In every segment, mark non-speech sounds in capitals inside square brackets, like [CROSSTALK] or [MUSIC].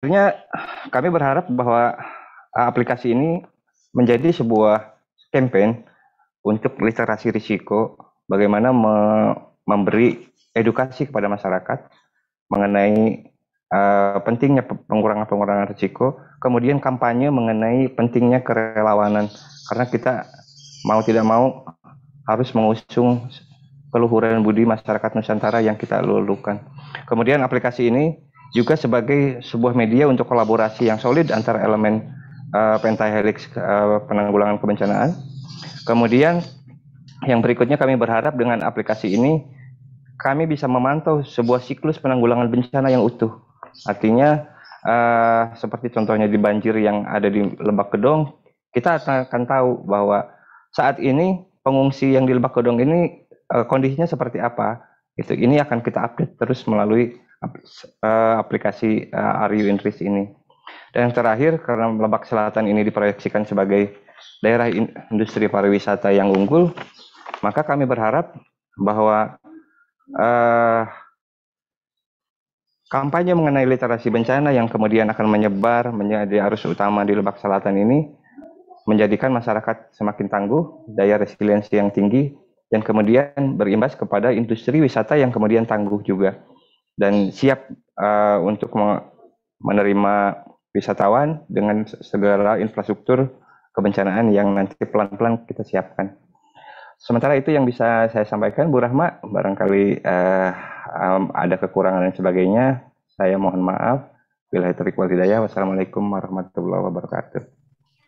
akhirnya kami berharap bahwa eh, aplikasi ini menjadi sebuah campaign untuk literasi risiko, bagaimana me memberi edukasi kepada masyarakat mengenai uh, pentingnya pengurangan-pengurangan risiko, kemudian kampanye mengenai pentingnya kerelawanan karena kita mau tidak mau harus mengusung keluhuran budi masyarakat Nusantara yang kita lulukan. Kemudian aplikasi ini juga sebagai sebuah media untuk kolaborasi yang solid antara elemen uh, pentahelix uh, penanggulangan kebencanaan. Kemudian yang berikutnya kami berharap dengan aplikasi ini kami bisa memantau sebuah siklus penanggulangan bencana yang utuh. Artinya uh, seperti contohnya di banjir yang ada di Lebak Gedong, kita akan tahu bahwa saat ini pengungsi yang di Lebak Gedong ini uh, kondisinya seperti apa. Itu ini akan kita update terus melalui Eh, aplikasi uh, Are You Interest ini. Dan yang terakhir, karena Lebak Selatan ini diproyeksikan sebagai daerah industri pariwisata yang unggul, maka kami berharap bahwa uh, kampanye mengenai literasi bencana yang kemudian akan menyebar menjadi arus utama di Lebak Selatan ini menjadikan masyarakat semakin tangguh, daya resiliensi yang tinggi, dan kemudian berimbas kepada industri wisata yang kemudian tangguh juga dan siap uh, untuk menerima wisatawan dengan segala infrastruktur kebencanaan yang nanti pelan-pelan kita siapkan. Sementara itu yang bisa saya sampaikan, Bu Rahma, barangkali uh, um, ada kekurangan dan sebagainya, saya mohon maaf. Bila itu Wassalamualaikum warahmatullahi wabarakatuh.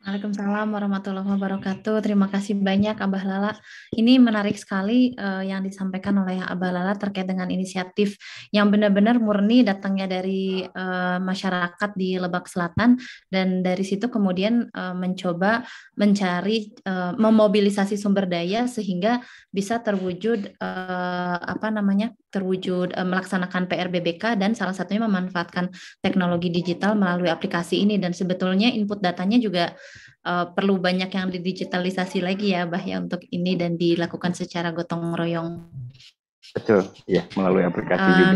Waalaikumsalam warahmatullahi wabarakatuh. Terima kasih banyak Abah Lala. Ini menarik sekali uh, yang disampaikan oleh Abah Lala terkait dengan inisiatif yang benar-benar murni datangnya dari uh, masyarakat di Lebak Selatan dan dari situ kemudian uh, mencoba mencari uh, memobilisasi sumber daya sehingga bisa terwujud uh, apa namanya terwujud eh, melaksanakan PRBBK dan salah satunya memanfaatkan teknologi digital melalui aplikasi ini dan sebetulnya input datanya juga eh, perlu banyak yang didigitalisasi lagi ya Bah ya untuk ini dan dilakukan secara gotong royong. Betul, ya melalui aplikasi um, juga.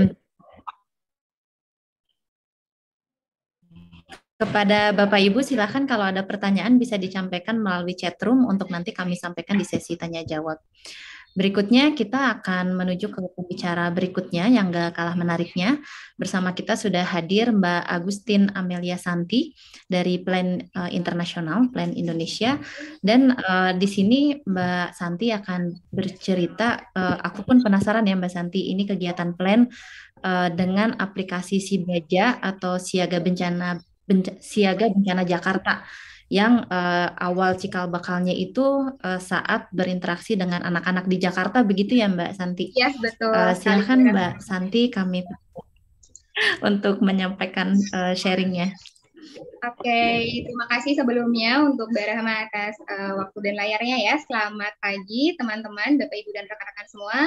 Kepada Bapak Ibu silakan kalau ada pertanyaan bisa disampaikan melalui chat room untuk nanti kami sampaikan di sesi tanya jawab. Berikutnya kita akan menuju ke pembicara berikutnya yang gak kalah menariknya. Bersama kita sudah hadir Mbak Agustin Amelia Santi dari Plan uh, Internasional, Plan Indonesia. Dan uh, di sini Mbak Santi akan bercerita, uh, aku pun penasaran ya Mbak Santi, ini kegiatan Plan uh, dengan aplikasi Sibaja atau Siaga Bencana Benca, Siaga Bencana Jakarta yang uh, awal cikal bakalnya itu uh, saat berinteraksi dengan anak-anak di Jakarta begitu ya Mbak Santi? Yes, betul. Uh, eh, silakan Mbak Santi kami [LAUGHS] untuk menyampaikan uh, sharingnya. Oke, okay, terima kasih sebelumnya untuk Mbak Rahma atas uh, waktu dan layarnya ya. Selamat pagi teman-teman, Bapak Ibu dan rekan-rekan semua.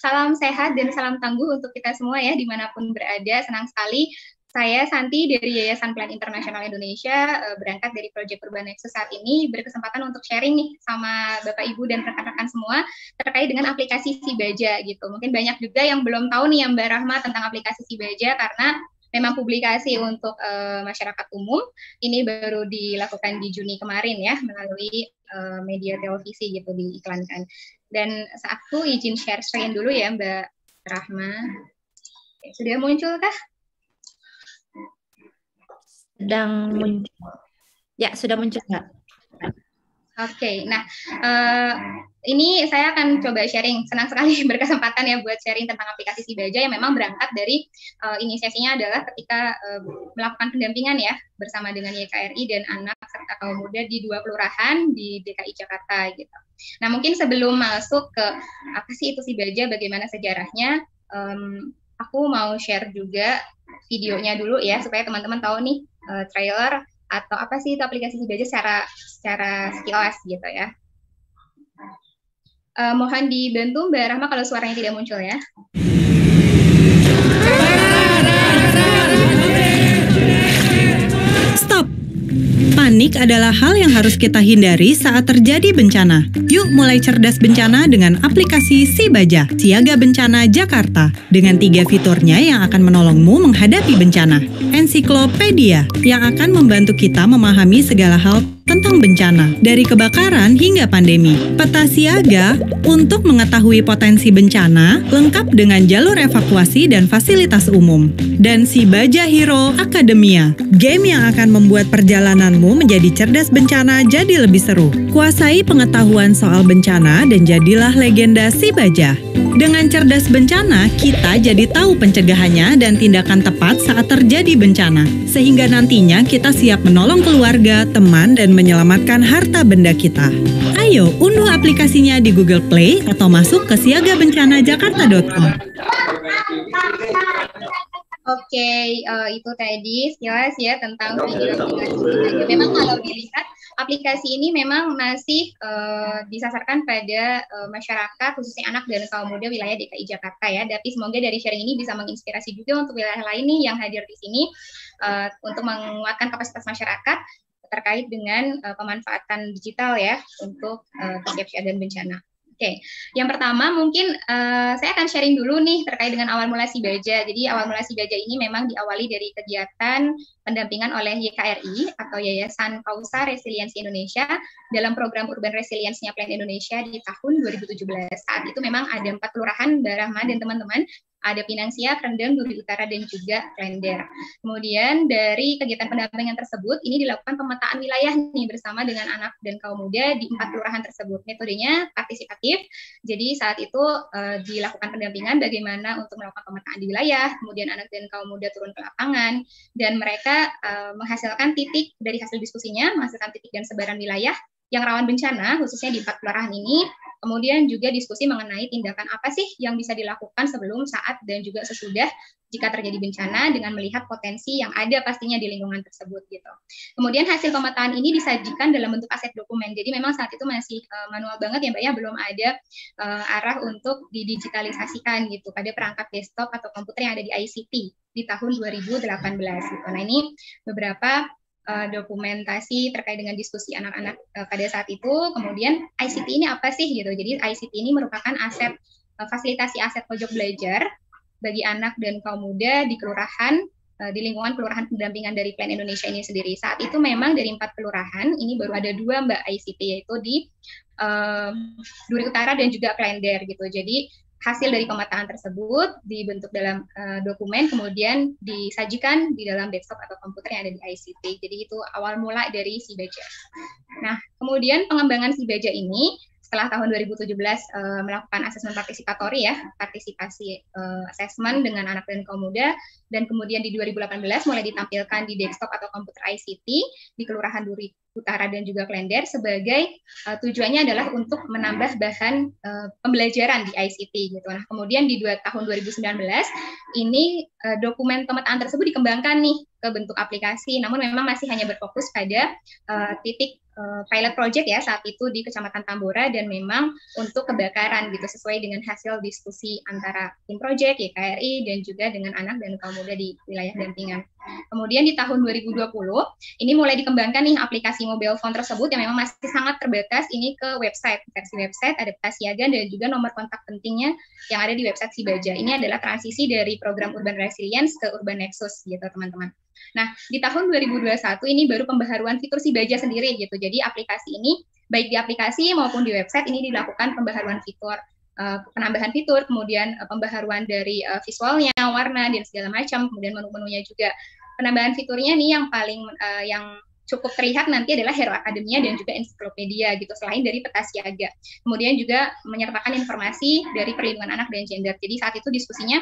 Salam sehat dan salam tangguh untuk kita semua ya dimanapun berada. Senang sekali saya Santi dari Yayasan Plan Internasional Indonesia eh, berangkat dari proyek Urban Nexus saat ini berkesempatan untuk sharing nih sama Bapak Ibu dan rekan-rekan semua terkait dengan aplikasi Sibaja gitu. Mungkin banyak juga yang belum tahu nih yang Mbak Rahma tentang aplikasi Sibaja karena memang publikasi untuk uh, masyarakat umum ini baru dilakukan di Juni kemarin ya melalui uh, media televisi gitu diiklankan. Dan saat itu izin share screen dulu ya Mbak Rahma. Sudah muncul kah? sedang muncul? Ya, sudah muncul nggak? Oke, okay. nah uh, ini saya akan coba sharing. Senang sekali [LAUGHS] berkesempatan ya buat sharing tentang aplikasi Sibaja yang memang berangkat dari uh, inisiasinya adalah ketika uh, melakukan pendampingan ya bersama dengan YKRI dan anak serta kaum muda di dua kelurahan di DKI Jakarta gitu. Nah mungkin sebelum masuk ke apa sih itu Sibaja, bagaimana sejarahnya, um, aku mau share juga videonya dulu ya supaya teman-teman tahu nih uh, trailer atau apa sih itu aplikasi aja secara secara sekilas gitu ya. Uh, mohon dibantu Mbak Rahma kalau suaranya tidak muncul ya. Panik adalah hal yang harus kita hindari saat terjadi bencana. Yuk mulai cerdas bencana dengan aplikasi Si Baja, Siaga Bencana Jakarta, dengan tiga fiturnya yang akan menolongmu menghadapi bencana. Ensiklopedia, yang akan membantu kita memahami segala hal tentang bencana, dari kebakaran hingga pandemi. Peta siaga untuk mengetahui potensi bencana lengkap dengan jalur evakuasi dan fasilitas umum. Dan si Baja Hero Academia, game yang akan membuat perjalananmu menjadi cerdas bencana jadi lebih seru. Kuasai pengetahuan soal bencana dan jadilah legenda si Baja. Dengan cerdas bencana, kita jadi tahu pencegahannya dan tindakan tepat saat terjadi bencana, sehingga nantinya kita siap menolong keluarga, teman, dan menyelamatkan harta benda kita. Ayo, unduh aplikasinya di Google Play atau masuk ke siagabencanajakarta.com. Oke, okay, uh, eh, itu tadi sekilas ya tentang video aplikasi. Memang kalau dilihat aplikasi ini memang masih uh, disasarkan pada uh, masyarakat khususnya anak dan kaum muda wilayah DKI Jakarta ya. Tapi semoga dari sharing ini bisa menginspirasi juga untuk wilayah lain nih yang hadir di sini uh, untuk menguatkan kapasitas masyarakat terkait dengan uh, pemanfaatan digital ya untuk uh, dan bencana okay. yang pertama mungkin uh, saya akan sharing dulu nih terkait dengan awal mula baja. Jadi awal mula baja ini memang diawali dari kegiatan pendampingan oleh YKRI atau Yayasan Kausa Resiliensi Indonesia dalam program Urban resilience Plan Indonesia di tahun 2017. Saat itu memang ada empat kelurahan, Barahma dan teman-teman ada Pinangsia, Kendeng, Duri Utara, dan juga Lender. Kemudian dari kegiatan pendampingan tersebut, ini dilakukan pemetaan wilayah nih bersama dengan anak dan kaum muda di empat kelurahan tersebut. Metodenya partisipatif, jadi saat itu e, dilakukan pendampingan bagaimana untuk melakukan pemetaan di wilayah, kemudian anak dan kaum muda turun ke lapangan, dan mereka e, menghasilkan titik dari hasil diskusinya, menghasilkan titik dan sebaran wilayah, yang rawan bencana, khususnya di empat kelurahan ini. Kemudian juga diskusi mengenai tindakan apa sih yang bisa dilakukan sebelum, saat, dan juga sesudah jika terjadi bencana dengan melihat potensi yang ada pastinya di lingkungan tersebut gitu. Kemudian hasil pemetaan ini disajikan dalam bentuk aset dokumen. Jadi memang saat itu masih eh, manual banget ya Mbak ya, belum ada uh, arah untuk didigitalisasikan gitu pada perangkat desktop atau komputer yang ada di ICT di tahun 2018 gitu. Nah ini beberapa uh, dokumentasi terkait dengan diskusi anak-anak eh, pada saat itu. Kemudian ICT ini apa sih gitu. Jadi ICT ini merupakan aset eh, fasilitasi aset pojok belajar bagi anak dan kaum muda di kelurahan di lingkungan kelurahan pendampingan dari Plan Indonesia ini sendiri. Saat itu memang dari empat kelurahan ini baru ada dua mbak ICT yaitu di uh, Duri Utara dan juga Klender gitu. Jadi hasil dari pemetaan tersebut dibentuk dalam uh, dokumen kemudian disajikan di dalam desktop atau komputer yang ada di ICT. Jadi itu awal mula dari si baja. Nah, kemudian pengembangan si baja ini setelah tahun 2017 uh, eh, melakukan asesmen partisipatori ya, partisipasi uh, eh, assessment dengan anak dan kaum muda dan kemudian di 2018 mulai ditampilkan di desktop atau komputer ICT di Kelurahan Duri Utara dan juga Klender sebagai uh, tujuannya adalah untuk menambah bahan uh, pembelajaran di ICT gitu. Nah, kemudian di dua, tahun 2019 ini uh, dokumen pemetaan tersebut dikembangkan nih ke bentuk aplikasi. Namun memang masih hanya berfokus pada uh, titik uh, pilot project ya saat itu di Kecamatan Tambora dan memang untuk kebakaran gitu sesuai dengan hasil diskusi antara tim project KRI dan juga dengan anak dan kaum muda di wilayah Dampingan. Kemudian di tahun 2020 ini mulai dikembangkan nih aplikasi mobile phone tersebut yang memang masih sangat terbatas ini ke website, versi website, adaptasi agen dan juga nomor kontak pentingnya yang ada di website Si Baja. Ini adalah transisi dari program Urban Resilience ke Urban Nexus gitu teman-teman. Nah, di tahun 2021 ini baru pembaharuan fitur Si Baja sendiri gitu. Jadi aplikasi ini baik di aplikasi maupun di website ini dilakukan pembaharuan fitur Eh, penambahan fitur, kemudian uh, pembaharuan dari uh, visualnya, warna dan segala macam, kemudian menu-menunya juga. Penambahan fiturnya nih yang paling uh, yang cukup terlihat nanti adalah Hero Academia dan juga ensiklopedia gitu selain dari peta siaga. Kemudian juga menyertakan informasi dari perlindungan anak dan gender. Jadi saat itu diskusinya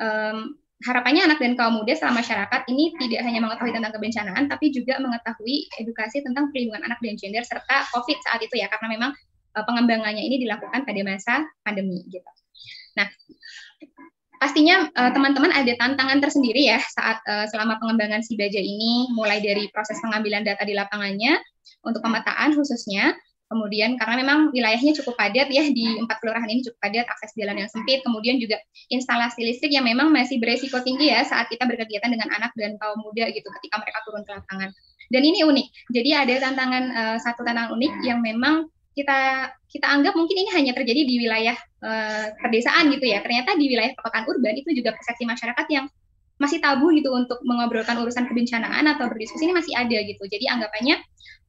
um, harapannya anak dan kaum muda selama masyarakat ini tidak hanya mengetahui tentang kebencanaan tapi juga mengetahui edukasi tentang perlindungan anak dan gender serta COVID saat itu ya karena memang Eh, pengembangannya ini dilakukan pada masa pandemi gitu. Nah, pastinya eh, teman-teman uh, ada tantangan tersendiri ya saat uh, selama pengembangan si baja ini mulai dari proses pengambilan data di lapangannya untuk pemetaan khususnya kemudian karena memang wilayahnya cukup padat ya di empat kelurahan ini cukup padat akses jalan yang sempit kemudian juga instalasi listrik yang memang masih beresiko tinggi ya saat kita berkegiatan dengan anak dan kaum muda gitu ketika mereka turun ke lapangan dan ini unik jadi ada tantangan satu tantangan unik yang memang kita kita anggap mungkin ini hanya terjadi di wilayah uh, perdesaan gitu ya. Ternyata di wilayah perkotaan urban itu juga persepsi masyarakat yang masih tabu gitu untuk mengobrolkan urusan kebencanaan atau berdiskusi ini masih ada gitu. Jadi anggapannya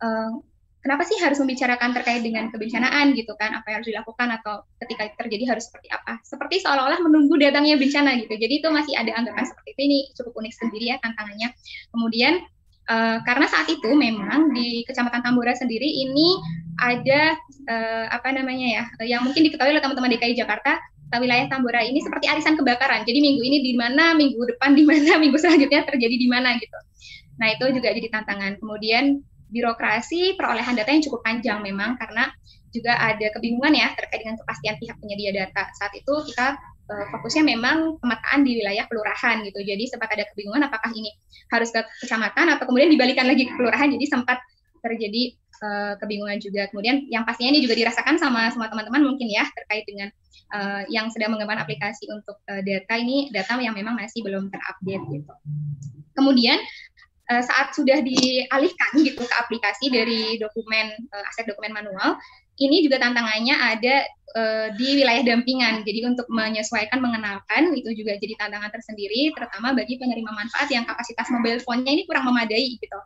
uh, kenapa sih harus membicarakan terkait dengan kebencanaan gitu kan apa yang harus dilakukan atau ketika terjadi harus seperti apa seperti seolah-olah menunggu datangnya bencana gitu jadi itu masih ada anggapan seperti itu ini cukup unik sendiri ya tantangannya kemudian Eh, karena saat itu memang di Kecamatan Tambora sendiri ini ada uh, apa namanya ya yang mungkin diketahui oleh teman-teman DKI Jakarta eh, wilayah Tambora ini seperti arisan kebakaran. Jadi minggu ini di mana, minggu depan di mana, [LAUGHS] minggu selanjutnya terjadi di mana gitu. Nah, itu juga jadi tantangan. Kemudian birokrasi perolehan data yang cukup panjang memang karena juga ada kebingungan ya terkait dengan kepastian pihak penyedia data. Saat itu kita Eh, fokusnya memang pemetaan di wilayah kelurahan gitu. Jadi sempat ada kebingungan apakah ini harus ke kecamatan atau kemudian dibalikan lagi ke kelurahan. Jadi sempat terjadi uh, kebingungan juga. Kemudian yang pastinya ini juga dirasakan sama semua teman-teman mungkin ya terkait dengan uh, yang sedang mengembangkan aplikasi untuk uh, data ini data yang memang masih belum terupdate gitu. Kemudian saat sudah dialihkan gitu ke aplikasi dari dokumen aset dokumen manual, ini juga tantangannya ada uh, di wilayah dampingan. Jadi untuk menyesuaikan mengenalkan itu juga jadi tantangan tersendiri, terutama bagi penerima manfaat yang kapasitas mobile phone-nya ini kurang memadai gitu.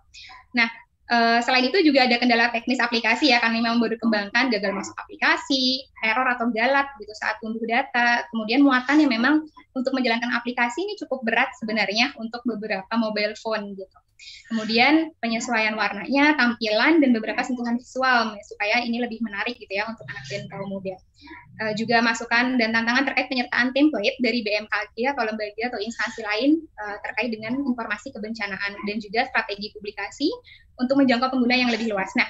Nah, uh, selain itu juga ada kendala teknis aplikasi ya, karena memang baru dikembangkan, gagal masuk aplikasi, error atau galat gitu saat unduh data. Kemudian muatan yang memang untuk menjalankan aplikasi ini cukup berat sebenarnya untuk beberapa mobile phone gitu. Kemudian penyesuaian warnanya, tampilan, dan beberapa sentuhan visual ya, supaya ini lebih menarik gitu ya untuk anak dan kaum muda. Uh, juga masukan dan tantangan terkait penyertaan template dari BMKG atau lembaga atau instansi lain uh, terkait dengan informasi kebencanaan dan juga strategi publikasi untuk menjangkau pengguna yang lebih luas. Nah,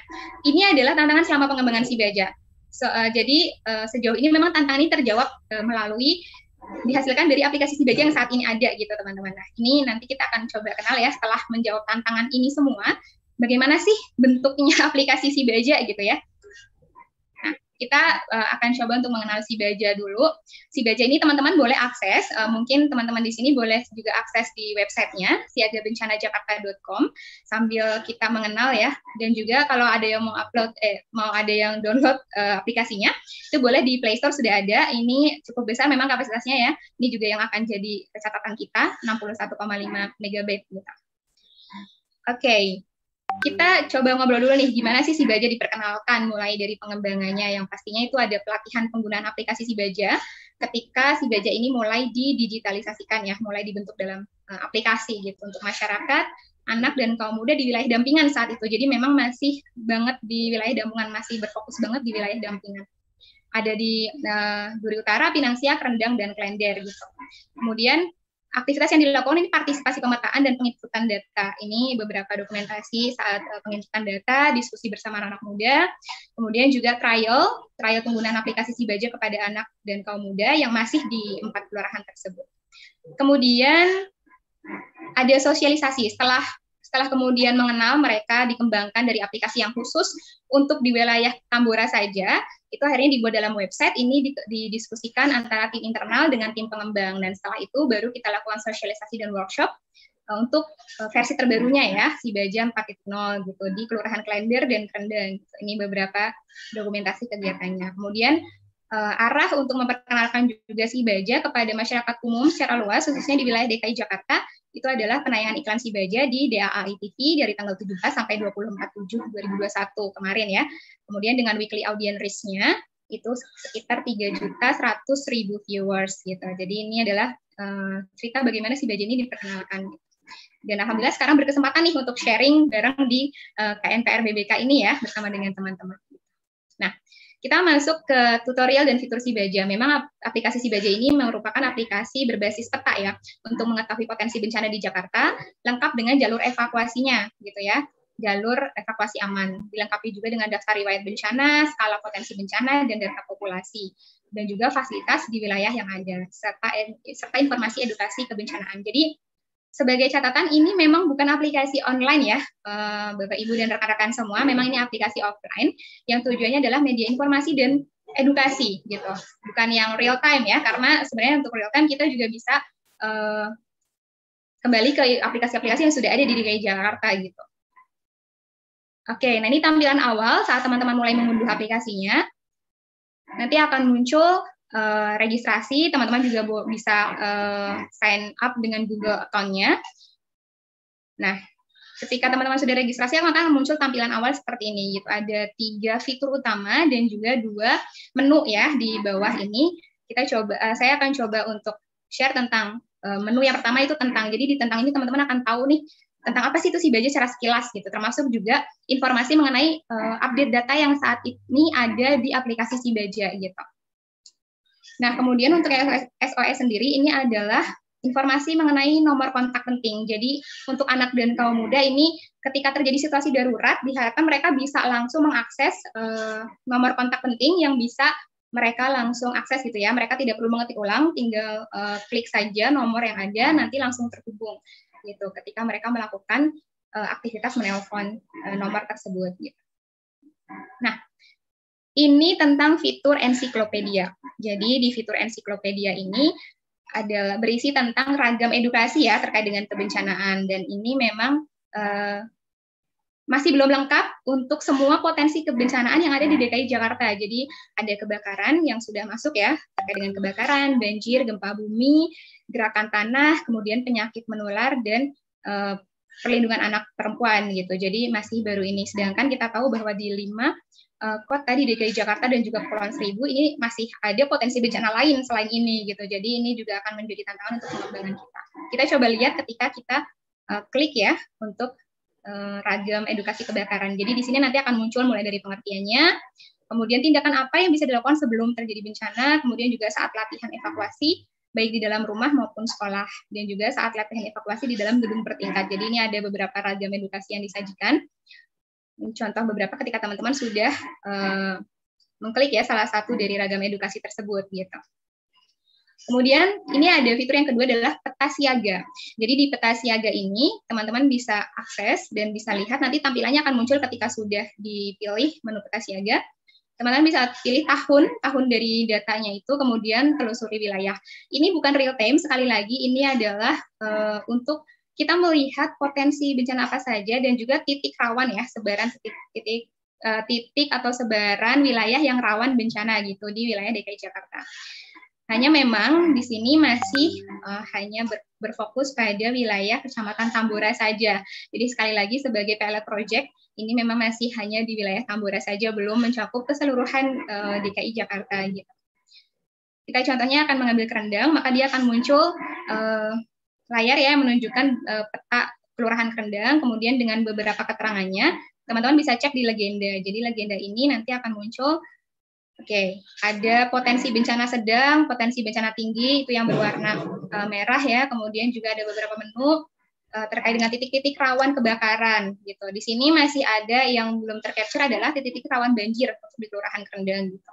ini adalah tantangan selama pengembangan si baja. So, uh, e, jadi uh, sejauh ini memang tantangan ini terjawab uh, melalui dihasilkan dari aplikasi si yang saat ini ada gitu teman-teman. Nah ini nanti kita akan coba kenal ya setelah menjawab tantangan ini semua, bagaimana sih bentuknya [LAUGHS] aplikasi si gitu ya kita uh, akan coba untuk mengenal si baja dulu. Si baja ini teman-teman boleh akses, uh, mungkin teman-teman di sini boleh juga akses di websitenya siagabencanajakarta.com sambil kita mengenal ya. Dan juga kalau ada yang mau upload, eh, mau ada yang download uh, aplikasinya, itu boleh di Play Store sudah ada. Ini cukup besar memang kapasitasnya ya. Ini juga yang akan jadi catatan kita 61,5 MB. Gitu. Oke kita coba ngobrol dulu nih gimana sih Sibaja diperkenalkan mulai dari pengembangannya yang pastinya itu ada pelatihan penggunaan aplikasi Sibaja ketika Sibaja ini mulai didigitalisasikan ya mulai dibentuk dalam eh, aplikasi gitu untuk masyarakat anak dan kaum muda di wilayah dampingan saat itu jadi memang masih banget di wilayah dampingan masih berfokus banget di wilayah dampingan ada di uh, Utara, Pinang Siak, Rendang, dan Klender gitu. Kemudian aktivitas yang dilakukan ini partisipasi pemetaan dan penginputan data. Ini beberapa dokumentasi saat uh, eh, penginputan data, diskusi bersama anak muda, kemudian juga trial, trial penggunaan aplikasi Sibaja kepada anak dan kaum muda yang masih di empat kelurahan tersebut. Kemudian ada sosialisasi setelah setelah kemudian mengenal, mereka dikembangkan dari aplikasi yang khusus untuk di wilayah Tambora saja. Itu akhirnya dibuat dalam website, ini didiskusikan antara tim internal dengan tim pengembang. Dan setelah itu baru kita lakukan sosialisasi dan workshop eh, untuk eh, versi terbarunya ya, si Baja 4.0 gitu, di Kelurahan Klender dan Kendeng. Ini beberapa dokumentasi kegiatannya. Kemudian uh, arah untuk memperkenalkan juga si baja kepada masyarakat umum secara luas, khususnya di wilayah DKI Jakarta, itu adalah penayangan iklan si baja di DAAI TV dari tanggal 17 sampai 24 7 2021 kemarin ya. Kemudian dengan weekly audience reach-nya itu sekitar 3 juta 100 ribu viewers gitu. Jadi ini adalah uh, cerita bagaimana si baja ini diperkenalkan. Dan alhamdulillah sekarang berkesempatan nih untuk sharing bareng di uh, eh, KNPR BBK ini ya bersama dengan teman-teman. Nah, kita masuk ke tutorial dan fitur Sibaja. Memang aplikasi Sibaja ini merupakan aplikasi berbasis peta ya untuk mengetahui potensi bencana di Jakarta, lengkap dengan jalur evakuasinya gitu ya jalur evakuasi aman, dilengkapi juga dengan daftar riwayat bencana, skala potensi bencana, dan data populasi, dan juga fasilitas di wilayah yang ada, serta, serta informasi edukasi kebencanaan. Jadi sebagai catatan ini memang bukan aplikasi online ya, eh, Bapak Ibu dan rekan-rekan semua. Hmm. Memang ini aplikasi offline yang tujuannya adalah media informasi dan edukasi gitu. Bukan yang real time ya, karena sebenarnya untuk real time kita juga bisa eh, kembali ke aplikasi-aplikasi yang sudah ada di DKI Jakarta gitu. Oke, nah ini tampilan awal saat teman-teman mulai mengunduh aplikasinya. Nanti akan muncul Eh, registrasi, teman-teman juga bisa uh, sign up dengan Google account-nya. Nah, ketika teman-teman sudah registrasi, maka muncul tampilan awal seperti ini. Gitu. Ada tiga fitur utama dan juga dua menu ya di bawah ini. Kita coba, uh, saya akan coba untuk share tentang uh, menu yang pertama itu tentang. Jadi di tentang ini teman-teman akan tahu nih tentang apa sih itu si baja secara sekilas gitu. Termasuk juga informasi mengenai uh, update data yang saat ini ada di aplikasi si baja gitu. Nah, kemudian untuk SOS sendiri ini adalah informasi mengenai nomor kontak penting. Jadi untuk anak dan kaum muda ini ketika terjadi situasi darurat diharapkan mereka bisa langsung mengakses uh, nomor kontak penting yang bisa mereka langsung akses gitu ya. Mereka tidak perlu mengetik ulang, tinggal uh, klik saja nomor yang ada nanti langsung terhubung gitu ketika mereka melakukan uh, aktivitas menelpon uh, nomor tersebut gitu. Nah, ini tentang fitur ensiklopedia. Jadi di fitur ensiklopedia ini adalah berisi tentang ragam edukasi ya terkait dengan kebencanaan dan ini memang uh, masih belum lengkap untuk semua potensi kebencanaan yang ada di DKI Jakarta. Jadi ada kebakaran yang sudah masuk ya terkait dengan kebakaran, banjir, gempa bumi, gerakan tanah, kemudian penyakit menular dan uh, perlindungan anak perempuan gitu. Jadi masih baru ini. Sedangkan kita tahu bahwa di lima Eh, kota di DKI Jakarta dan juga Kepulauan Seribu ini masih ada potensi bencana lain selain ini gitu. Jadi ini juga akan menjadi tantangan untuk pengembangan kita. Kita coba lihat ketika kita uh, klik ya untuk uh, ragam edukasi kebakaran. Jadi di sini nanti akan muncul mulai dari pengertiannya, kemudian tindakan apa yang bisa dilakukan sebelum terjadi bencana, kemudian juga saat latihan evakuasi baik di dalam rumah maupun sekolah dan juga saat latihan evakuasi di dalam gedung bertingkat. Jadi ini ada beberapa ragam edukasi yang disajikan contoh beberapa ketika teman-teman sudah uh, mengklik ya salah satu dari ragam edukasi tersebut gitu. Kemudian ini ada fitur yang kedua adalah peta siaga. Jadi di peta siaga ini teman-teman bisa akses dan bisa lihat nanti tampilannya akan muncul ketika sudah dipilih menu peta siaga. Teman-teman bisa pilih tahun, tahun dari datanya itu, kemudian telusuri wilayah. Ini bukan real time sekali lagi, ini adalah uh, untuk kita melihat potensi bencana apa saja dan juga titik rawan ya sebaran titik, titik eh, titik atau sebaran wilayah yang rawan bencana gitu di wilayah DKI Jakarta. Hanya memang di sini masih uh, hanya ber, berfokus pada wilayah Kecamatan Tambora saja. Jadi sekali lagi sebagai pilot project ini memang masih hanya di wilayah Tambora saja belum mencakup keseluruhan uh, eh, DKI Jakarta gitu. Kita contohnya akan mengambil kerendang, maka dia akan muncul uh, layar ya yang menunjukkan uh, peta Kelurahan Kendang, kemudian dengan beberapa keterangannya, teman-teman bisa cek di legenda. Jadi legenda ini nanti akan muncul, oke, okay, ada potensi bencana sedang, potensi bencana tinggi, itu yang berwarna uh, merah ya, kemudian juga ada beberapa menu uh, terkait dengan titik-titik rawan kebakaran gitu. Di sini masih ada yang belum tercapture adalah titik-titik rawan banjir di Kelurahan Kendang gitu.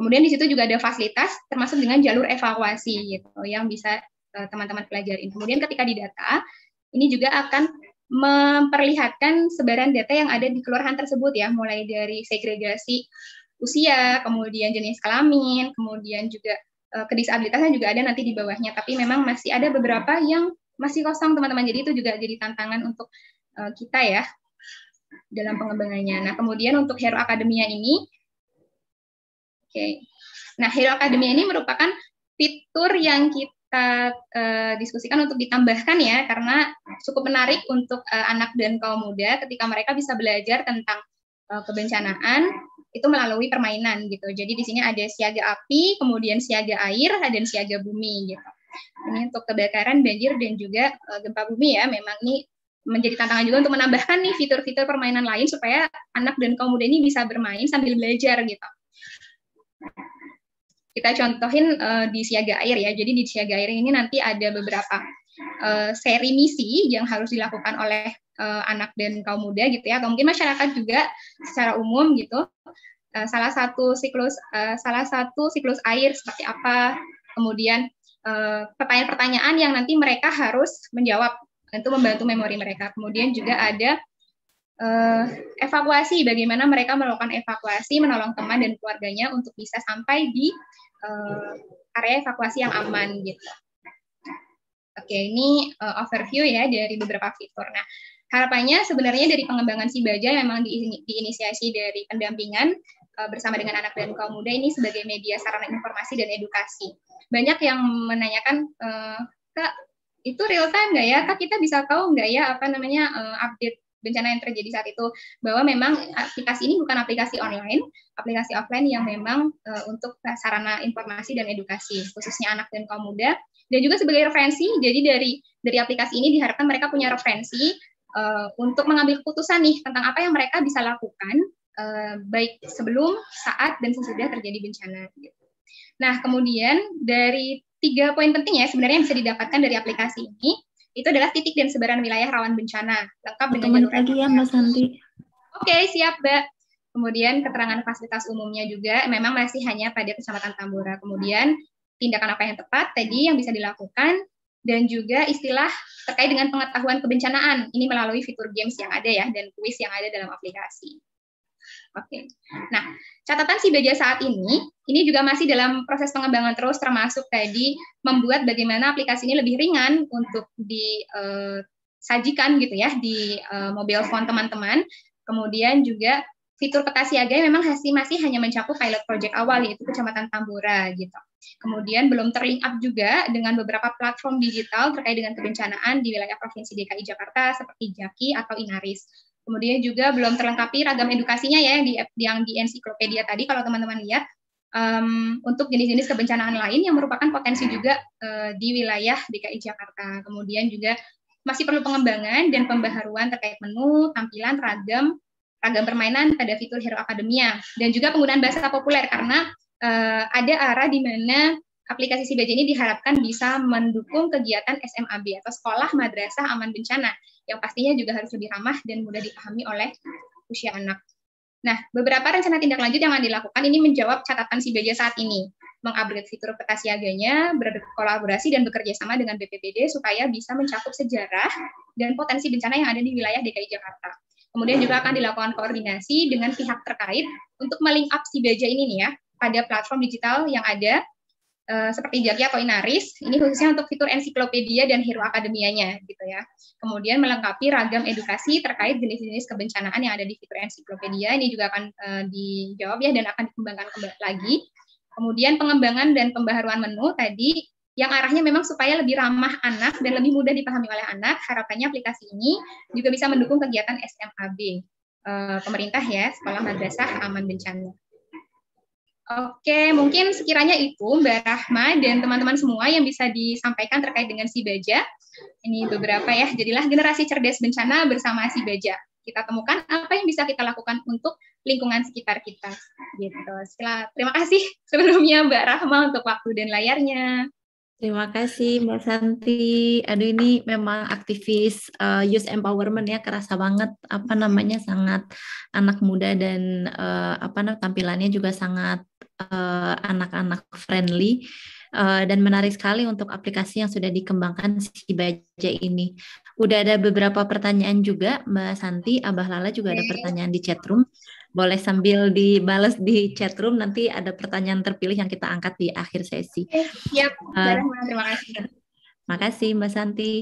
Kemudian di situ juga ada fasilitas termasuk dengan jalur evakuasi gitu yang bisa Eh, teman-teman pelajarin. Kemudian ketika di data ini juga akan memperlihatkan sebaran data yang ada di kelurahan tersebut ya, mulai dari segregasi usia, kemudian jenis kelamin, kemudian juga eh, kedisabilitasnya juga ada nanti di bawahnya. Tapi memang masih ada beberapa yang masih kosong teman-teman. Jadi itu juga jadi tantangan untuk eh, kita ya dalam pengembangannya. Nah kemudian untuk Hero Academia ini, oke. Okay. Nah Hero Academia ini merupakan fitur yang kita kita uh, diskusikan untuk ditambahkan ya karena cukup menarik untuk uh, anak dan kaum muda ketika mereka bisa belajar tentang uh, kebencanaan itu melalui permainan gitu. Jadi di sini ada siaga api, kemudian siaga air, dan siaga bumi gitu. Ini untuk kebakaran, banjir dan juga uh, gempa bumi ya. Memang ini menjadi tantangan juga untuk menambahkan nih fitur-fitur permainan lain supaya anak dan kaum muda ini bisa bermain sambil belajar gitu kita contohin uh, di siaga air ya. Jadi di siaga air ini nanti ada beberapa uh, seri misi yang harus dilakukan oleh uh, anak dan kaum muda gitu ya, atau mungkin masyarakat juga secara umum gitu. Uh, salah satu siklus uh, salah satu siklus air seperti apa, kemudian pertanyaan-pertanyaan uh, yang nanti mereka harus menjawab itu membantu memori mereka. Kemudian juga ada Eh, evakuasi, bagaimana mereka melakukan evakuasi, menolong teman dan keluarganya untuk bisa sampai di uh, area evakuasi yang aman gitu. Oke, ini uh, overview ya dari beberapa fitur. Nah, harapannya sebenarnya dari pengembangan si baja memang diinisiasi dari pendampingan uh, bersama dengan anak dan kaum muda ini sebagai media sarana informasi dan edukasi. Banyak yang menanyakan, uh, Kak, itu real time nggak ya? Kak, kita bisa tahu nggak ya apa namanya uh, update bencana yang terjadi saat itu bahwa memang aplikasi ini bukan aplikasi online, aplikasi offline yang memang uh, untuk sarana informasi dan edukasi khususnya anak dan kaum muda dan juga sebagai referensi. Jadi dari dari aplikasi ini diharapkan mereka punya referensi uh, untuk mengambil keputusan nih tentang apa yang mereka bisa lakukan uh, baik sebelum, saat dan sesudah terjadi bencana. Nah, kemudian dari tiga poin penting ya sebenarnya yang bisa didapatkan dari aplikasi ini itu adalah titik dan sebaran wilayah rawan bencana, lengkap dengan jalur lagi ya Mbak Santi. Oke, siap Mbak. Kemudian keterangan fasilitas umumnya juga memang masih hanya pada Kecamatan Tambora. Kemudian tindakan apa yang tepat tadi yang bisa dilakukan dan juga istilah terkait dengan pengetahuan kebencanaan. Ini melalui fitur games yang ada ya dan kuis yang ada dalam aplikasi. Oke. Nah, catatan si Beja saat ini, ini juga masih dalam proses pengembangan terus, termasuk tadi membuat bagaimana aplikasi ini lebih ringan untuk disajikan eh, gitu ya di eh, mobile phone teman-teman. Kemudian juga fitur peta siaga memang masih masih hanya mencakup pilot project awal yaitu Kecamatan Tambora gitu. Kemudian belum terlink up juga dengan beberapa platform digital terkait dengan kebencanaan di wilayah Provinsi DKI Jakarta seperti Jaki atau Inaris. Kemudian juga belum terlengkapi ragam edukasinya ya yang di yang di ensiklopedia tadi kalau teman-teman lihat um, untuk jenis-jenis kebencanaan lain yang merupakan potensi juga uh, di wilayah DKI Jakarta. Kemudian juga masih perlu pengembangan dan pembaharuan terkait menu, tampilan, ragam, ragam permainan pada fitur Hero Academia dan juga penggunaan bahasa populer karena uh, ada arah di mana aplikasi Sibaja ini diharapkan bisa mendukung kegiatan SMAB atau Sekolah Madrasah Aman Bencana yang pastinya juga harus lebih ramah dan mudah dipahami oleh usia anak. Nah, beberapa rencana tindak lanjut yang akan dilakukan ini menjawab catatan Sibaja saat ini, mengupgrade fitur peta siaganya, berkolaborasi dan bekerja sama dengan BPPD supaya bisa mencakup sejarah dan potensi bencana yang ada di wilayah DKI Jakarta. Kemudian juga akan dilakukan koordinasi dengan pihak terkait untuk meling up si ini nih ya pada platform digital yang ada Eh, seperti Jaki atau Inaris, ini khususnya untuk fitur ensiklopedia dan hero akademianya gitu ya. Kemudian melengkapi ragam edukasi terkait jenis-jenis kebencanaan yang ada di fitur ensiklopedia, ini juga akan uh, dijawab ya dan akan dikembangkan lagi. Kemudian pengembangan dan pembaharuan menu tadi yang arahnya memang supaya lebih ramah anak dan lebih mudah dipahami oleh anak. Harapannya aplikasi ini juga bisa mendukung kegiatan SMAB uh, eh, pemerintah ya, Sekolah Madrasah Aman Bencana. Oke, mungkin sekiranya itu Mbak Rahma dan teman-teman semua yang bisa disampaikan terkait dengan si baja. Ini beberapa ya, jadilah generasi cerdas bencana bersama si baja. Kita temukan apa yang bisa kita lakukan untuk lingkungan sekitar kita. Gitu. Sila terima kasih sebelumnya Mbak Rahma untuk waktu dan layarnya. Terima kasih Mbak Santi. Aduh ini memang aktivis uh, youth empowerment ya kerasa banget apa namanya sangat anak muda dan uh, apa namanya tampilannya juga sangat eh, anak-anak uh, friendly. Uh, dan menarik sekali untuk aplikasi yang sudah dikembangkan si Baja ini. Udah ada beberapa pertanyaan juga Mbak Santi, Abah Lala juga ada pertanyaan di chat Uh, boleh sambil dibales di chat room nanti ada pertanyaan terpilih yang kita angkat di akhir sesi. Oke, siap. Uh, terima kasih. Makasih Mbak Santi.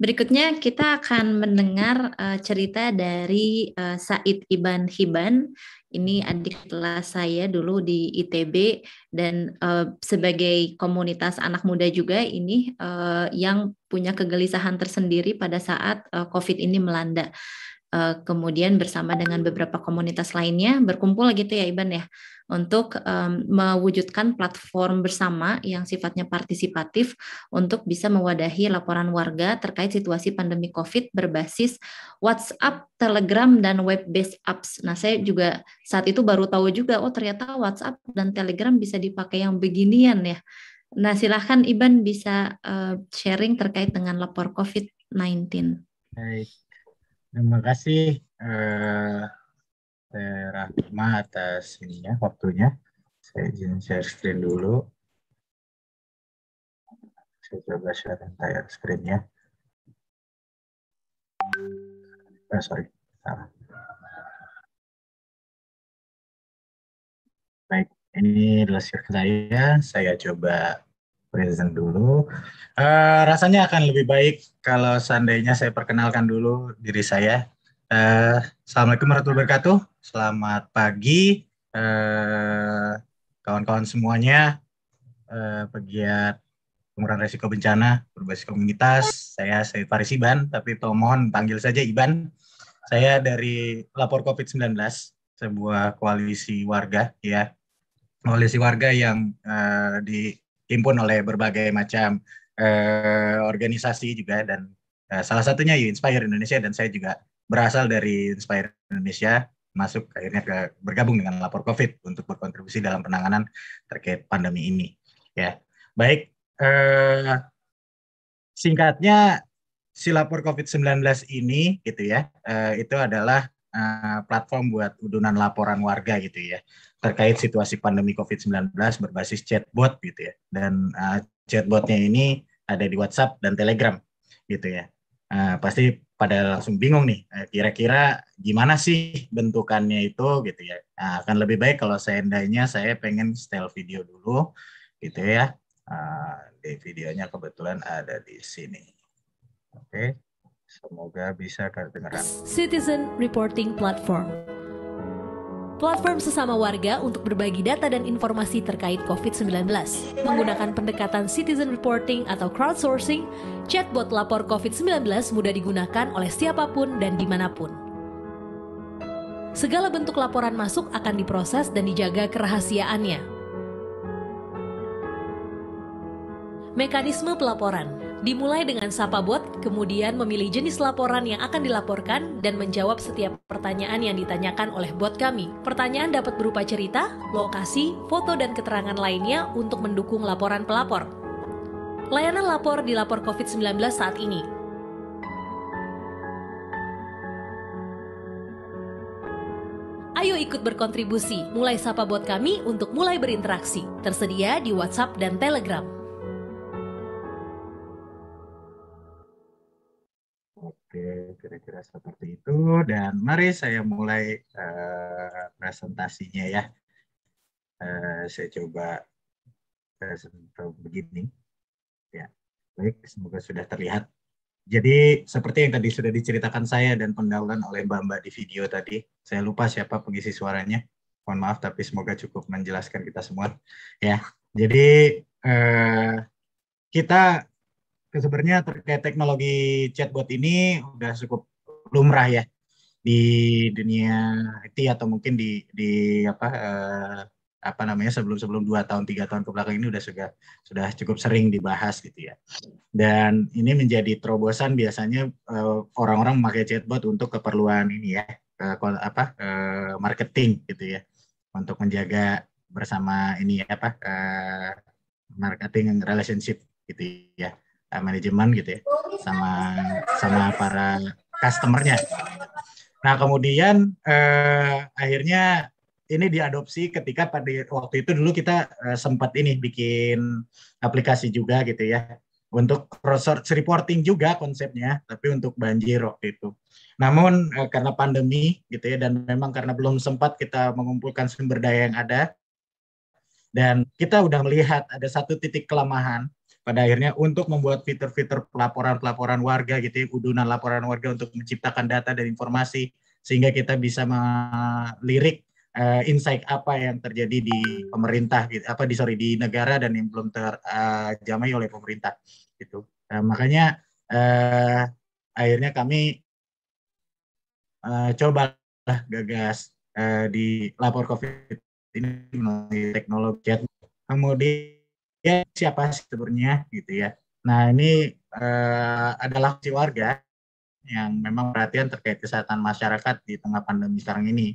Berikutnya kita akan mendengar uh, cerita dari uh, Said Iban Hiban. Ini adik kelas saya dulu di ITB dan uh, sebagai komunitas anak muda juga ini uh, yang punya kegelisahan tersendiri pada saat uh, COVID ini melanda. Uh, uh, kemudian bersama dengan beberapa komunitas lainnya berkumpul gitu ya Iban ya untuk um, mewujudkan platform bersama yang sifatnya partisipatif untuk bisa mewadahi laporan warga terkait situasi pandemi COVID berbasis WhatsApp, Telegram dan web-based apps. Nah, saya juga saat itu baru tahu juga oh ternyata WhatsApp dan Telegram bisa dipakai yang beginian ya. Nah, silahkan Iban bisa uh, sharing terkait dengan lapor COVID-19. Baik. Terima kasih eh, Rahma atas ininya waktunya. Saya izin share screen dulu. Saya coba share entire screennya. Oh, sorry, salah. Baik, ini adalah share saya. Saya coba present dulu. Uh, rasanya akan lebih baik kalau seandainya saya perkenalkan dulu diri saya. Uh, Assalamualaikum warahmatullahi wabarakatuh. Selamat pagi kawan eh, kawan-kawan semuanya, uh, pegiat pengurangan resiko bencana berbasis komunitas. Saya saya Faris Iban, tapi mohon panggil saja Iban. Saya dari Lapor COVID-19, sebuah koalisi warga ya koalisi warga yang uh, di dihimpun oleh berbagai macam eh, organisasi juga dan eh, salah satunya You Inspire Indonesia dan saya juga berasal dari Inspire Indonesia masuk akhirnya ke, bergabung dengan lapor COVID untuk berkontribusi dalam penanganan terkait pandemi ini. Ya, baik. Eh, singkatnya si lapor COVID-19 ini gitu ya, eh, itu adalah Eh, platform buat udunan laporan warga gitu ya terkait situasi pandemi COVID-19 berbasis chatbot gitu ya dan uh, chatbotnya ini ada di WhatsApp dan Telegram gitu ya uh, pasti pada langsung bingung nih kira-kira gimana sih bentukannya itu gitu ya nah, akan lebih baik kalau seandainya saya pengen style video dulu gitu ya uh, di videonya kebetulan ada di sini oke okay. Semoga bisa kedengaran. Citizen Reporting Platform Platform sesama warga untuk berbagi data dan informasi terkait COVID-19. Menggunakan pendekatan citizen reporting atau crowdsourcing, chatbot lapor COVID-19 mudah digunakan oleh siapapun dan dimanapun. Segala bentuk laporan masuk akan diproses dan dijaga kerahasiaannya. Mekanisme pelaporan Dimulai dengan sapa bot, kemudian memilih jenis laporan yang akan dilaporkan dan menjawab setiap pertanyaan yang ditanyakan oleh bot kami. Pertanyaan dapat berupa cerita, lokasi, foto, dan keterangan lainnya untuk mendukung laporan pelapor. Layanan lapor di lapor COVID-19 saat ini. Ayo ikut berkontribusi, mulai sapa bot kami untuk mulai berinteraksi. Tersedia di WhatsApp dan Telegram. Oke, kira-kira seperti itu. Dan mari saya mulai uh, presentasinya ya. Uh, saya coba presentasi begini. Ya, baik. Semoga sudah terlihat. Jadi seperti yang tadi sudah diceritakan saya dan pendahuluan oleh Mbak-Mbak di video tadi. Saya lupa siapa pengisi suaranya. Mohon maaf, tapi semoga cukup menjelaskan kita semua. Ya, jadi eh, kita sebenarnya terkait teknologi chatbot ini udah cukup lumrah ya di dunia IT atau mungkin di di apa eh, apa namanya sebelum sebelum dua tahun tiga tahun kebelakang ini udah sudah sudah cukup sering dibahas gitu ya dan ini menjadi terobosan biasanya eh, orang-orang memakai chatbot untuk keperluan ini ya eh, ke, apa eh, marketing gitu ya untuk menjaga bersama ini apa eh, marketing relationship gitu ya uh, manajemen gitu ya sama sama para customernya. Nah kemudian uh, akhirnya ini diadopsi ketika pada waktu itu dulu kita uh, sempat ini bikin aplikasi juga gitu ya untuk cross reporting juga konsepnya tapi untuk banjir waktu itu. Namun uh, karena pandemi gitu ya dan memang karena belum sempat kita mengumpulkan sumber daya yang ada dan kita udah melihat ada satu titik kelemahan pada akhirnya untuk membuat fitur-fitur pelaporan-pelaporan warga gitu ya, udunan laporan warga untuk menciptakan data dan informasi sehingga kita bisa melirik uh, insight apa yang terjadi di pemerintah gitu, apa di sorry di negara dan yang belum terjamai eh, uh, oleh pemerintah gitu. Uh, makanya uh, akhirnya kami uh, coba gagas uh, di lapor COVID ini melalui teknologi. Kemudian ya siapa sih sebenarnya gitu ya. Nah ini eh, adalah si warga yang memang perhatian terkait kesehatan masyarakat di tengah pandemi sekarang ini.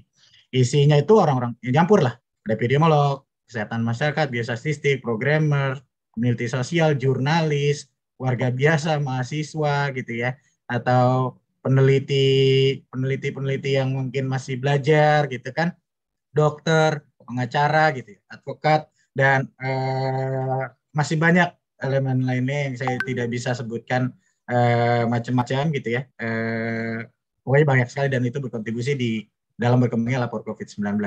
Isinya itu orang-orang yang campur lah. Ada epidemiolog, kesehatan masyarakat, biostatistik, programmer, community sosial, jurnalis, warga biasa, mahasiswa gitu ya, atau peneliti peneliti peneliti yang mungkin masih belajar gitu kan, dokter, pengacara gitu, ya, advokat, dan uh, masih banyak elemen lainnya yang saya tidak bisa sebutkan uh, macam-macam gitu ya. Uh, pokoknya banyak sekali dan itu berkontribusi di dalam berkembangnya lapor COVID-19.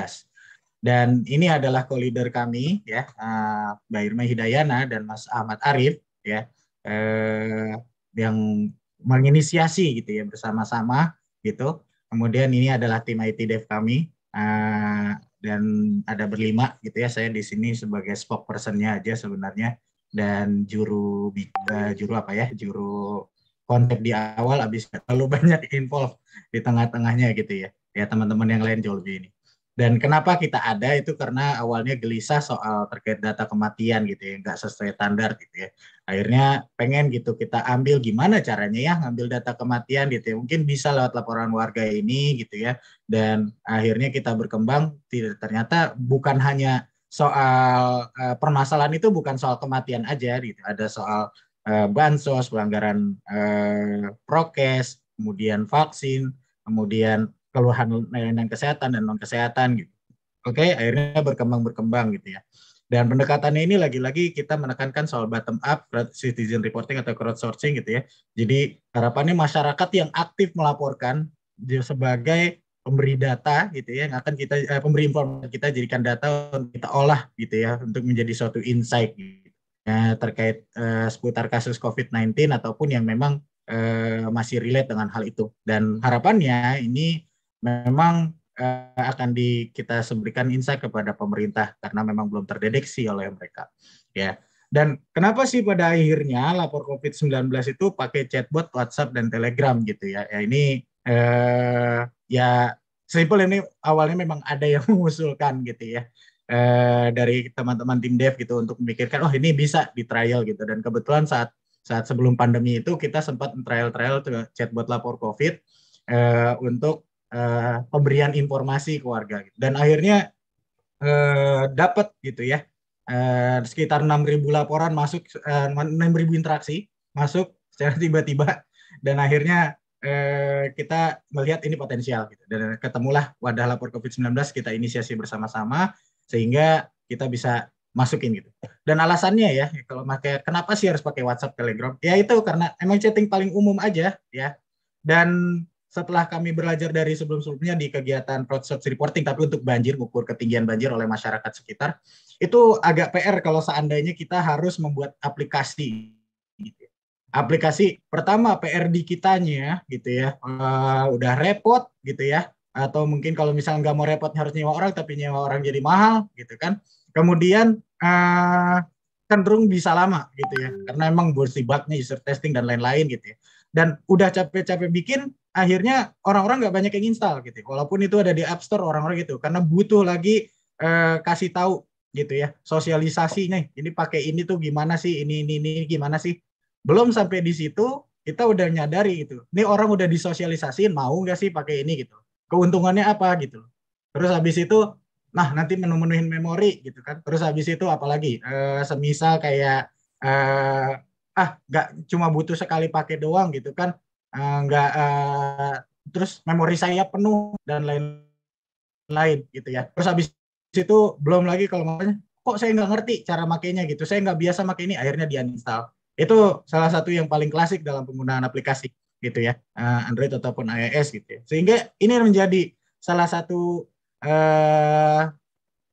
Dan ini adalah co-leader kami ya, uh, Mbak Irma Hidayana dan Mas Ahmad Arif ya, uh, yang menginisiasi gitu ya bersama-sama gitu. Kemudian ini adalah tim IT Dev kami uh, dan ada berlima gitu ya. Saya di sini sebagai spokespersonnya aja sebenarnya dan juru uh, juru apa ya? Juru kontak di awal habis terlalu [LAUGHS] banyak involve di tengah-tengahnya gitu ya. Ya teman-teman yang lain jauh lebih ini. Dan kenapa kita ada itu karena awalnya gelisah soal terkait data kematian gitu ya, nggak sesuai standar gitu ya. Akhirnya pengen gitu kita ambil gimana caranya ya ngambil data kematian gitu ya. Mungkin bisa lewat laporan warga ini gitu ya. Dan akhirnya kita berkembang ternyata bukan hanya soal uh, permasalahan itu bukan soal kematian aja gitu. Ada soal uh, bansos, pelanggaran uh, prokes, kemudian vaksin, kemudian keluhan layanan kesehatan dan non kesehatan gitu. Oke, okay, akhirnya berkembang berkembang gitu ya. Dan pendekatannya ini lagi-lagi kita menekankan soal bottom up citizen reporting atau crowdsourcing gitu ya. Jadi harapannya masyarakat yang aktif melaporkan dia sebagai pemberi data gitu ya yang akan kita eh, pemberi informasi kita jadikan data untuk kita olah gitu ya untuk menjadi suatu insight gitu. nah, terkait eh, seputar kasus COVID-19 ataupun yang memang eh, masih relate dengan hal itu dan harapannya ini memang uh, akan di, kita sebutkan insight kepada pemerintah karena memang belum terdeteksi oleh mereka. Ya. Dan kenapa sih pada akhirnya lapor COVID-19 itu pakai chatbot WhatsApp dan Telegram gitu ya? Ya ini uh, ya simple ini awalnya memang ada yang [LAUGHS] mengusulkan gitu ya. Uh, dari teman-teman tim dev gitu untuk memikirkan oh ini bisa di trial gitu dan kebetulan saat saat sebelum pandemi itu kita sempat trial-trial chatbot lapor COVID uh, untuk Eh, pemberian informasi ke warga gitu. dan akhirnya eh, dapat gitu ya eh, sekitar sekitar 6.000 laporan masuk enam 6.000 interaksi masuk secara [LAUGHS] tiba-tiba dan akhirnya kita melihat ini potensial gitu. dan ketemulah wadah lapor COVID-19 kita inisiasi bersama-sama sehingga kita bisa masukin gitu dan alasannya ya kalau pakai kenapa sih harus pakai WhatsApp Telegram ya itu karena emang chatting paling umum aja ya dan setelah kami belajar dari sebelum-sebelumnya di kegiatan roadshow reporting tapi untuk banjir ngukur ketinggian banjir oleh masyarakat sekitar itu agak PR kalau seandainya kita harus membuat aplikasi gitu ya. aplikasi pertama PR di kitanya gitu ya uh, udah repot gitu ya atau mungkin kalau misalnya nggak mau repot harus nyewa orang tapi nyewa orang jadi mahal gitu kan kemudian uh, cenderung bisa lama gitu ya karena emang bursi debugnya user testing dan lain-lain gitu ya dan udah capek-capek bikin akhirnya orang-orang nggak banyak yang install gitu. Ya. Walaupun itu ada di App Store orang-orang gitu karena butuh lagi eh, kasih tahu gitu ya sosialisasinya, Ini pakai ini tuh gimana sih? Ini ini ini gimana sih? Belum sampai di situ kita udah nyadari gitu. Ini orang udah disosialisasiin mau nggak sih pakai ini gitu. Keuntungannya apa gitu. Terus habis itu nah nanti menu-menuhin memori gitu kan. Terus habis itu apalagi eh, semisal kayak eh, ah nggak cuma butuh sekali pakai doang gitu kan Eh, nggak uh, terus memori saya penuh dan lain-lain gitu ya terus habis itu belum lagi kalau makanya kok saya nggak ngerti cara makainya gitu saya nggak biasa makai ini akhirnya diinstal install itu salah satu yang paling klasik dalam penggunaan aplikasi gitu ya eh, Android ataupun iOS gitu ya. sehingga ini menjadi salah satu uh,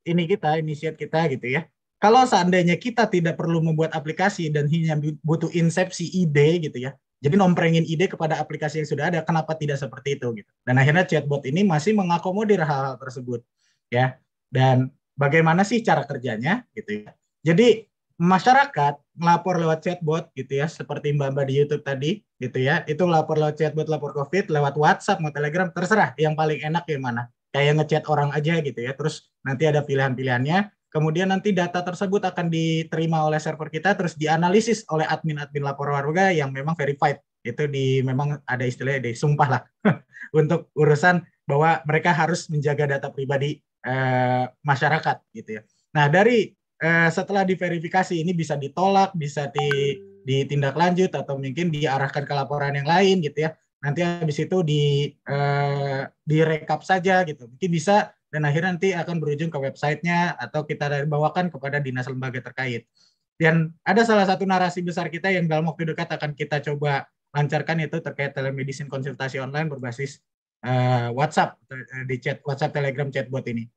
ini kita inisiat kita gitu ya kalau seandainya kita tidak perlu membuat aplikasi dan hanya butuh insepsi ide gitu ya jadi nomprengin ide kepada aplikasi yang sudah ada, kenapa tidak seperti itu gitu. Dan akhirnya chatbot ini masih mengakomodir hal-hal tersebut ya. Dan bagaimana sih cara kerjanya gitu ya. Jadi masyarakat melapor lewat chatbot gitu ya, seperti Mbak-mbak di YouTube tadi gitu ya. Itu lapor lewat chatbot, lapor Covid, lewat WhatsApp, mau Telegram, terserah yang paling enak yang mana. Kayak ngechat orang aja gitu ya. Terus nanti ada pilihan-pilihannya Kemudian nanti data tersebut akan diterima oleh server kita terus dianalisis oleh admin-admin lapor warga yang memang verified. Itu di memang ada istilahnya di sumpah lah [LAUGHS] untuk urusan bahwa mereka harus menjaga data pribadi eh, masyarakat gitu ya. Nah, dari eh, setelah diverifikasi ini bisa ditolak, bisa di ditindaklanjut atau mungkin diarahkan ke laporan yang lain gitu ya. Nanti habis itu di eh, direkap saja gitu. Mungkin bisa dan akhirnya nanti akan berujung ke websitenya atau kita bawakan kepada dinas lembaga terkait. Dan ada salah satu narasi besar kita yang dalam waktu dekat akan kita coba lancarkan itu terkait telemedicine konsultasi online berbasis uh, WhatsApp eh, di chat WhatsApp Telegram chatbot ini.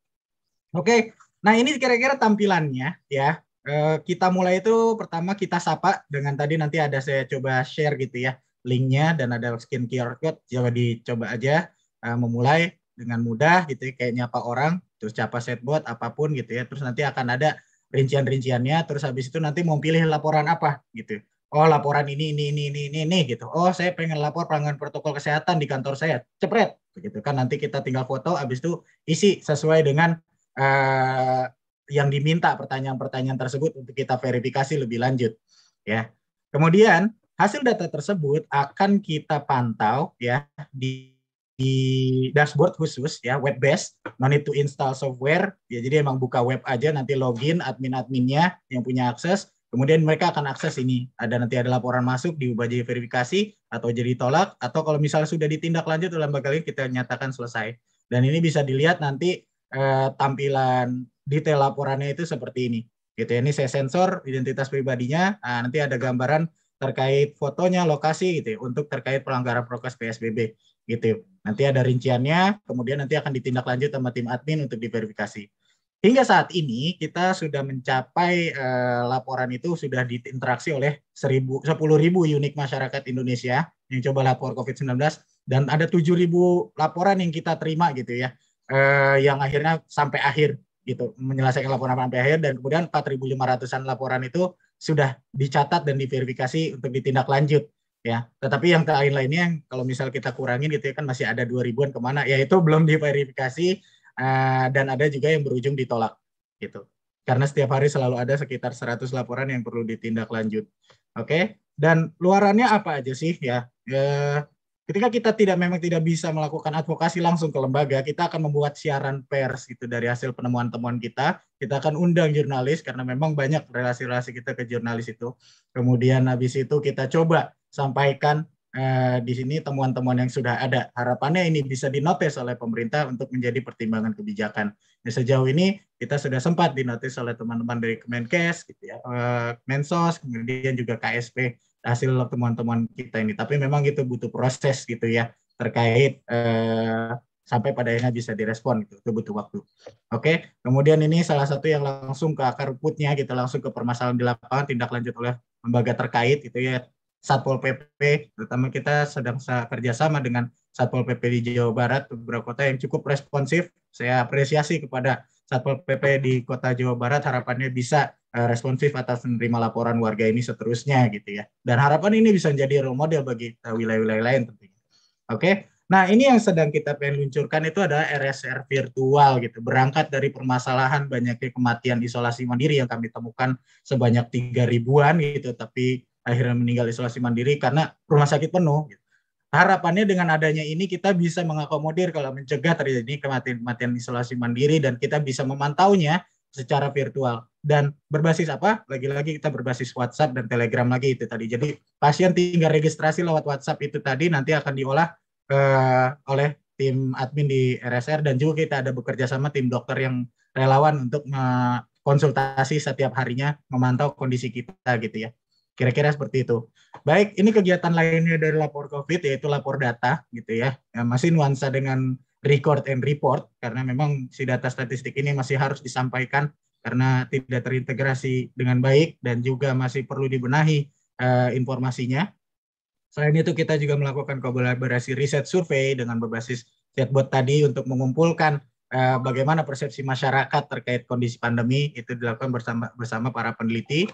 Oke, okay. nah ini kira-kira tampilannya ya. Uh, kita mulai itu pertama kita sapa dengan tadi nanti ada saya coba share gitu ya linknya dan ada skin QR code coba dicoba aja uh, memulai dengan mudah gitu ya kayak nyapa orang terus siapa setbot apapun gitu ya terus nanti akan ada rincian-rinciannya terus habis itu nanti mau pilih laporan apa gitu oh laporan ini ini ini ini ini, ini gitu oh saya pengen lapor pelanggaran protokol kesehatan di kantor saya cepret gitu kan nanti kita tinggal foto habis itu isi sesuai dengan uh, yang diminta pertanyaan-pertanyaan tersebut untuk kita verifikasi lebih lanjut ya kemudian hasil data tersebut akan kita pantau ya di di dashboard khusus ya web based no need to install software ya jadi emang buka web aja nanti login admin adminnya yang punya akses kemudian mereka akan akses ini ada nanti ada laporan masuk diubah jadi verifikasi atau jadi tolak atau kalau misalnya sudah ditindak lanjut dalam kali kita nyatakan selesai dan ini bisa dilihat nanti eh, tampilan detail laporannya itu seperti ini gitu ya ini saya sensor identitas pribadinya nah, nanti ada gambaran terkait fotonya, lokasi gitu ya, untuk terkait pelanggaran prokes PSBB gitu. Nanti ada rinciannya, kemudian nanti akan ditindaklanjut sama tim admin untuk diverifikasi. Hingga saat ini kita sudah mencapai eh, laporan itu sudah diinteraksi oleh 10.000 10.000 unik masyarakat Indonesia yang coba lapor COVID-19 dan ada 7.000 laporan yang kita terima gitu ya. Eh, yang akhirnya sampai akhir gitu menyelesaikan laporan sampai akhir dan kemudian 4.500-an laporan itu sudah dicatat dan diverifikasi untuk ditindaklanjut ya tetapi yang lain lainnya yang kalau misal kita kurangin gitu ya kan masih ada dua ribuan kemana ya itu belum diverifikasi uh, dan ada juga yang berujung ditolak gitu karena setiap hari selalu ada sekitar 100 laporan yang perlu ditindak lanjut oke okay? dan luarannya apa aja sih ya E, ketika kita tidak memang tidak bisa melakukan advokasi langsung ke lembaga, kita akan membuat siaran pers gitu dari hasil penemuan temuan kita. Kita akan undang jurnalis karena memang banyak relasi-relasi kita ke jurnalis itu. Kemudian habis itu kita coba sampaikan eh, di sini temuan-temuan yang sudah ada. Harapannya ini bisa dinotis oleh pemerintah untuk menjadi pertimbangan kebijakan. Nah, sejauh ini kita sudah sempat dinotis oleh teman-teman dari Kemenkes, gitu ya, eh, Mensos, kemudian juga KSP hasil temuan-temuan kita ini. Tapi memang itu butuh proses gitu ya terkait eh, sampai pada akhirnya bisa direspon gitu. Itu butuh waktu. Oke, kemudian ini salah satu yang langsung ke akar rumputnya gitu, langsung ke permasalahan di lapangan tindak lanjut oleh lembaga terkait gitu ya Satpol PP, terutama kita sedang kerjasama dengan Satpol PP di Jawa Barat, beberapa kota yang cukup responsif. Saya apresiasi kepada Satpol PP di Kota Jawa Barat, harapannya bisa eh, responsif atas menerima laporan warga ini seterusnya gitu ya. Dan harapan ini bisa menjadi role model bagi eh, wilayah-wilayah lain tentunya. Oke, nah ini yang sedang kita pengen luncurkan itu adalah RSR virtual gitu. Berangkat dari permasalahan banyaknya kematian isolasi mandiri yang kami temukan sebanyak tiga ribuan gitu, tapi akhirnya meninggal isolasi mandiri karena rumah sakit penuh. Harapannya dengan adanya ini kita bisa mengakomodir kalau mencegah terjadi kematian-kematian isolasi mandiri dan kita bisa memantaunya secara virtual. Dan berbasis apa? Lagi-lagi kita berbasis WhatsApp dan Telegram lagi itu tadi. Jadi pasien tinggal registrasi lewat WhatsApp itu tadi nanti akan diolah eh, oleh tim admin di RSR dan juga kita ada bekerja sama tim dokter yang relawan untuk konsultasi setiap harinya memantau kondisi kita gitu ya. Kira-kira seperti itu. Baik, ini kegiatan lainnya dari lapor COVID yaitu lapor data gitu ya. ya masih nuansa dengan record and report karena memang si data statistik ini masih harus disampaikan karena tidak terintegrasi dengan baik dan juga masih perlu dibenahi uh, informasinya. Selain itu kita juga melakukan kolaborasi riset survei dengan berbasis chatbot tadi untuk mengumpulkan uh, bagaimana persepsi masyarakat terkait kondisi pandemi itu dilakukan bersama bersama para peneliti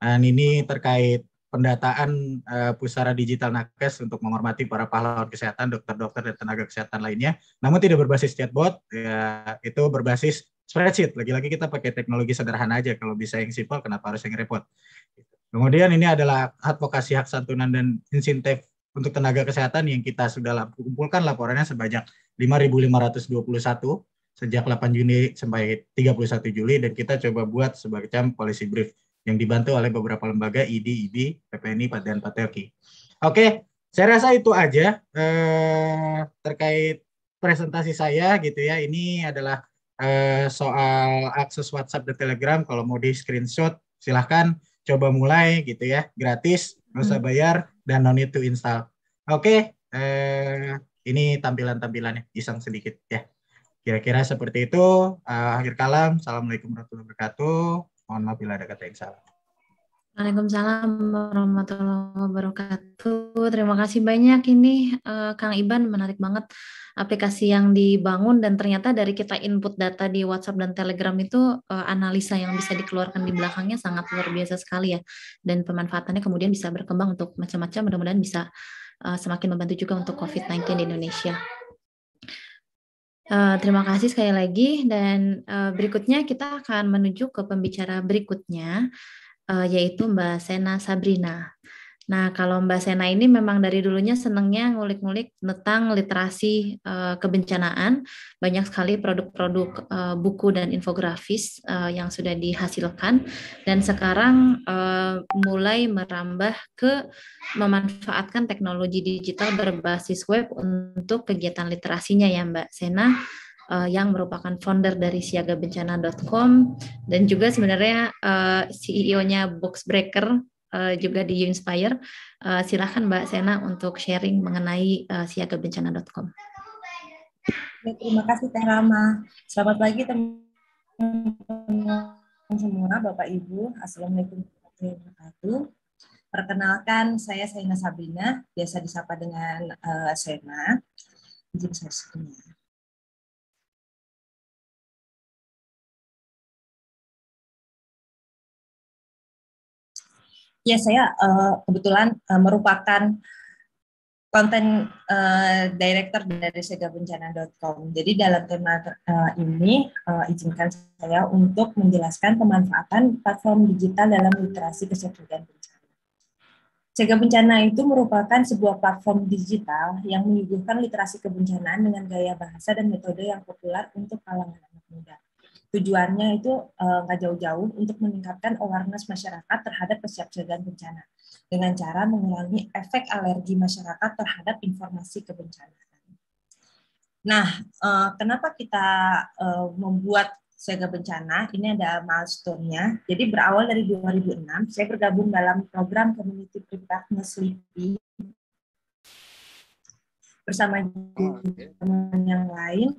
dan ini terkait pendataan uh, pusara digital nakes untuk menghormati para pahlawan kesehatan, dokter-dokter dan tenaga kesehatan lainnya. Namun tidak berbasis chatbot, ya, itu berbasis spreadsheet. Lagi-lagi kita pakai teknologi sederhana aja. Kalau bisa yang simple, kenapa harus yang repot? Kemudian ini adalah advokasi hak santunan dan insentif untuk tenaga kesehatan yang kita sudah kumpulkan laporannya sebanyak 5.521 sejak 8 Juni sampai 31 Juli dan kita coba buat sebagai jam policy brief yang dibantu oleh beberapa lembaga ID, IB, PPNI, dan Patelki. Oke, saya rasa itu aja eh, terkait presentasi saya gitu ya. Ini adalah eh, soal akses WhatsApp dan Telegram. Kalau mau di screenshot, silahkan coba mulai gitu ya, gratis, nggak usah hmm. bayar dan no need to install. Oke, eh, ini tampilan-tampilannya iseng sedikit ya. Kira-kira seperti itu. Uh, akhir kalam, assalamualaikum warahmatullahi wabarakatuh. Mohon maaf bila ada kata yang salah. Waalaikumsalam warahmatullahi wabarakatuh. Terima kasih banyak ini uh, Kang Iban menarik banget aplikasi yang dibangun dan ternyata dari kita input data di WhatsApp dan Telegram itu uh, analisa yang bisa dikeluarkan di belakangnya sangat luar biasa sekali ya dan pemanfaatannya kemudian bisa berkembang untuk macam-macam mudah-mudahan bisa uh, semakin membantu juga untuk COVID-19 di Indonesia. Eh, terima kasih sekali lagi dan uh, berikutnya kita akan menuju ke pembicara berikutnya uh, yaitu Mbak Sena Sabrina. Nah, kalau Mbak Sena ini memang dari dulunya senangnya ngulik-ngulik tentang literasi uh, kebencanaan. Banyak sekali produk-produk uh, buku dan infografis uh, yang sudah dihasilkan dan sekarang uh, mulai merambah ke memanfaatkan teknologi digital berbasis web untuk kegiatan literasinya ya Mbak Sena yang merupakan founder dari siagabencana.com dan juga sebenarnya CEO-nya Boxbreaker uh, juga di Inspire. Uh, eh, silahkan Mbak Sena untuk sharing mengenai uh, eh, siagabencana.com. Ya, terima kasih Teh Rama. Selamat pagi teman-teman semua, Bapak Ibu. Assalamualaikum warahmatullahi wabarakatuh. Perkenalkan, saya Sena Sabrina, biasa disapa dengan uh, Sena. Izin saya Ya saya uh, kebetulan uh, merupakan konten uh, director dari segabencana.com. Jadi dalam tema uh, ini uh, izinkan saya untuk menjelaskan pemanfaatan platform digital dalam literasi kesehatan bencana. Sega Bencana itu merupakan sebuah platform digital yang menyuguhkan literasi kebencanaan dengan gaya bahasa dan metode yang populer untuk kalangan anak muda. Tujuannya itu eh, nggak uh, jauh-jauh untuk meningkatkan awareness masyarakat terhadap kesiapsiagaan bencana dengan cara mengurangi efek alergi masyarakat terhadap informasi kebencanaan. Nah, uh, kenapa kita uh, membuat siaga bencana, ini ada milestone-nya. Jadi berawal dari 2006, saya bergabung dalam program Community Preparedness LIPI bersama oh, teman oh, yang lain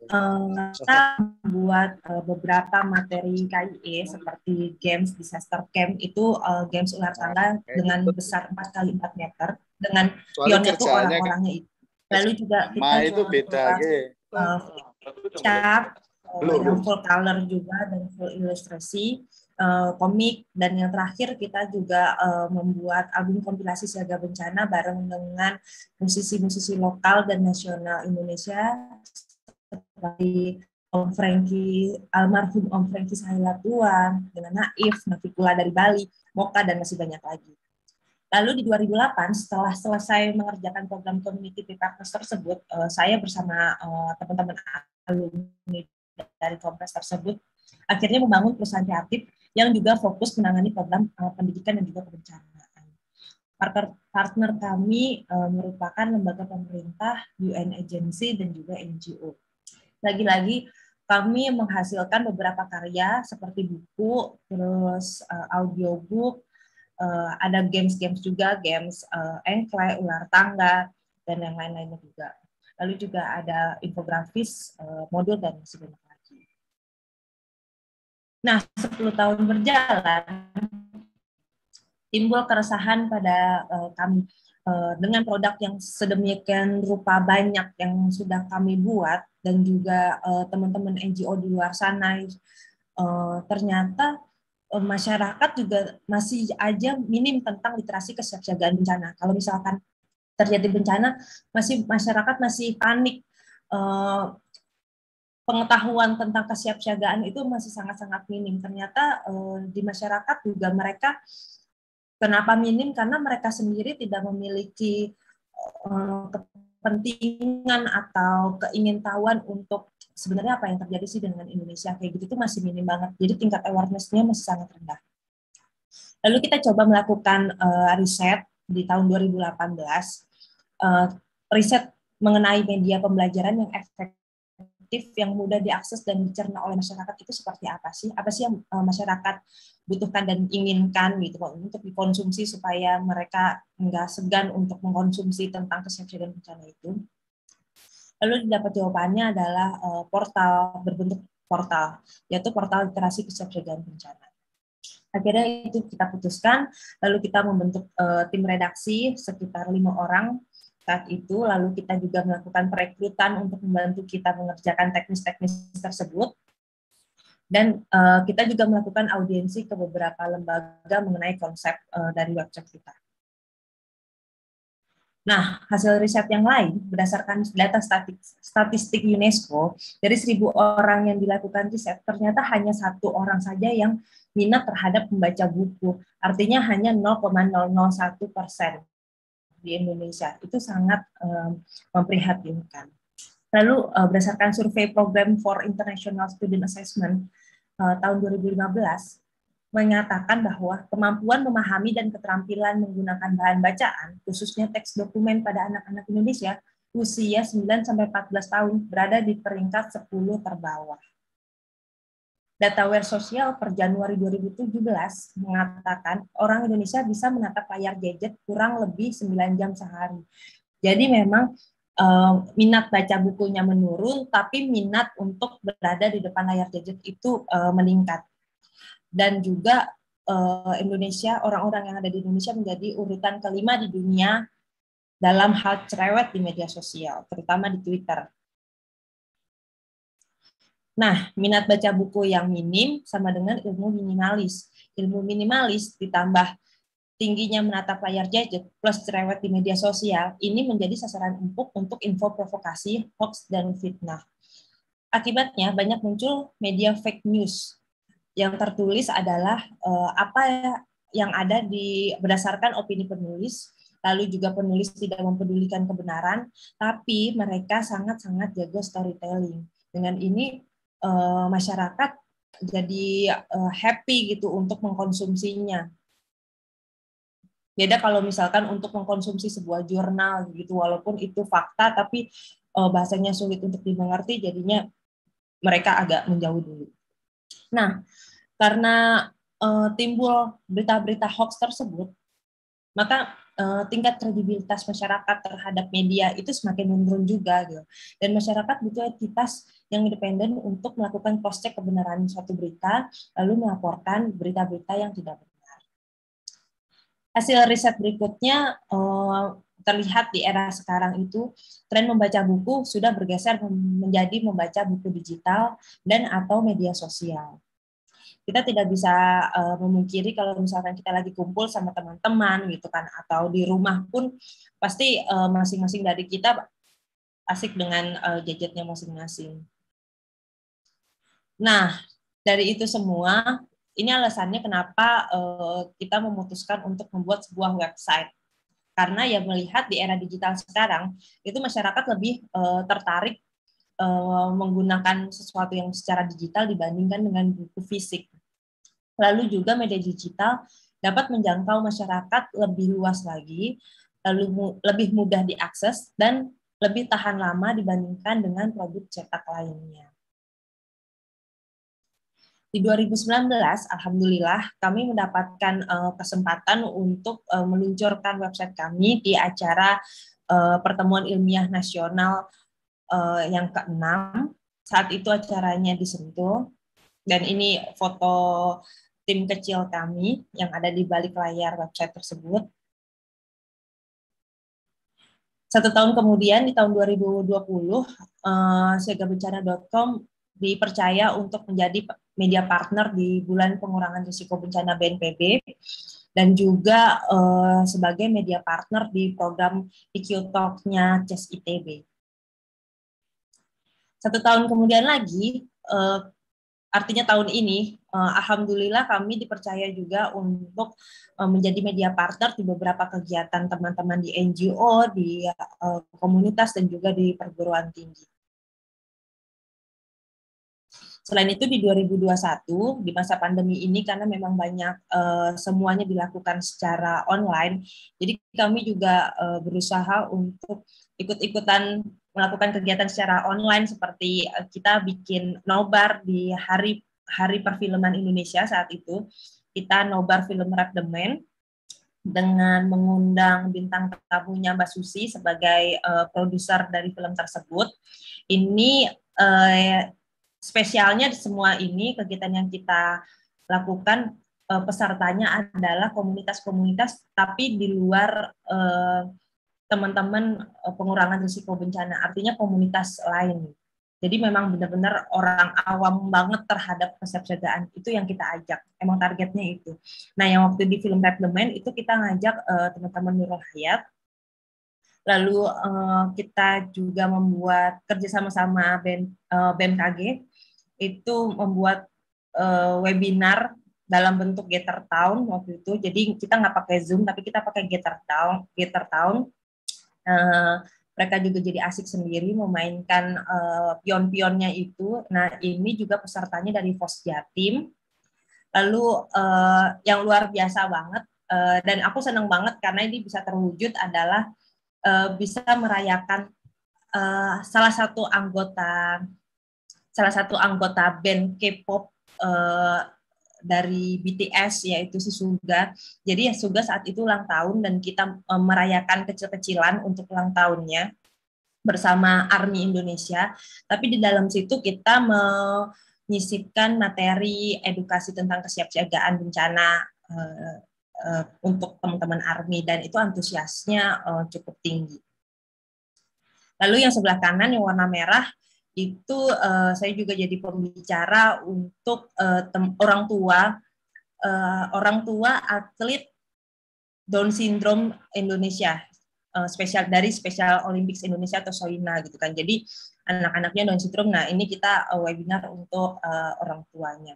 Eh, kita buat uh, beberapa materi KIE seperti games disaster camp itu uh, games ular nah, tangga nah, dengan itu. besar 4 kali 4 meter dengan pionnya itu orang-orangnya kan. itu. Lalu juga kita Ma, itu beda uh, cap uh, dengan full color juga dan full ilustrasi uh, komik dan yang terakhir kita juga uh, membuat album kompilasi siaga bencana bareng dengan musisi-musisi lokal dan nasional Indonesia seperti Om Franky, almarhum Om Franky Sahila Sailatuan, dengan Naif, Nafikula dari Bali, Moka, dan masih banyak lagi. Lalu di 2008 setelah selesai mengerjakan program community preparedness tersebut, eh, saya bersama eh, teman-teman alumni dari Kompres tersebut akhirnya membangun perusahaan kreatif yang juga fokus menangani program eh, pendidikan dan juga kebencanaan. Partner, partner kami merupakan lembaga pemerintah, UN agency, dan juga NGO lagi-lagi kami menghasilkan beberapa karya seperti buku, terus uh, audiobook, uh, ada games-games juga, games uh, ular tangga, dan yang lain-lainnya juga. Lalu juga ada infografis, uh, modul, dan masih lagi. Nah, 10 tahun berjalan, timbul keresahan pada uh, kami Eh, dengan produk yang sedemikian rupa banyak yang sudah kami buat dan juga eh, teman-teman NGO di luar sana uh, ternyata uh, masyarakat juga masih aja minim tentang literasi kesiapsiagaan bencana. Kalau misalkan terjadi bencana, masih masyarakat masih panik. Uh, pengetahuan tentang kesiapsiagaan itu masih sangat-sangat minim. Ternyata uh, di masyarakat juga mereka Kenapa minim? Karena mereka sendiri tidak memiliki eh, kepentingan atau keingintahuan untuk sebenarnya apa yang terjadi sih dengan Indonesia kayak gitu itu masih minim banget. Jadi tingkat awareness-nya masih sangat rendah. Lalu kita coba melakukan uh, riset di tahun 2018. Uh, eh, riset mengenai media pembelajaran yang efektif efektif yang mudah diakses dan dicerna oleh masyarakat itu seperti apa sih? Apa sih yang eh, masyarakat butuhkan dan inginkan gitu untuk dikonsumsi supaya mereka nggak segan untuk mengkonsumsi tentang kesiapsiagaan bencana itu? Lalu didapat jawabannya adalah eh, portal berbentuk portal, yaitu portal literasi kesiapsiagaan bencana akhirnya itu kita putuskan lalu kita membentuk uh, tim redaksi sekitar lima orang saat itu, lalu kita juga melakukan perekrutan untuk membantu kita mengerjakan teknis-teknis tersebut. Dan uh, kita juga melakukan audiensi ke beberapa lembaga mengenai konsep uh, dari website kita. Nah, hasil riset yang lain berdasarkan data statistik UNESCO, dari seribu orang yang dilakukan riset, ternyata hanya satu orang saja yang minat terhadap membaca buku. Artinya hanya 0,001 persen di Indonesia. Itu sangat um, memprihatinkan. Lalu uh, berdasarkan survei program for International Student Assessment uh, tahun 2015 mengatakan bahwa kemampuan memahami dan keterampilan menggunakan bahan bacaan, khususnya teks dokumen pada anak-anak Indonesia usia 9 sampai 14 tahun berada di peringkat 10 terbawah. Data Dataware Sosial per Januari 2017 mengatakan orang Indonesia bisa menatap layar gadget kurang lebih 9 jam sehari. Jadi memang eh, minat baca bukunya menurun, tapi minat untuk berada di depan layar gadget itu eh, meningkat. Dan juga eh, Indonesia, orang-orang yang ada di Indonesia menjadi urutan kelima di dunia dalam hal cerewet di media sosial, terutama di Twitter. Nah, minat baca buku yang minim sama dengan ilmu minimalis. Ilmu minimalis ditambah tingginya menatap layar gadget plus cerewet di media sosial ini menjadi sasaran empuk untuk info provokasi, hoax, dan fitnah. Akibatnya banyak muncul media fake news yang tertulis adalah eh, apa yang ada di berdasarkan opini penulis, lalu juga penulis tidak mempedulikan kebenaran, tapi mereka sangat-sangat jago storytelling. Dengan ini uh, masyarakat jadi uh, happy gitu untuk mengkonsumsinya. Beda kalau misalkan untuk mengkonsumsi sebuah jurnal gitu, walaupun itu fakta tapi uh, bahasanya sulit untuk dimengerti, jadinya mereka agak menjauh dulu. Nah, karena uh, timbul berita-berita hoax tersebut, maka Eh, tingkat kredibilitas masyarakat terhadap media itu semakin menurun juga gitu. Dan masyarakat butuh entitas yang independen untuk melakukan cross check kebenaran suatu berita lalu melaporkan berita-berita yang tidak benar. Hasil riset berikutnya eh, terlihat di era sekarang itu tren membaca buku sudah bergeser menjadi membaca buku digital dan atau media sosial kita tidak bisa uh, memungkiri kalau misalkan kita lagi kumpul sama teman-teman gitu kan atau di rumah pun pasti masing eh, masing-masing dari kita asik dengan uh, gadgetnya masing-masing. Nah, dari itu semua ini alasannya kenapa uh, kita memutuskan untuk membuat sebuah website karena ya melihat di era digital sekarang itu masyarakat lebih uh, tertarik uh, menggunakan sesuatu yang secara digital dibandingkan dengan buku fisik. Lalu juga media digital dapat menjangkau masyarakat lebih luas lagi, lalu mu lebih mudah diakses dan lebih tahan lama dibandingkan dengan produk cetak lainnya. Di 2019, alhamdulillah kami mendapatkan uh, kesempatan untuk uh, meluncurkan website kami di acara uh, pertemuan ilmiah nasional uh, yang keenam. Saat itu acaranya di Sentul dan ini foto tim kecil kami yang ada di balik layar website tersebut. Satu tahun kemudian di tahun 2020, uh, eh, siagabencana.com dipercaya untuk menjadi media partner di bulan pengurangan risiko bencana BNPB dan juga eh, sebagai media partner di program IQ Talk-nya CES ITB. Satu tahun kemudian lagi, uh, artinya tahun ini, uh, alhamdulillah kami dipercaya juga untuk uh, menjadi media partner di beberapa kegiatan teman-teman di NGO, di uh, komunitas, dan juga di perguruan tinggi. Selain itu di 2021 di masa pandemi ini karena memang banyak uh, semuanya dilakukan secara online, jadi kami juga uh, berusaha untuk ikut-ikutan melakukan kegiatan secara online seperti eh, kita bikin nobar di hari hari perfilman Indonesia saat itu kita nobar film Man dengan mengundang bintang tamunya Mbak Susi sebagai uh, produser dari film tersebut. Ini uh, spesialnya di semua ini kegiatan yang kita lakukan uh, pesertanya adalah komunitas-komunitas tapi di luar uh, teman-teman eh, pengurangan risiko bencana, artinya komunitas lain. Jadi memang benar-benar orang awam banget terhadap kesiapsiagaan itu yang kita ajak. Emang targetnya itu. Nah, yang waktu di film Replemen itu kita ngajak uh, teman-teman Nurul Hayat. Lalu uh, kita juga membuat kerja sama-sama uh, itu membuat uh, webinar dalam bentuk Getter Town waktu itu. Jadi kita nggak pakai Zoom, tapi kita pakai Getter Town. Getter Town Eh, mereka juga jadi asik sendiri memainkan uh, pion-pionnya itu. Nah, ini juga pesertanya dari Fos Jatim. Lalu uh, yang luar biasa banget uh, dan aku senang banget karena ini bisa terwujud adalah uh, bisa merayakan uh, salah satu anggota salah satu anggota band K-pop uh, dari BTS yaitu si Suga. Jadi ya Suga saat itu ulang tahun dan kita e, merayakan kecil-kecilan untuk ulang tahunnya bersama Army Indonesia. Tapi di dalam situ kita menyisipkan materi edukasi tentang kesiapsiagaan bencana e, e, untuk teman-teman Army dan itu antusiasnya e, cukup tinggi. Lalu yang sebelah kanan yang warna merah itu uh, saya juga jadi pembicara untuk uh, orang tua uh, orang tua atlet Down syndrome Indonesia uh, spesial dari Special Olympics Indonesia atau SOINA gitu kan jadi anak-anaknya Down syndrome nah ini kita uh, webinar untuk uh, orang tuanya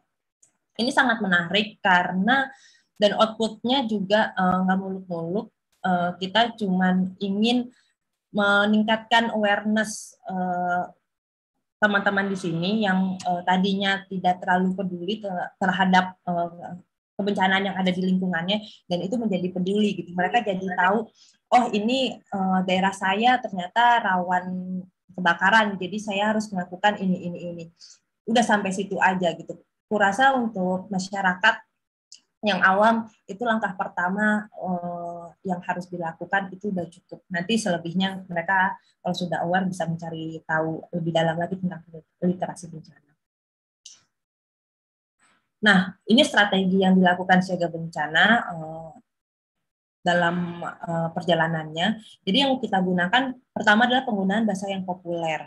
ini sangat menarik karena dan outputnya juga nggak uh, muluk-muluk uh, kita cuman ingin meningkatkan awareness uh, teman-teman di sini yang uh, tadinya tidak terlalu peduli ter terhadap uh, kebencanaan yang ada di lingkungannya dan itu menjadi peduli gitu. Mereka jadi tahu oh ini uh, daerah saya ternyata rawan kebakaran jadi saya harus melakukan ini ini ini. Udah sampai situ aja gitu. Kurasa untuk masyarakat yang awam itu langkah pertama uh, yang harus dilakukan itu sudah cukup. Nanti selebihnya mereka kalau sudah aware bisa mencari tahu lebih dalam lagi tentang literasi bencana. Nah, ini strategi yang dilakukan siaga bencana eh, dalam eh, perjalanannya. Jadi yang kita gunakan pertama adalah penggunaan bahasa yang populer.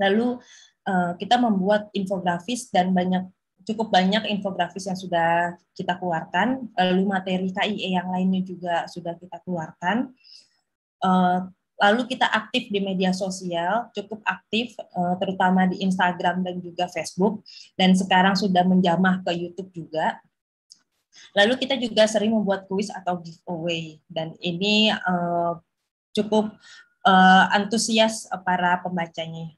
Lalu eh, kita membuat infografis dan banyak cukup banyak infografis yang sudah kita keluarkan, eh, lalu materi KIE yang lainnya juga sudah kita keluarkan. Eh, lalu kita aktif di media sosial, cukup aktif eh, terutama di Instagram dan juga Facebook, dan sekarang sudah menjamah ke YouTube juga. Lalu kita juga sering membuat kuis atau giveaway, dan ini cukup antusias para pembacanya.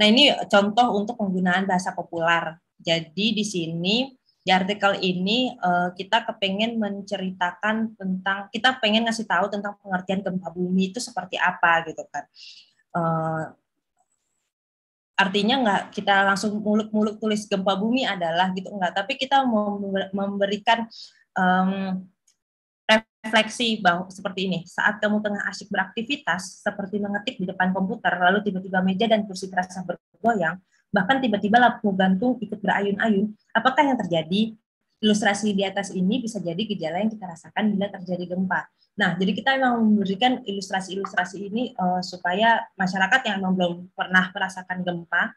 Nah, ini contoh untuk penggunaan bahasa populer. Jadi di sini di artikel ini eh, kita kepengen menceritakan tentang kita pengen ngasih tahu tentang pengertian gempa bumi itu seperti apa gitu kan. Eh, artinya nggak kita langsung muluk-muluk tulis gempa bumi adalah gitu enggak, tapi kita memberikan um, refleksi bahwa seperti ini, saat kamu tengah asyik beraktivitas, seperti mengetik di depan komputer, lalu tiba-tiba meja dan kursi terasa bergoyang, bahkan tiba-tiba lampu gantung ikut berayun-ayun, apakah yang terjadi? Ilustrasi di atas ini bisa jadi gejala yang kita rasakan bila terjadi gempa. Nah, jadi kita memang memberikan ilustrasi-ilustrasi ini uh, supaya masyarakat yang memang belum pernah merasakan gempa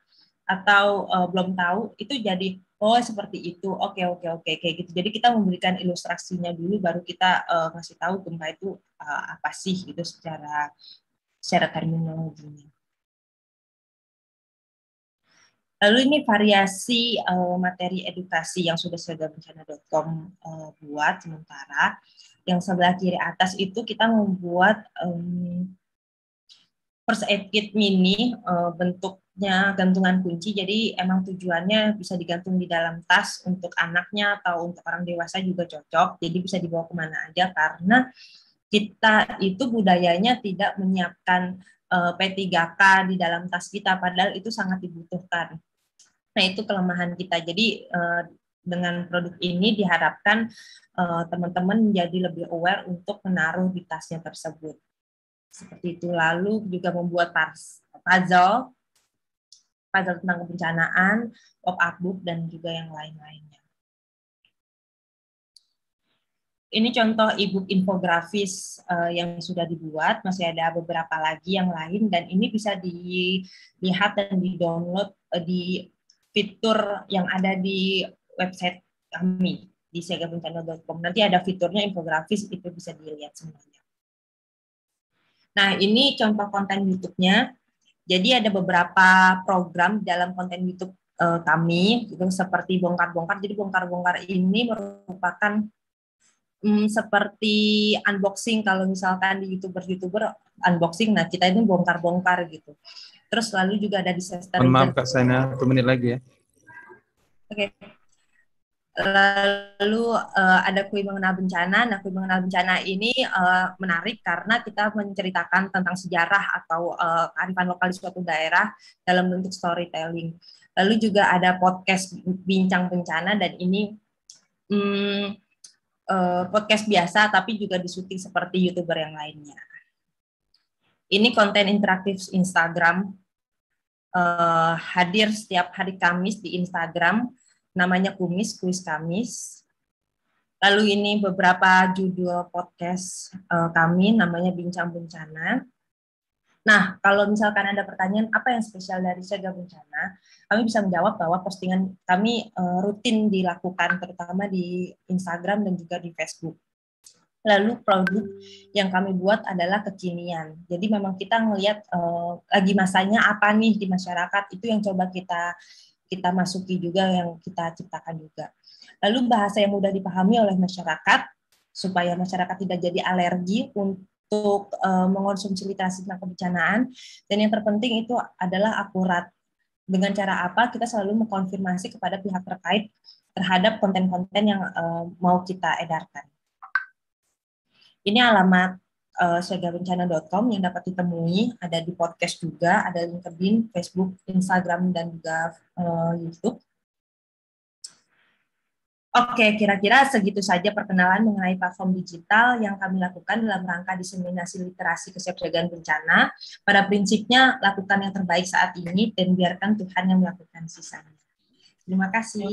atau uh, belum tahu itu jadi oh seperti itu oke okay, oke okay, oke okay, kayak gitu jadi kita memberikan ilustrasinya dulu baru kita uh, ngasih tahu gempa itu uh, apa sih gitu secara secara terminologinya lalu ini variasi uh, materi edukasi yang sudah bencana.com uh, buat sementara yang sebelah kiri atas itu kita membuat um, first aid kit mini eh, bentuknya gantungan kunci jadi emang tujuannya bisa digantung di dalam tas untuk anaknya atau untuk orang dewasa juga cocok jadi bisa dibawa kemana aja karena kita itu budayanya tidak menyiapkan uh, eh, P3K di dalam tas kita padahal itu sangat dibutuhkan nah itu kelemahan kita jadi eh, dengan produk ini diharapkan teman-teman menjadi lebih aware untuk menaruh di tasnya tersebut seperti itu lalu juga membuat puzzle puzzle tentang kebencanaan pop up book dan juga yang lain-lainnya ini contoh e infografis uh, yang sudah dibuat masih ada beberapa lagi yang lain dan ini bisa dilihat dan di-download uh, di fitur yang ada di website kami di segabencana.com nanti ada fiturnya infografis itu bisa dilihat semuanya Nah, ini contoh konten YouTube-nya. Jadi ada beberapa program dalam konten YouTube uh, kami, itu seperti bongkar-bongkar. Jadi bongkar-bongkar ini merupakan um, seperti unboxing kalau misalkan di youtuber-youtuber unboxing. Nah, kita ini bongkar-bongkar gitu. Terus lalu juga ada disaster. Maaf Kak Sana, satu menit lagi ya. Oke. Okay. Lalu uh, ada kui mengenal bencana. Nah, kui mengenal bencana ini uh, menarik karena kita menceritakan tentang sejarah atau uh, kearifan lokal di suatu daerah dalam bentuk storytelling. Lalu juga ada podcast bincang bencana dan ini um, uh, podcast biasa tapi juga disuting seperti youtuber yang lainnya. Ini konten interaktif Instagram uh, hadir setiap hari Kamis di Instagram namanya Kumis, Kuis Kamis. Lalu ini beberapa judul podcast uh, kami, namanya Bincang Bencana. Nah, kalau misalkan ada pertanyaan apa yang spesial dari Siaga Bencana, kami bisa menjawab bahwa postingan kami uh, rutin dilakukan, terutama di Instagram dan juga di Facebook. Lalu produk yang kami buat adalah kekinian. Jadi memang kita melihat uh, eh, lagi masanya apa nih di masyarakat, itu yang coba kita kita masuki juga yang kita ciptakan juga. Lalu bahasa yang mudah dipahami oleh masyarakat supaya masyarakat tidak jadi alergi untuk uh, mengonsumsi literasi tentang kebencanaan dan yang terpenting itu adalah akurat. Dengan cara apa kita selalu mengkonfirmasi kepada pihak terkait terhadap konten-konten yang uh, mau kita edarkan. Ini alamat uh, yang dapat ditemui ada di podcast juga, ada LinkedIn, Facebook, Instagram dan juga uh, YouTube. Oke, kira-kira segitu saja perkenalan mengenai platform digital yang kami lakukan dalam rangka diseminasi literasi kesiapsiagaan bencana. Pada prinsipnya, lakukan yang terbaik saat ini dan biarkan Tuhan yang melakukan sisanya. Terima kasih.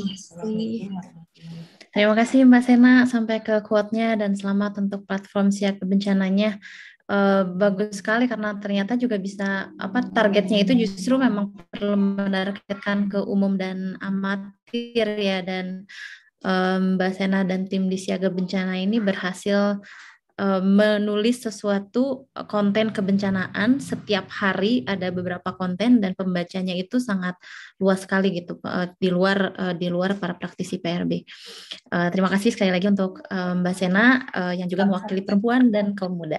Terima kasih Mbak Sena sampai ke quote-nya dan selamat untuk platform siaga bencananya. Uh, bagus sekali karena ternyata juga bisa apa targetnya itu justru memang perlu menargetkan ke umum dan amatir ya dan um, Mbak Sena dan tim di siaga bencana ini berhasil Eh, menulis sesuatu eh, konten kebencanaan setiap hari ada beberapa konten dan pembacanya itu sangat luas sekali gitu eh, di luar di luar para praktisi PRB. Terima kasih sekali lagi untuk Mbak Sena yang juga mewakili perempuan dan kaum muda.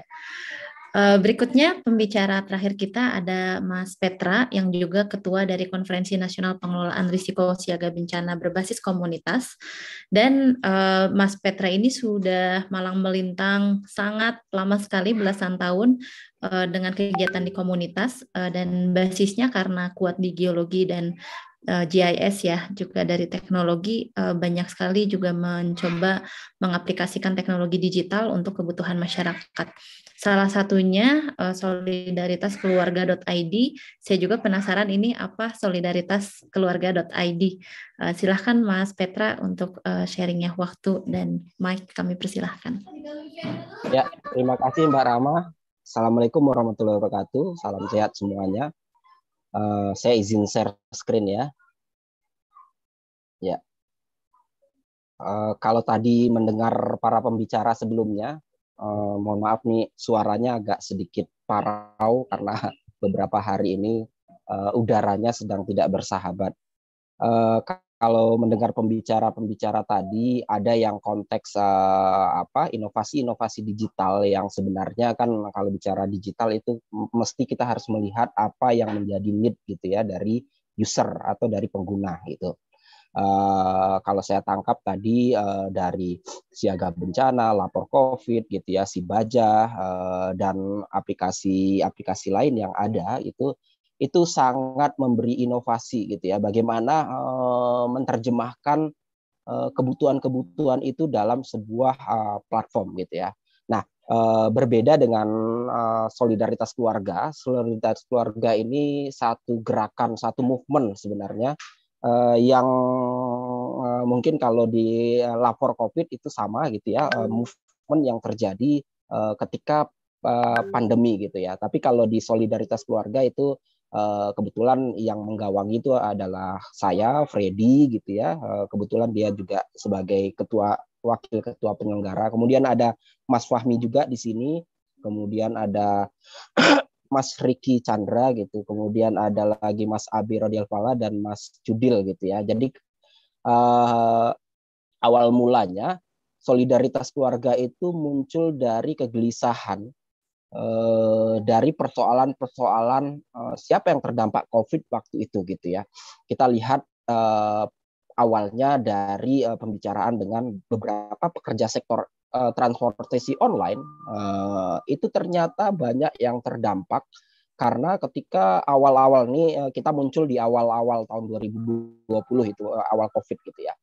Eh, berikutnya pembicara terakhir kita ada Mas Petra yang juga ketua dari Konferensi Nasional Pengelolaan Risiko Siaga Bencana berbasis komunitas dan uh, Mas Petra ini sudah malang melintang sangat lama sekali belasan tahun uh, dengan kegiatan di komunitas uh, dan basisnya karena kuat di geologi dan GIS ya juga dari teknologi banyak sekali juga mencoba mengaplikasikan teknologi digital untuk kebutuhan masyarakat. Salah satunya uh, eh, solidaritaskeluarga.id. Saya juga penasaran ini apa solidaritaskeluarga.id. Uh, eh, silahkan Mas Petra untuk uh, sharingnya waktu dan Mike kami persilahkan. Ya, terima kasih Mbak Rama. Assalamualaikum warahmatullahi wabarakatuh. Salam sehat semuanya. Uh, saya izin share screen ya. Ya. Uh, kalau tadi mendengar para pembicara sebelumnya, eh, mohon maaf nih suaranya agak sedikit parau karena beberapa hari ini eh, udaranya sedang tidak bersahabat. Eh, kalau mendengar pembicara-pembicara tadi ada yang konteks uh, apa inovasi-inovasi digital yang sebenarnya kan kalau bicara digital itu mesti kita harus melihat apa yang menjadi need gitu ya dari user atau dari pengguna gitu. Eh, kalau saya tangkap tadi uh, dari siaga bencana, lapor COVID gitu ya, si baja uh, eh, dan aplikasi-aplikasi lain yang ada itu itu sangat memberi inovasi gitu ya. Bagaimana uh, menerjemahkan kebutuhan-kebutuhan itu dalam sebuah uh, platform gitu ya. Nah, berbeda dengan solidaritas keluarga. Solidaritas keluarga ini satu gerakan, satu movement sebenarnya uh, yang uh, mungkin kalau di lapor COVID itu sama gitu ya uh, movement yang terjadi uh, ketika uh, pandemi gitu ya. Tapi kalau di solidaritas keluarga itu Uh, kebetulan yang menggawangi itu adalah saya, Freddy gitu ya. Uh, kebetulan dia juga sebagai ketua wakil ketua penyelenggara. Kemudian ada Mas Fahmi juga di sini. Kemudian ada [CLEARS THROAT] Mas Riki Chandra gitu, kemudian ada lagi Mas Abi Rodialpala dan Mas Judil gitu ya. Jadi uh, awal mulanya solidaritas keluarga itu muncul dari kegelisahan uh, dari persoalan-persoalan uh, siapa yang terdampak COVID waktu itu gitu ya. Kita lihat uh, awalnya dari uh, pembicaraan dengan beberapa pekerja sektor uh, transportasi online uh, itu ternyata banyak yang terdampak karena ketika awal-awal nih eh, kita muncul di awal-awal tahun 2020 itu awal Covid gitu ya.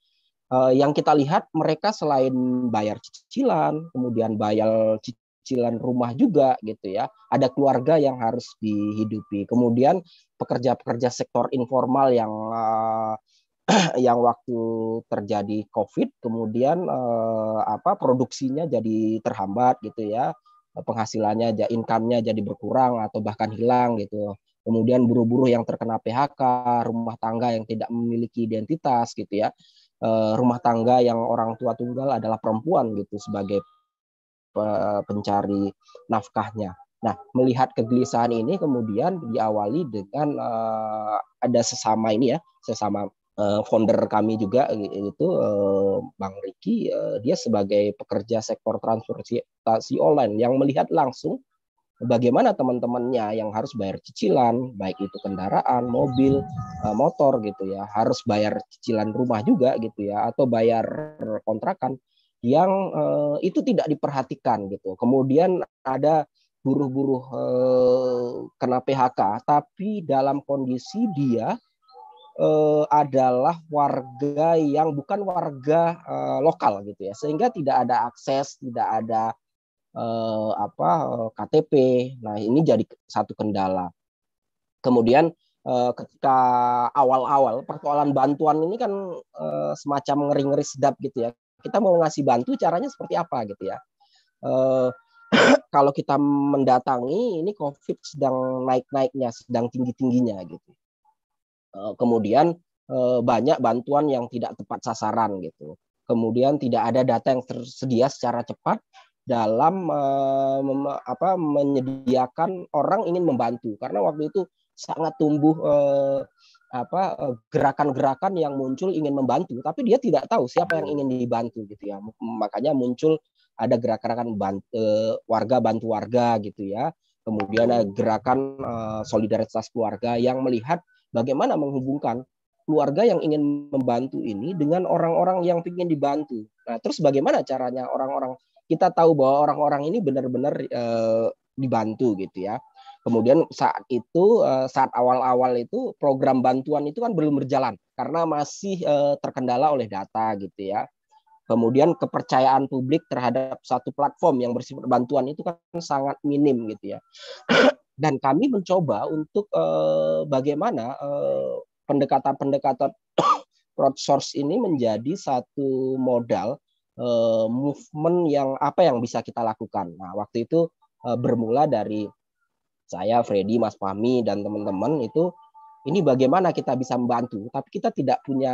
yang kita lihat mereka selain bayar cicilan, kemudian bayar cicilan rumah juga gitu ya. Ada keluarga yang harus dihidupi. Kemudian pekerja-pekerja sektor informal yang [CLEARS THROAT] yang waktu terjadi COVID kemudian eh, apa produksinya jadi terhambat gitu ya penghasilannya aja income-nya jadi berkurang atau bahkan hilang gitu kemudian buru-buru yang terkena PHK rumah tangga yang tidak memiliki identitas gitu ya eh, rumah tangga yang orang tua tunggal adalah perempuan gitu sebagai pencari nafkahnya Nah, melihat kegelisahan ini kemudian diawali dengan uh, ada sesama ini ya, sesama uh, founder kami juga itu eh, Bang Riki eh, dia sebagai pekerja sektor transportasi online yang melihat langsung bagaimana teman-temannya yang harus bayar cicilan, baik itu kendaraan, mobil, motor gitu ya, harus bayar cicilan rumah juga gitu ya, atau bayar kontrakan yang itu tidak diperhatikan gitu. Kemudian ada buruh-buruh kena PHK, tapi dalam kondisi dia eh, adalah warga yang bukan warga eh, lokal gitu ya sehingga tidak ada akses tidak ada eh, apa eh, KTP nah ini jadi satu kendala kemudian eh, ketika awal-awal persoalan bantuan ini kan eh, semacam ngeri-ngeri sedap gitu ya kita mau ngasih bantu caranya seperti apa gitu ya eh, [COUGHS] kalau kita mendatangi ini COVID sedang naik-naiknya, sedang tinggi-tingginya gitu. Eh, kemudian eh, banyak bantuan yang tidak tepat sasaran gitu. Kemudian tidak ada data yang tersedia secara cepat dalam eh, apa menyediakan orang ingin membantu karena waktu itu sangat tumbuh apa gerakan-gerakan yang muncul ingin membantu tapi dia tidak tahu siapa yang ingin dibantu gitu ya makanya muncul ada gerakan-gerakan warga bantu warga gitu ya kemudian ada gerakan solidaritas keluarga yang melihat Bagaimana menghubungkan keluarga yang ingin membantu ini dengan orang-orang yang ingin dibantu. Nah, terus bagaimana caranya orang-orang kita tahu bahwa orang-orang ini benar-benar e, dibantu gitu ya. Kemudian saat itu e, saat awal-awal itu program bantuan itu kan belum berjalan karena masih e, terkendala oleh data gitu ya. Kemudian kepercayaan publik terhadap satu platform yang bersifat bantuan itu kan sangat minim gitu ya dan kami mencoba untuk uh, bagaimana eh, pendekatan-pendekatan eh, [COUGHS] crowdsource ini menjadi satu modal uh, movement yang apa yang bisa kita lakukan. Nah, waktu itu uh, bermula dari saya, Freddy, Mas Fahmi dan teman-teman itu ini bagaimana kita bisa membantu, tapi kita tidak punya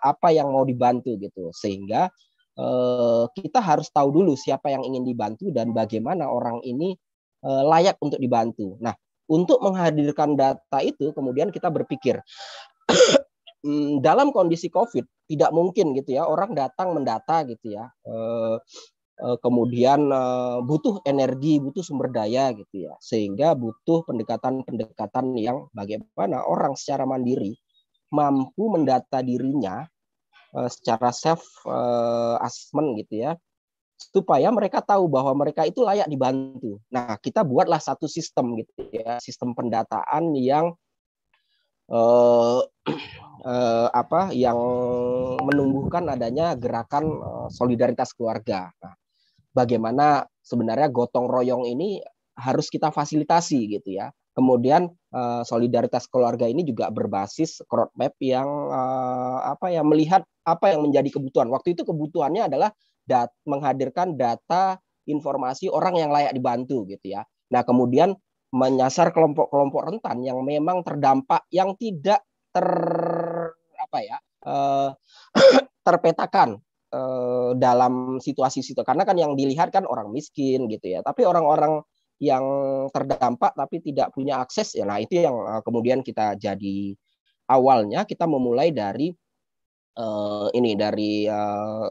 apa yang mau dibantu gitu, sehingga kita harus tahu dulu siapa yang ingin dibantu dan bagaimana orang ini Eh, layak untuk dibantu. Nah, untuk menghadirkan data itu kemudian kita berpikir [CLEARS THROAT] hmm, dalam kondisi Covid tidak mungkin gitu ya orang datang mendata gitu ya. Eh, eh, kemudian butuh energi, butuh sumber daya gitu ya. Sehingga butuh pendekatan-pendekatan yang bagaimana orang secara mandiri mampu mendata dirinya secara self assessment gitu ya supaya mereka tahu bahwa mereka itu layak dibantu. Nah, kita buatlah satu sistem gitu ya, sistem pendataan yang eh, eh, apa yang menumbuhkan adanya gerakan eh, solidaritas keluarga. Nah, bagaimana sebenarnya gotong royong ini harus kita fasilitasi gitu ya. Kemudian eh, solidaritas keluarga ini juga berbasis roadmap yang eh, apa ya melihat apa yang menjadi kebutuhan. Waktu itu kebutuhannya adalah dat menghadirkan data informasi orang yang layak dibantu gitu ya. Nah, kemudian menyasar kelompok-kelompok rentan yang memang terdampak yang tidak ter apa ya eh, [CLEARS THROAT] terpetakan eh, dalam situasi situ karena kan yang dilihat kan orang miskin gitu ya tapi orang-orang yang terdampak tapi tidak punya akses ya nah itu yang eh, kemudian kita jadi awalnya kita memulai dari eh, ini dari eh,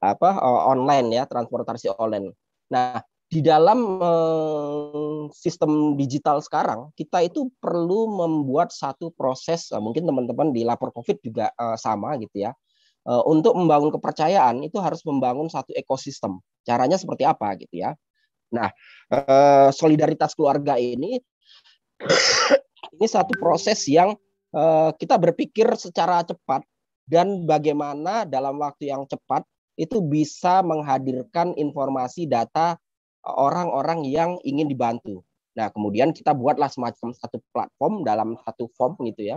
apa eh, online ya transportasi online. Nah di dalam eh, sistem digital sekarang kita itu perlu membuat satu proses eh, mungkin teman-teman di lapor covid juga sama gitu ya untuk membangun kepercayaan itu harus membangun satu ekosistem caranya seperti apa gitu ya nah solidaritas keluarga ini [COUGHS] ini satu proses yang kita berpikir secara cepat dan bagaimana dalam waktu yang cepat itu bisa menghadirkan informasi data e, orang-orang yang ingin dibantu. Nah, kemudian kita buatlah semacam satu platform dalam satu form gitu ya.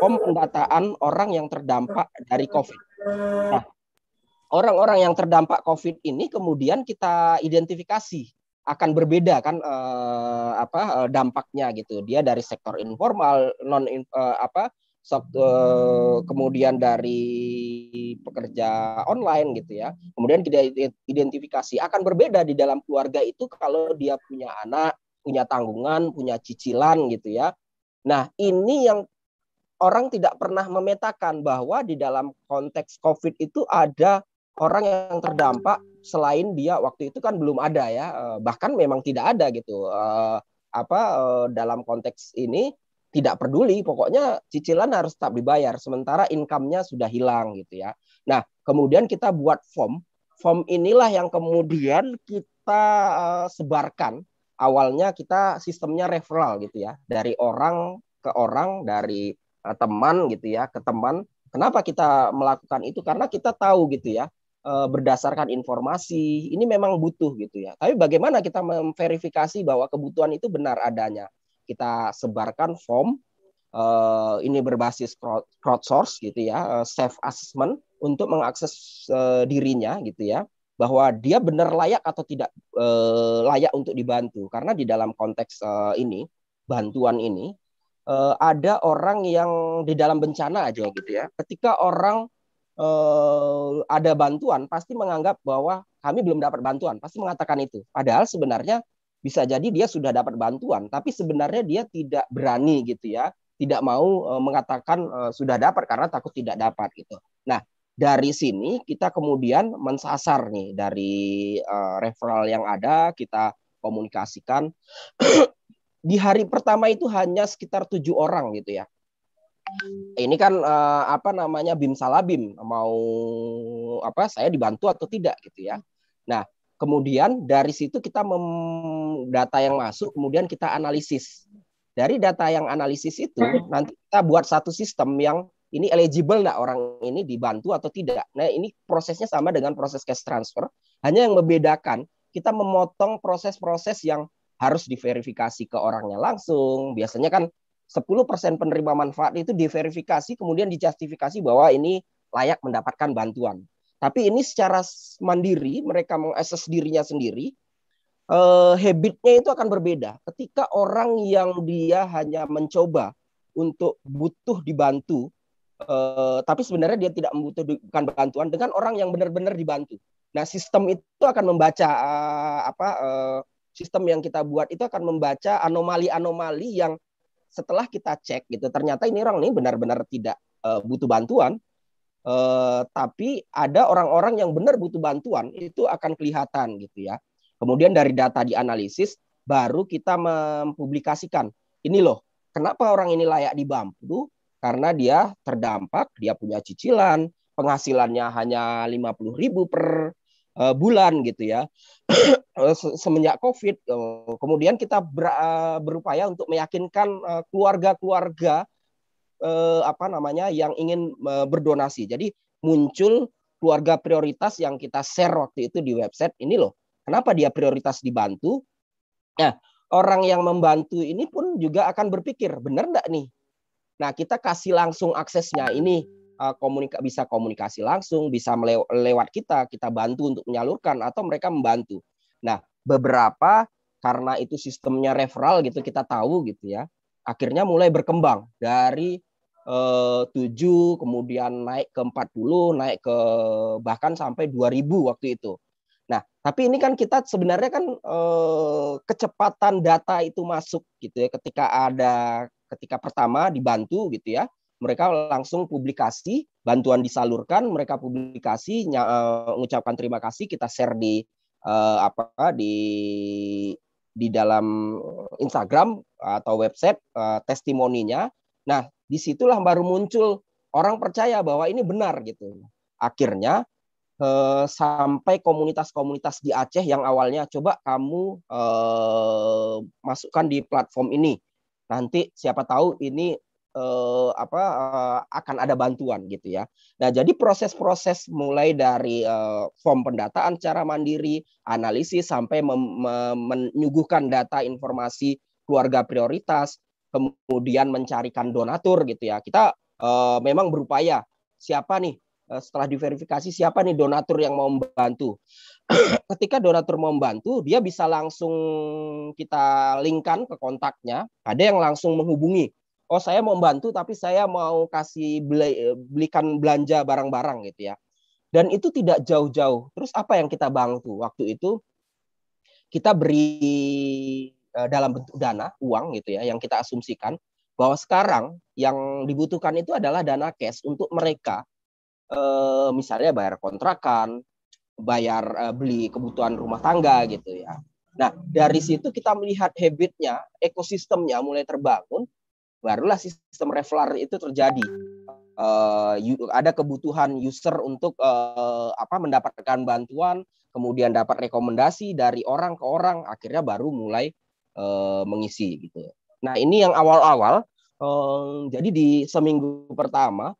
Form pendataan orang yang terdampak dari COVID. Nah, orang-orang yang terdampak COVID ini kemudian kita identifikasi akan berbeda kan eh, apa e, dampaknya gitu. Dia dari sektor informal, non eh, apa Sabtu, eh, kemudian dari pekerja online gitu ya. Kemudian kita identifikasi akan berbeda di dalam keluarga itu kalau dia punya anak, punya tanggungan, punya cicilan gitu ya. Nah, ini yang orang tidak pernah memetakan bahwa di dalam konteks Covid itu ada orang yang terdampak selain dia waktu itu kan belum ada ya. Eh, bahkan memang tidak ada gitu. Eh, apa dalam konteks ini tidak peduli, pokoknya cicilan harus tetap dibayar sementara income-nya sudah hilang gitu ya. Nah, kemudian kita buat form. Form inilah yang kemudian kita eh, sebarkan. Awalnya kita sistemnya referral gitu ya, dari orang ke orang, dari eh, teman gitu ya ke teman. Kenapa kita melakukan itu? Karena kita tahu gitu ya, eh, berdasarkan informasi ini memang butuh gitu ya. Tapi bagaimana kita memverifikasi bahwa kebutuhan itu benar adanya? kita sebarkan form uh, ini berbasis crowdsource gitu ya, eh, self assessment untuk mengakses uh, dirinya gitu ya bahwa dia benar layak atau tidak uh, layak untuk dibantu karena di dalam konteks uh, ini bantuan ini uh, ada orang yang di dalam bencana aja gitu ya. Ketika orang uh, ada bantuan pasti menganggap bahwa kami belum dapat bantuan, pasti mengatakan itu. Padahal sebenarnya bisa jadi dia sudah dapat bantuan tapi sebenarnya dia tidak berani gitu ya tidak mau eh, mengatakan eh, sudah dapat karena takut tidak dapat gitu nah dari sini kita kemudian mensasar nih dari eh, referral yang ada kita komunikasikan [CLEARS THROAT] di hari pertama itu hanya sekitar tujuh orang gitu ya ini kan apa namanya bim salabim mau apa saya dibantu atau tidak gitu ya nah Kemudian dari situ kita mem, data yang masuk, kemudian kita analisis. Dari data yang analisis itu hmm. nanti kita buat satu sistem yang ini eligible nggak orang ini dibantu atau tidak. Nah ini prosesnya sama dengan proses cash transfer, hanya yang membedakan kita memotong proses-proses yang harus diverifikasi ke orangnya langsung. Biasanya kan 10% penerima manfaat itu diverifikasi kemudian dijustifikasi bahwa ini layak mendapatkan bantuan. Tapi ini secara mandiri mereka mengakses dirinya sendiri. Eh, habitnya itu akan berbeda. Ketika orang yang dia hanya mencoba untuk butuh dibantu, eh, tapi sebenarnya dia tidak membutuhkan bantuan dengan orang yang benar-benar dibantu. Nah sistem itu akan membaca eh, apa eh, sistem yang kita buat itu akan membaca anomali-anomali yang setelah kita cek gitu ternyata ini orang ini benar-benar tidak uh, butuh bantuan Eh, tapi ada orang-orang yang benar butuh bantuan itu akan kelihatan gitu ya. Kemudian dari data dianalisis baru kita mempublikasikan. Ini loh, kenapa orang ini layak dibantu? Karena dia terdampak, dia punya cicilan, penghasilannya hanya 50.000 ribu per eh, bulan gitu ya. [CLEARS THROAT] Eh, semenjak Covid, kemudian kita berupaya untuk meyakinkan keluarga-keluarga eh, apa namanya yang ingin eh, berdonasi. Jadi muncul keluarga prioritas yang kita share waktu itu di website ini loh. Kenapa dia prioritas dibantu? Nah, orang yang membantu ini pun juga akan berpikir, benar enggak nih? Nah, kita kasih langsung aksesnya ini eh, komunika bisa komunikasi langsung, bisa lewat kita, kita bantu untuk menyalurkan atau mereka membantu. Nah, beberapa karena itu sistemnya referral gitu kita tahu gitu ya. Akhirnya mulai berkembang dari 7 eh, kemudian naik ke 40 naik ke bahkan sampai 2000 waktu itu. Nah, tapi ini kan kita sebenarnya kan eh, kecepatan data itu masuk gitu ya ketika ada ketika pertama dibantu gitu ya. Mereka langsung publikasi, bantuan disalurkan, mereka publikasi, eh, mengucapkan terima kasih, kita share di apa di di dalam Instagram atau website testimoninya. Nah, disitulah baru muncul orang percaya bahwa ini benar gitu. Akhirnya eh, sampai komunitas-komunitas di Aceh yang awalnya coba kamu eh, masukkan di platform ini. Nanti siapa tahu ini eh, apa eh, akan ada bantuan gitu ya. Nah, jadi proses-proses mulai dari eh, form pendataan secara mandiri, analisis sampai menyuguhkan data informasi keluarga prioritas, kemudian mencarikan donatur gitu ya. Kita uh, memang berupaya siapa nih eh, setelah diverifikasi siapa nih donatur yang mau membantu. [CLEARS THROAT] Ketika donatur mau membantu, dia bisa langsung kita linkkan ke kontaknya. Ada yang langsung menghubungi. Oh, saya mau membantu tapi saya mau kasih beli, eh, belikan belanja barang-barang gitu ya. Dan itu tidak jauh-jauh. Terus apa yang kita bantu? Waktu itu kita beri Eh, dalam bentuk dana uang gitu ya yang kita asumsikan bahwa sekarang yang dibutuhkan itu adalah dana cash untuk mereka eh, misalnya bayar kontrakan, bayar eh, beli kebutuhan rumah tangga gitu ya. Nah, dari situ kita melihat habitnya, ekosistemnya mulai terbangun, barulah sistem reflar itu terjadi. eh, ada kebutuhan user untuk eh, apa mendapatkan bantuan, kemudian dapat rekomendasi dari orang ke orang, akhirnya baru mulai Eh, mengisi gitu. Nah ini yang awal-awal um, jadi di seminggu pertama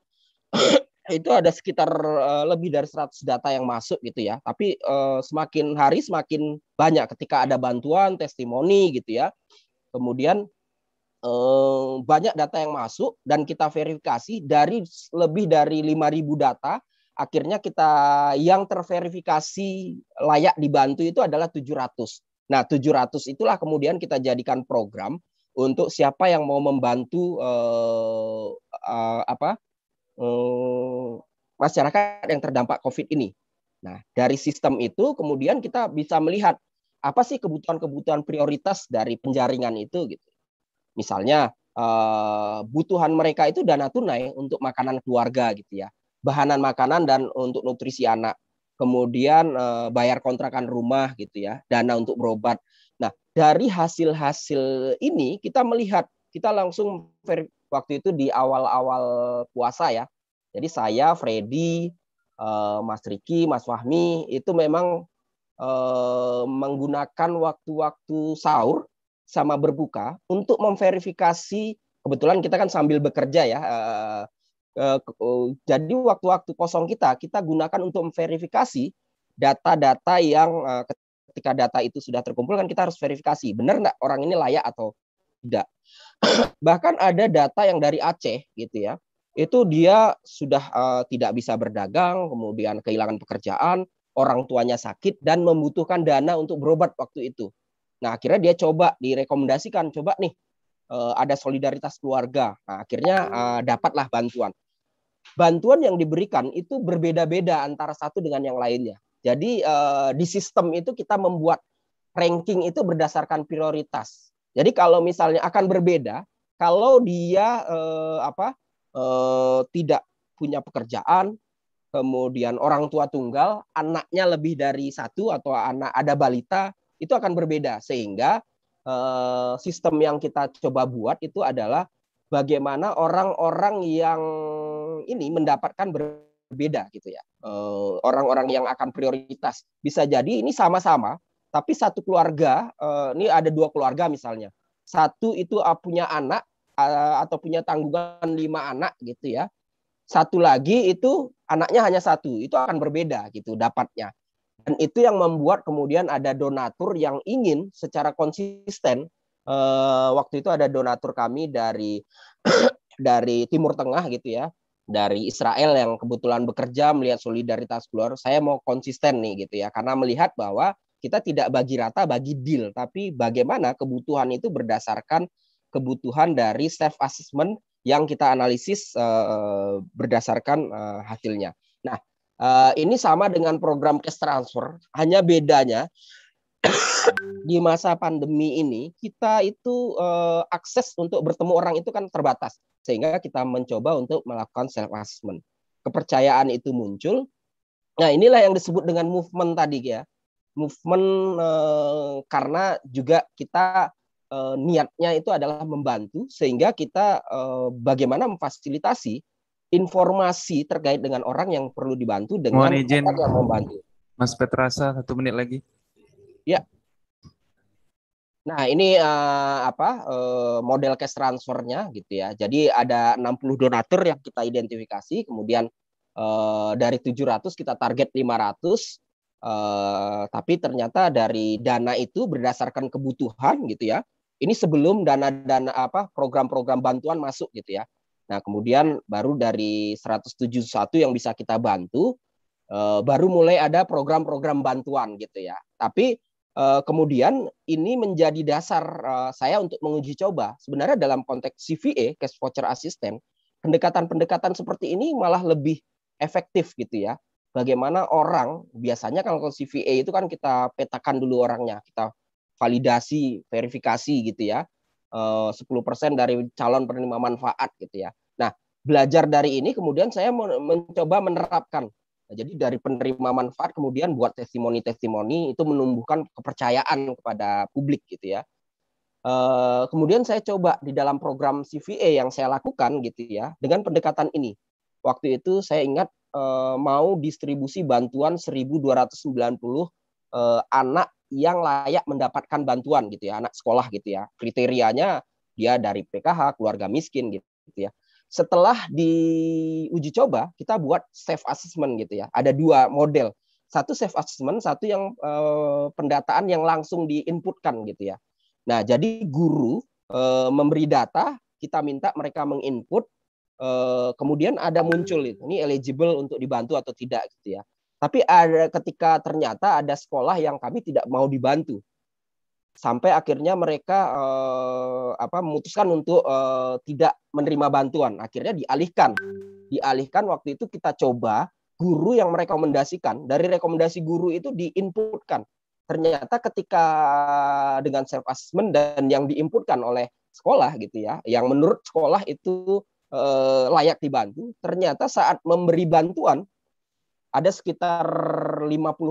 [CLEARS THROAT] itu ada sekitar uh, lebih dari 100 data yang masuk gitu ya. Tapi uh, semakin hari semakin banyak ketika ada bantuan, testimoni gitu ya. Kemudian banyak data yang masuk dan kita verifikasi dari lebih dari 5000 data akhirnya kita yang terverifikasi layak dibantu itu adalah 700. Nah, 700 itulah kemudian kita jadikan program untuk siapa yang mau membantu eh, uh, apa eh, masyarakat yang terdampak COVID ini. Nah, dari sistem itu kemudian kita bisa melihat apa sih kebutuhan-kebutuhan prioritas dari penjaringan itu gitu. Misalnya eh, butuhan mereka itu dana tunai untuk makanan keluarga gitu ya, bahanan makanan dan untuk nutrisi anak kemudian uh, bayar kontrakan rumah gitu ya, dana untuk berobat. Nah, dari hasil-hasil ini kita melihat kita langsung waktu itu di awal-awal puasa ya. Jadi saya, Freddy, uh, Mas Riki, Mas Fahmi itu memang uh, menggunakan waktu-waktu sahur sama berbuka untuk memverifikasi kebetulan kita kan sambil bekerja ya uh, Eh, eh, jadi waktu-waktu kosong kita kita gunakan untuk verifikasi data-data yang eh, ketika data itu sudah terkumpul kan kita harus verifikasi benar nggak orang ini layak atau tidak [CLEARS THROAT] bahkan ada data yang dari Aceh gitu ya itu dia sudah tidak bisa berdagang kemudian kehilangan pekerjaan orang tuanya sakit dan membutuhkan dana untuk berobat waktu itu nah akhirnya dia coba direkomendasikan coba nih ada solidaritas keluarga nah, akhirnya dapatlah bantuan bantuan yang diberikan itu berbeda-beda antara satu dengan yang lainnya. Jadi uh, di sistem itu kita membuat ranking itu berdasarkan prioritas. Jadi kalau misalnya akan berbeda kalau dia uh, apa uh, tidak punya pekerjaan, kemudian orang tua tunggal, anaknya lebih dari satu atau anak ada balita itu akan berbeda sehingga uh, sistem yang kita coba buat itu adalah bagaimana orang-orang yang ini mendapatkan berbeda gitu ya. Eh, orang-orang yang akan prioritas bisa jadi ini sama-sama, tapi satu keluarga eh, ini ada dua keluarga misalnya, satu itu ah, punya anak ah, atau punya tanggungan lima anak gitu ya. Satu lagi itu anaknya hanya satu, itu akan berbeda gitu dapatnya. Dan itu yang membuat kemudian ada donatur yang ingin secara konsisten eh, waktu itu ada donatur kami dari [COUGHS] dari Timur Tengah gitu ya dari Israel yang kebetulan bekerja melihat solidaritas keluar, saya mau konsisten nih gitu ya, karena melihat bahwa kita tidak bagi rata, bagi deal, tapi bagaimana kebutuhan itu berdasarkan kebutuhan dari self assessment yang kita analisis uh, berdasarkan uh, hasilnya. Nah, uh, ini sama dengan program cash transfer, hanya bedanya di masa pandemi ini kita itu uh, akses untuk bertemu orang itu kan terbatas sehingga kita mencoba untuk melakukan self assessment kepercayaan itu muncul nah inilah yang disebut dengan movement tadi ya movement uh, karena juga kita uh, niatnya itu adalah membantu sehingga kita uh, bagaimana memfasilitasi informasi terkait dengan orang yang perlu dibantu dengan orang yang membantu Mas Petrasa satu menit lagi Ya. Nah, ini uh, apa uh, model cash transfernya gitu ya. Jadi ada 60 donatur yang kita identifikasi, kemudian uh, dari 700 kita target 500. Uh, tapi ternyata dari dana itu berdasarkan kebutuhan gitu ya. Ini sebelum dana-dana apa program-program bantuan masuk gitu ya. Nah, kemudian baru dari 171 yang bisa kita bantu, baru mulai ada program-program bantuan gitu ya. Tapi Eh, kemudian ini menjadi dasar eh, saya untuk menguji coba. Sebenarnya dalam konteks CVA, cash voucher assistant, pendekatan-pendekatan seperti ini malah lebih efektif gitu ya. Bagaimana orang biasanya kalau CVA itu kan kita petakan dulu orangnya, kita validasi, verifikasi gitu ya. 10% eh, dari calon penerima manfaat gitu ya. Nah, belajar dari ini kemudian saya mencoba menerapkan Nah, jadi dari penerima manfaat kemudian buat testimoni-testimoni itu menumbuhkan kepercayaan kepada publik gitu ya. Uh, kemudian saya coba di dalam program CVA yang saya lakukan gitu ya dengan pendekatan ini. Waktu itu saya ingat uh, mau distribusi bantuan 1290 uh, eh, anak yang layak mendapatkan bantuan gitu ya, anak sekolah gitu ya. Kriterianya dia dari PKH, keluarga miskin gitu ya. Setelah diuji coba, kita buat self assessment gitu ya. Ada dua model. Satu self assessment, satu yang eh, pendataan yang langsung diinputkan gitu ya. Nah, jadi guru eh, memberi data, kita minta mereka menginput eh, kemudian ada muncul ini eligible untuk dibantu atau tidak gitu ya. Tapi ada ketika ternyata ada sekolah yang kami tidak mau dibantu sampai akhirnya mereka eh, apa memutuskan untuk eh, tidak menerima bantuan akhirnya dialihkan dialihkan waktu itu kita coba guru yang merekomendasikan dari rekomendasi guru itu diinputkan ternyata ketika dengan self assessment dan yang diinputkan oleh sekolah gitu ya yang menurut sekolah itu eh, layak dibantu ternyata saat memberi bantuan ada sekitar 50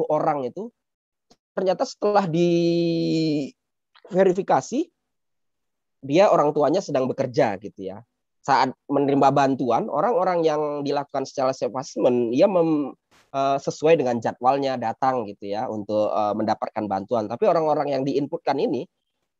orang itu ternyata setelah diverifikasi dia orang tuanya sedang bekerja gitu ya. Saat menerima bantuan, orang-orang yang dilakukan secara self-assessment, ia mem, eh, sesuai dengan jadwalnya datang gitu ya untuk uh, mendapatkan bantuan. Tapi orang-orang yang diinputkan ini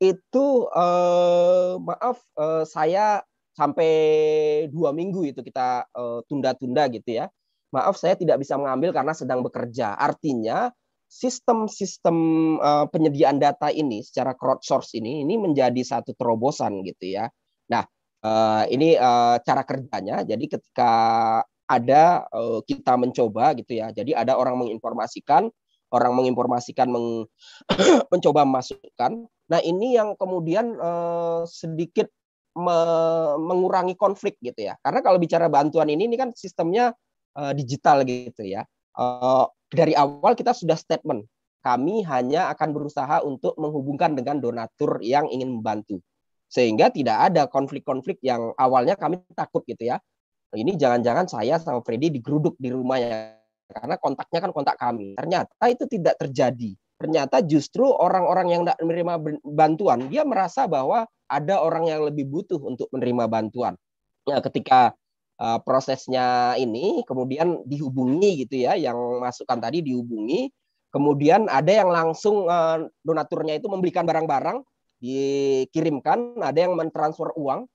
itu uh, maaf uh, saya sampai dua minggu itu kita tunda-tunda uh, gitu ya. Maaf saya tidak bisa mengambil karena sedang bekerja. Artinya sistem-sistem uh, penyediaan data ini secara crowdsource ini ini menjadi satu terobosan gitu ya. Nah, uh, ini uh, cara kerjanya. Jadi ketika ada uh, kita mencoba gitu ya. Jadi ada orang menginformasikan, orang menginformasikan meng [CLEARS THROAT] mencoba memasukkan. Nah, ini yang kemudian uh, sedikit me mengurangi konflik gitu ya. Karena kalau bicara bantuan ini ini kan sistemnya uh, digital gitu ya. Eh, dari awal kita sudah statement kami hanya akan berusaha untuk menghubungkan dengan donatur yang ingin membantu sehingga tidak ada konflik-konflik yang awalnya kami takut gitu ya ini jangan-jangan saya sama Freddy digeruduk di rumahnya karena kontaknya kan kontak kami ternyata itu tidak terjadi ternyata justru orang-orang yang tidak menerima bantuan dia merasa bahwa ada orang yang lebih butuh untuk menerima bantuan nah, ketika Eh, prosesnya ini, kemudian dihubungi gitu ya, yang masukan tadi dihubungi, kemudian ada yang langsung eh, donaturnya itu membelikan barang-barang, dikirimkan, ada yang mentransfer uang,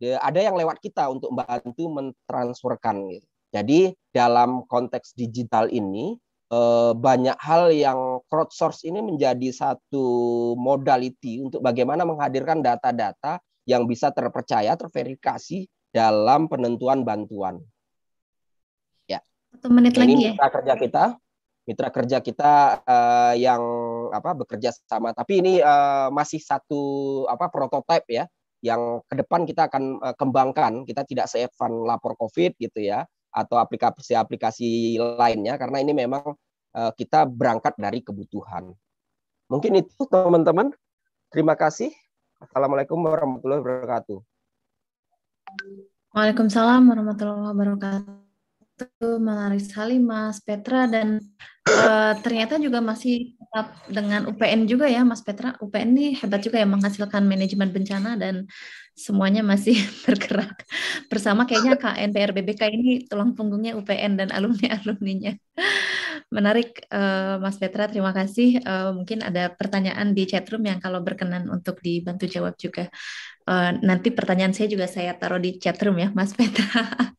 ya, ada yang lewat kita untuk membantu mentransferkan gitu. Jadi dalam konteks digital ini eh, banyak hal yang crowdsource ini menjadi satu modality untuk bagaimana menghadirkan data-data yang bisa terpercaya, terverifikasi dalam penentuan bantuan. Ya. Satu menit ini lagi mitra ya. Mitra kerja kita, mitra kerja kita uh, yang apa bekerja sama. Tapi ini uh, masih satu apa prototipe ya yang ke depan kita akan uh, kembangkan. Kita tidak seevan lapor COVID gitu ya atau aplikasi-aplikasi lainnya karena ini memang uh, kita berangkat dari kebutuhan. Mungkin itu teman-teman. Terima kasih. Assalamualaikum warahmatullahi wabarakatuh. Waalaikumsalam warahmatullahi wabarakatuh. Menarik sekali Mas Petra dan uh, ternyata juga masih tetap dengan UPN juga ya Mas Petra. UPN ini hebat juga ya menghasilkan manajemen bencana dan semuanya masih [LAUGHS] bergerak bersama kayaknya KNPR BBK ini tulang punggungnya UPN dan alumni-alumninya. Menarik eh, Mas Petra, terima kasih. Eh, mungkin ada pertanyaan di chatroom yang kalau berkenan untuk dibantu jawab juga. Eh, nanti pertanyaan saya juga saya taruh di chat room ya, Mas Petra. [LAUGHS]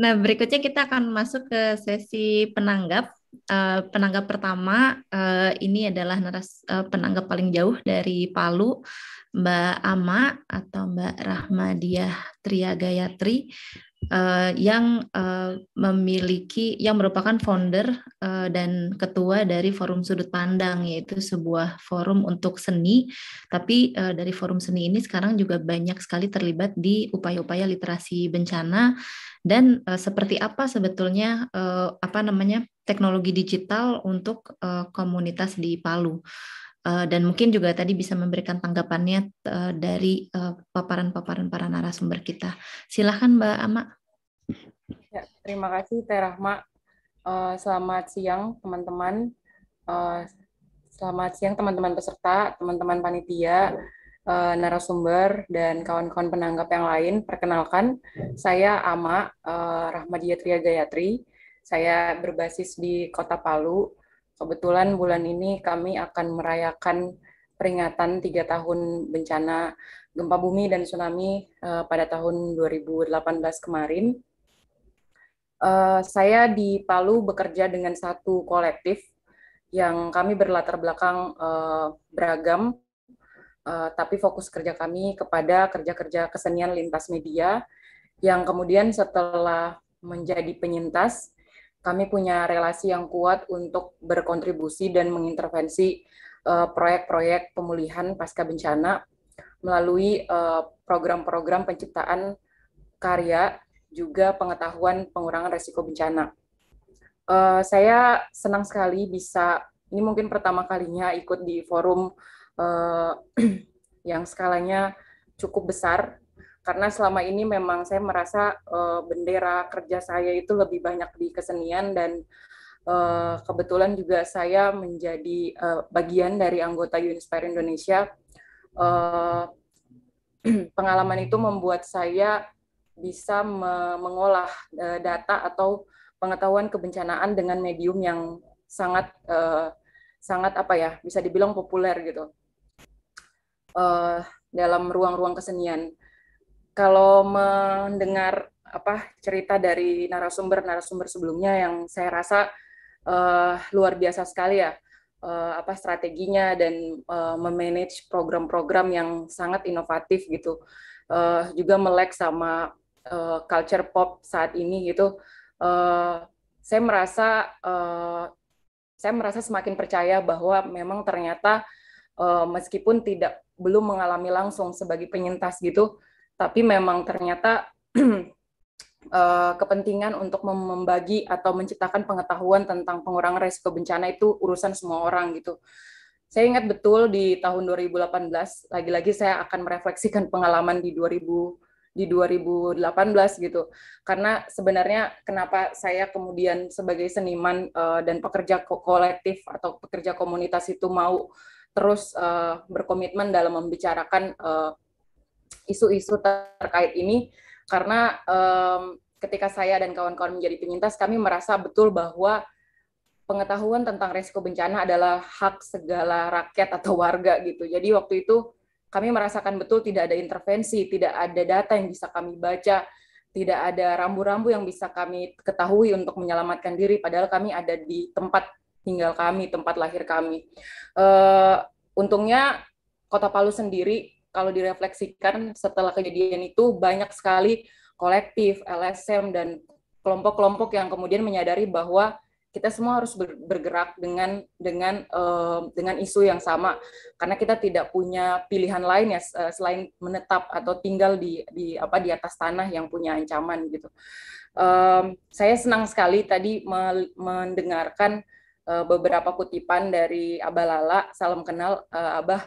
nah, berikutnya kita akan masuk ke sesi penanggap. Eh, penanggap pertama eh, ini adalah naras uh, penanggap paling jauh dari Palu, Mbak Ama atau Mbak Rahmadiah Triagayatri uh, yang uh, memiliki yang merupakan founder uh, dan ketua dari Forum Sudut Pandang yaitu sebuah forum untuk seni tapi uh, dari forum seni ini sekarang juga banyak sekali terlibat di upaya-upaya literasi bencana dan uh, seperti apa sebetulnya uh, apa namanya teknologi digital untuk uh, komunitas di Palu. Eh, dan mungkin juga tadi bisa memberikan tanggapannya eh, dari eh, paparan-paparan para narasumber kita. Silahkan Mbak Ama. Ya, terima kasih Teh Rahma. selamat siang teman-teman. selamat siang teman-teman peserta, teman-teman panitia, narasumber, dan kawan-kawan penanggap yang lain. Perkenalkan, saya Ama uh, Rahmadia Gayatri. Saya berbasis di Kota Palu, Kebetulan bulan ini kami akan merayakan peringatan tiga tahun bencana gempa bumi dan tsunami uh, pada tahun 2018 kemarin. Uh, saya di Palu bekerja dengan satu kolektif yang kami berlatar belakang uh, beragam, uh, tapi fokus kerja kami kepada kerja-kerja kesenian lintas media yang kemudian setelah menjadi penyintas kami punya relasi yang kuat untuk berkontribusi dan mengintervensi eh, proyek-proyek uh, pemulihan pasca bencana melalui eh, program-program uh, penciptaan karya juga pengetahuan pengurangan resiko bencana. Uh, saya senang sekali bisa ini mungkin pertama kalinya ikut di forum uh, [CLEARS THROAT] yang skalanya cukup besar karena selama ini memang saya merasa uh, bendera kerja saya itu lebih banyak di kesenian dan uh, kebetulan juga saya menjadi uh, bagian dari anggota Unispire Indonesia. Uh, [CLEARS THROAT] pengalaman itu membuat saya bisa me mengolah uh, data atau pengetahuan kebencanaan dengan medium yang sangat uh, sangat apa ya bisa dibilang populer gitu uh, dalam ruang-ruang kesenian kalau mendengar apa cerita dari narasumber-narasumber sebelumnya yang saya rasa uh, luar biasa sekali ya uh, apa strateginya dan uh, memanage program-program yang sangat inovatif gitu uh, juga melek sama uh, culture pop saat ini gitu uh, saya merasa uh, saya merasa semakin percaya bahwa memang ternyata uh, meskipun tidak belum mengalami langsung sebagai penyintas gitu tapi memang ternyata [CLEARS THROAT] eh, kepentingan untuk membagi atau menciptakan pengetahuan tentang pengurangan risiko bencana itu urusan semua orang gitu. Saya ingat betul di tahun 2018, lagi-lagi saya akan merefleksikan pengalaman di 2000 di 2018 gitu. Karena sebenarnya kenapa saya kemudian sebagai seniman uh, dan pekerja ko kolektif atau pekerja komunitas itu mau terus uh, berkomitmen dalam membicarakan uh, isu-isu terkait ini karena um, ketika saya dan kawan-kawan menjadi penyintas kami merasa betul bahwa pengetahuan tentang resiko bencana adalah hak segala rakyat atau warga gitu. Jadi waktu itu kami merasakan betul tidak ada intervensi, tidak ada data yang bisa kami baca, tidak ada rambu-rambu yang bisa kami ketahui untuk menyelamatkan diri padahal kami ada di tempat tinggal kami, tempat lahir kami. Uh, untungnya Kota Palu sendiri kalau direfleksikan setelah kejadian itu banyak sekali kolektif, LSM dan kelompok-kelompok yang kemudian menyadari bahwa kita semua harus bergerak dengan dengan eh, dengan isu yang sama karena kita tidak punya pilihan lain ya eh, selain menetap atau tinggal di di apa di atas tanah yang punya ancaman gitu. saya senang sekali tadi mendengarkan eh, beberapa kutipan dari Abah Lala, salam kenal Abah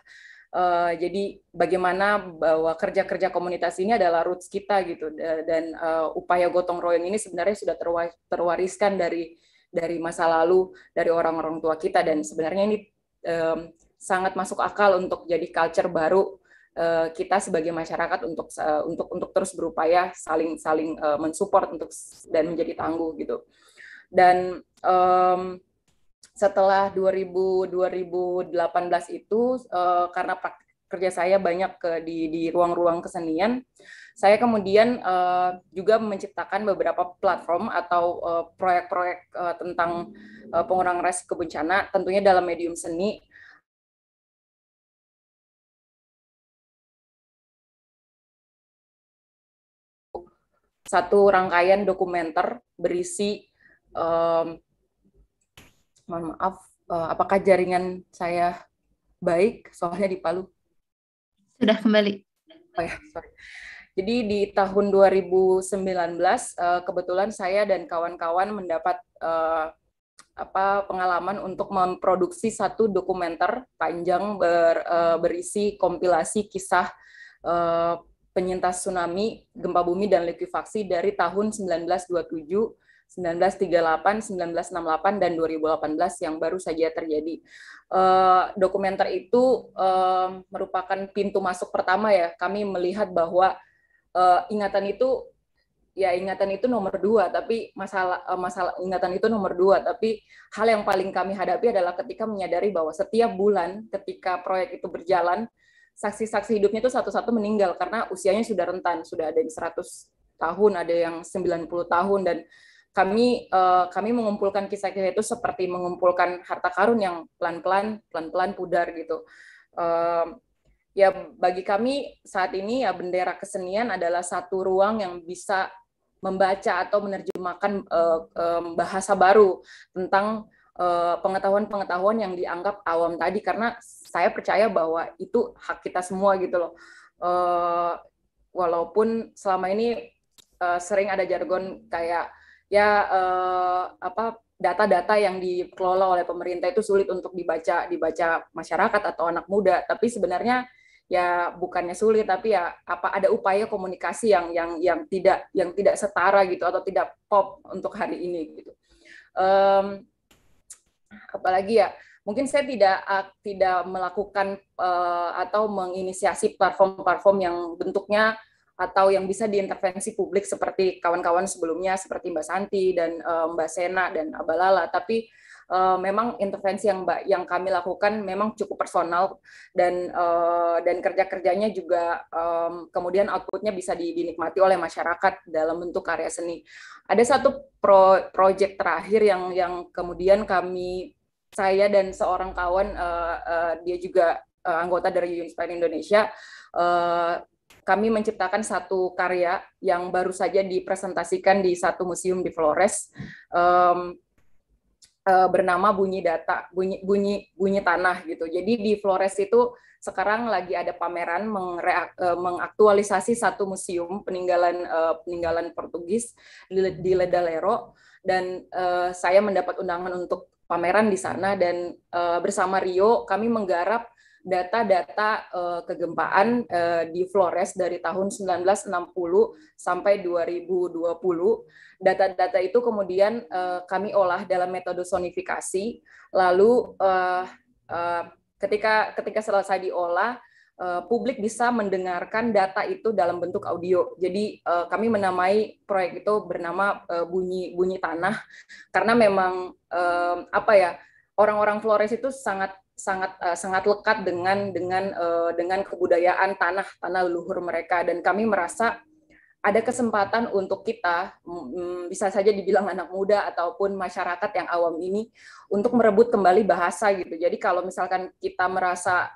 Uh, jadi bagaimana bahwa kerja-kerja komunitas ini adalah roots kita gitu dan uh, upaya gotong royong ini sebenarnya sudah terwariskan dari dari masa lalu dari orang-orang tua kita dan sebenarnya ini um, sangat masuk akal untuk jadi culture baru uh, kita sebagai masyarakat untuk uh, untuk untuk terus berupaya saling saling uh, mensupport untuk dan menjadi tangguh gitu dan um, setelah 2000 2018 itu uh, karena kerja saya banyak ke di di ruang-ruang kesenian saya kemudian uh, juga menciptakan beberapa platform atau eh, proyek-proyek uh, uh, tentang uh, pengurangan resiko bencana tentunya dalam medium seni satu rangkaian dokumenter berisi um, mohon maaf, uh, apakah jaringan saya baik soalnya di Palu? Sudah kembali. Oh ya, sorry. Jadi di tahun 2019 uh, eh, kebetulan saya dan kawan-kawan mendapat uh, apa pengalaman untuk memproduksi satu dokumenter panjang ber, uh, berisi kompilasi kisah uh, penyintas tsunami, gempa bumi dan likuifaksi dari tahun 1927 1938, 1968, dan 2018 yang baru saja terjadi. Uh, dokumenter itu eh, merupakan pintu masuk pertama ya. Kami melihat bahwa eh, ingatan itu, ya ingatan itu nomor dua, tapi masalah masalah ingatan itu nomor dua. Tapi hal yang paling kami hadapi adalah ketika menyadari bahwa setiap bulan ketika proyek itu berjalan, saksi-saksi hidupnya itu satu-satu meninggal karena usianya sudah rentan, sudah ada yang 100 tahun, ada yang 90 tahun dan kami uh, kami mengumpulkan kisah-kisah itu seperti mengumpulkan harta karun yang pelan-pelan pelan-pelan pudar gitu. Uh, ya bagi kami saat ini ya bendera kesenian adalah satu ruang yang bisa membaca atau menerjemahkan uh, um, bahasa baru tentang eh, pengetahuan-pengetahuan uh, yang dianggap awam tadi karena saya percaya bahwa itu hak kita semua gitu loh. Uh, walaupun selama ini uh, sering ada jargon kayak ya uh, apa data-data yang dikelola oleh pemerintah itu sulit untuk dibaca dibaca masyarakat atau anak muda tapi sebenarnya ya bukannya sulit tapi ya apa ada upaya komunikasi yang yang yang tidak yang tidak setara gitu atau tidak pop untuk hari ini gitu um, apalagi ya mungkin saya tidak ah, tidak melakukan uh, atau menginisiasi platform-platform yang bentuknya atau yang bisa diintervensi publik seperti kawan-kawan sebelumnya seperti Mbak Santi dan uh, Mbak Sena dan Abalala tapi uh, memang intervensi yang Mbak yang kami lakukan memang cukup personal dan uh, dan kerja-kerjanya juga um, kemudian outputnya bisa dinikmati oleh masyarakat dalam bentuk karya seni. Ada satu pro proyek terakhir yang yang kemudian kami saya dan seorang kawan uh, uh, dia juga anggota dari Unispan Indonesia kami menciptakan satu karya yang baru saja dipresentasikan di satu museum di Flores um, uh, bernama bunyi data bunyi bunyi bunyi tanah gitu. Jadi di Flores itu sekarang lagi ada pameran eh, mengaktualisasi satu museum peninggalan uh, peninggalan Portugis di, di Ledalero dan uh, saya mendapat undangan untuk pameran di sana dan uh, bersama Rio kami menggarap data-data uh, kegempaan uh, di Flores dari tahun 1960 sampai 2020. Data-data itu kemudian uh, kami olah dalam metode sonifikasi. Lalu uh, uh, ketika ketika selesai diolah, uh, publik bisa mendengarkan data itu dalam bentuk audio. Jadi uh, kami menamai proyek itu bernama uh, bunyi bunyi tanah karena memang uh, apa ya orang-orang Flores itu sangat sangat uh, sangat lekat dengan dengan uh, dengan kebudayaan tanah tanah leluhur mereka dan kami merasa ada kesempatan untuk kita mm, bisa saja dibilang anak muda ataupun masyarakat yang awam ini untuk merebut kembali bahasa gitu jadi kalau misalkan kita merasa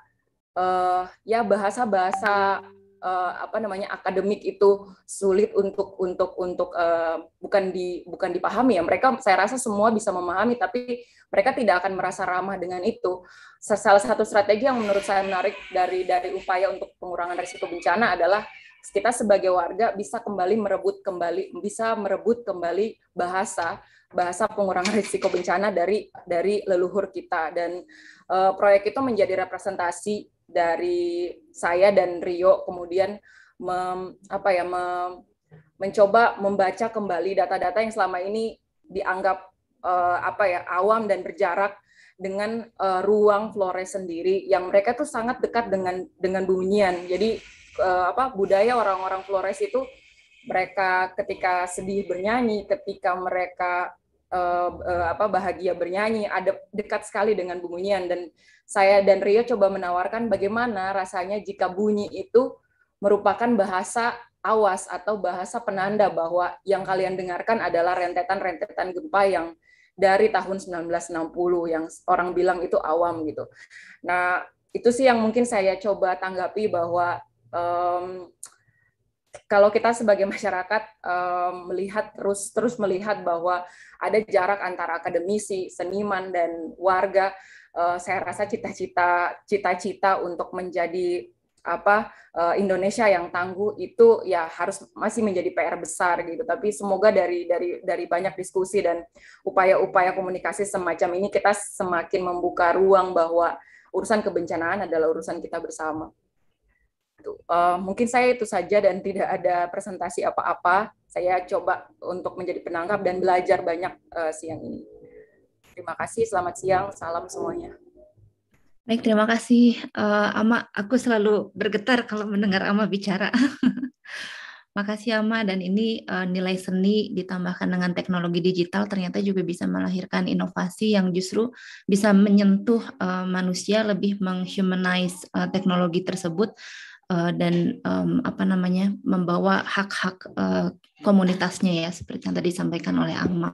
uh, ya bahasa bahasa uh, apa namanya akademik itu sulit untuk untuk untuk uh, bukan di bukan dipahami ya mereka saya rasa semua bisa memahami tapi mereka tidak akan merasa ramah dengan itu salah satu strategi yang menurut saya menarik dari dari upaya untuk pengurangan risiko bencana adalah kita sebagai warga bisa kembali merebut kembali bisa merebut kembali bahasa bahasa pengurangan [LAUGHS] risiko bencana dari dari leluhur kita dan uh, proyek itu menjadi representasi dari saya dan Rio kemudian mem, apa ya mem, mencoba membaca kembali data-data yang selama ini dianggap uh, apa ya awam dan berjarak dengan uh, ruang Flores sendiri yang mereka tuh sangat dekat dengan dengan bunyian. Jadi uh, apa budaya orang-orang Flores itu mereka ketika sedih bernyanyi, ketika mereka uh, uh, apa bahagia bernyanyi, ada dekat sekali dengan bunyian dan saya dan Rio coba menawarkan bagaimana rasanya jika bunyi itu merupakan bahasa awas atau bahasa penanda bahwa yang kalian dengarkan adalah rentetan-rentetan gempa yang dari tahun 1960 yang orang bilang itu awam gitu. Nah, itu sih yang mungkin saya coba tanggapi bahwa um, kalau kita sebagai masyarakat um, melihat terus terus melihat bahwa ada jarak antara akademisi, seniman dan warga uh, saya rasa cita-cita cita-cita untuk menjadi apa uh, Indonesia yang tangguh itu ya harus masih menjadi PR besar gitu tapi semoga dari dari dari banyak diskusi dan upaya-upaya komunikasi semacam ini kita semakin membuka ruang bahwa urusan kebencanaan adalah urusan kita bersama. Uh, mungkin saya itu saja dan tidak ada presentasi apa-apa. Saya coba untuk menjadi penangkap dan belajar banyak uh, siang ini. Terima kasih, selamat siang, salam semuanya. Baik, terima kasih uh, Ama. Aku selalu bergetar kalau mendengar Ama bicara. [LAUGHS] Makasih Ama dan ini uh, nilai seni ditambahkan dengan teknologi digital ternyata juga bisa melahirkan inovasi yang justru bisa menyentuh uh, manusia lebih menghumanize uh, teknologi tersebut uh, dan um, apa namanya membawa hak-hak uh, komunitasnya ya seperti yang tadi disampaikan oleh Ama.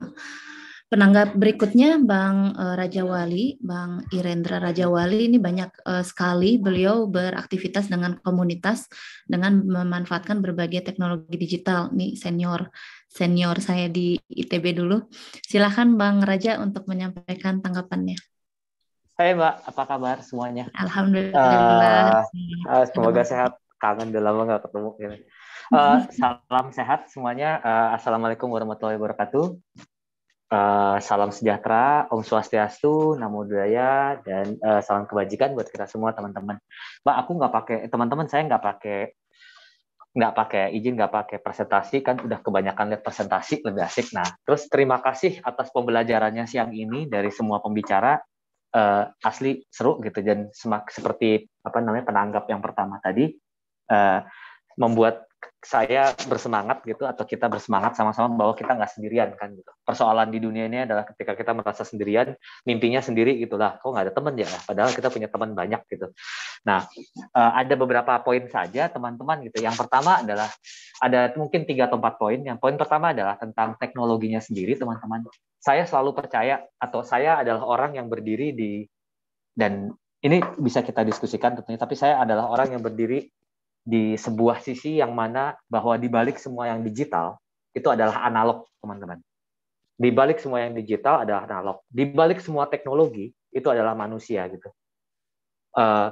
Penanggap berikutnya Bang eh, Raja Wali, Bang Irendra Raja Wali ini banyak eh, sekali beliau beraktivitas dengan komunitas dengan memanfaatkan berbagai teknologi digital. Nih senior senior saya di ITB dulu. Silahkan Bang Raja untuk menyampaikan tanggapannya. Hai Mbak, apa kabar semuanya? Alhamdulillah. Uh, semoga sehat. Kangen udah lama nggak ketemu. Uh, salam sehat semuanya. Uh, Assalamualaikum warahmatullahi wabarakatuh. Eh, salam sejahtera, Om Swastiastu, Namo Buddhaya, dan uh, salam kebajikan buat kita semua teman-teman. Mbak, aku nggak pakai teman-teman saya nggak pakai nggak pakai izin nggak pakai presentasi kan udah kebanyakan lihat presentasi lebih asik. Nah, terus terima kasih atas pembelajarannya siang ini dari semua pembicara uh, asli seru gitu dan semak seperti apa namanya penanggap yang pertama tadi uh, membuat saya bersemangat gitu atau kita bersemangat sama-sama bahwa kita nggak sendirian kan gitu. Persoalan di dunia ini adalah ketika kita merasa sendirian, mimpinya sendiri itulah Kok nggak ada teman ya? Padahal kita punya teman banyak gitu. Nah, eh, ada beberapa poin saja teman-teman gitu. Yang pertama adalah ada mungkin tiga atau empat poin. Yang poin pertama adalah tentang teknologinya sendiri teman-teman. Saya selalu percaya atau saya adalah orang yang berdiri di dan ini bisa kita diskusikan tentunya tapi saya adalah orang yang berdiri di sebuah sisi yang mana bahwa di balik semua yang digital itu adalah analog, teman-teman. Di balik semua yang digital adalah analog. Di balik semua teknologi itu adalah manusia gitu. Uh,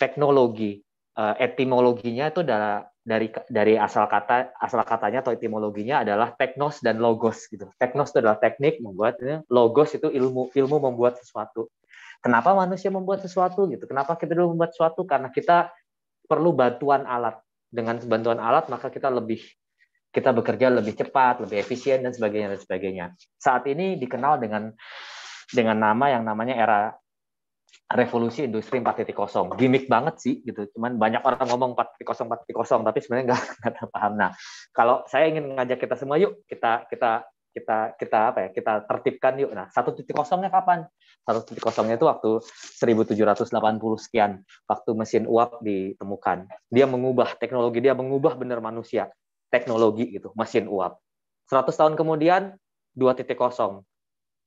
teknologi uh, etimologinya itu adalah dari dari asal kata asal katanya atau etimologinya adalah teknos dan logos gitu. Teknos itu adalah teknik membuat, eh, logos itu ilmu ilmu membuat sesuatu. Kenapa manusia membuat sesuatu gitu? Kenapa kita dulu membuat sesuatu? Karena kita perlu bantuan alat. Dengan bantuan alat maka kita lebih kita bekerja lebih cepat, lebih efisien dan sebagainya dan sebagainya. Saat ini dikenal dengan dengan nama yang namanya era revolusi industri 4.0. Gimik banget sih gitu. Cuman banyak orang ngomong 4.0 4.0 tapi sebenarnya nggak [LAUGHS] nggak paham. Nah, kalau saya ingin ngajak kita semua yuk kita kita kita kita apa ya kita tertibkan yuk nah satu titik kosongnya kapan satu titik kosongnya itu waktu 1780 sekian waktu mesin uap ditemukan dia mengubah teknologi dia mengubah benar manusia teknologi itu mesin uap 100 tahun kemudian dua titik kosong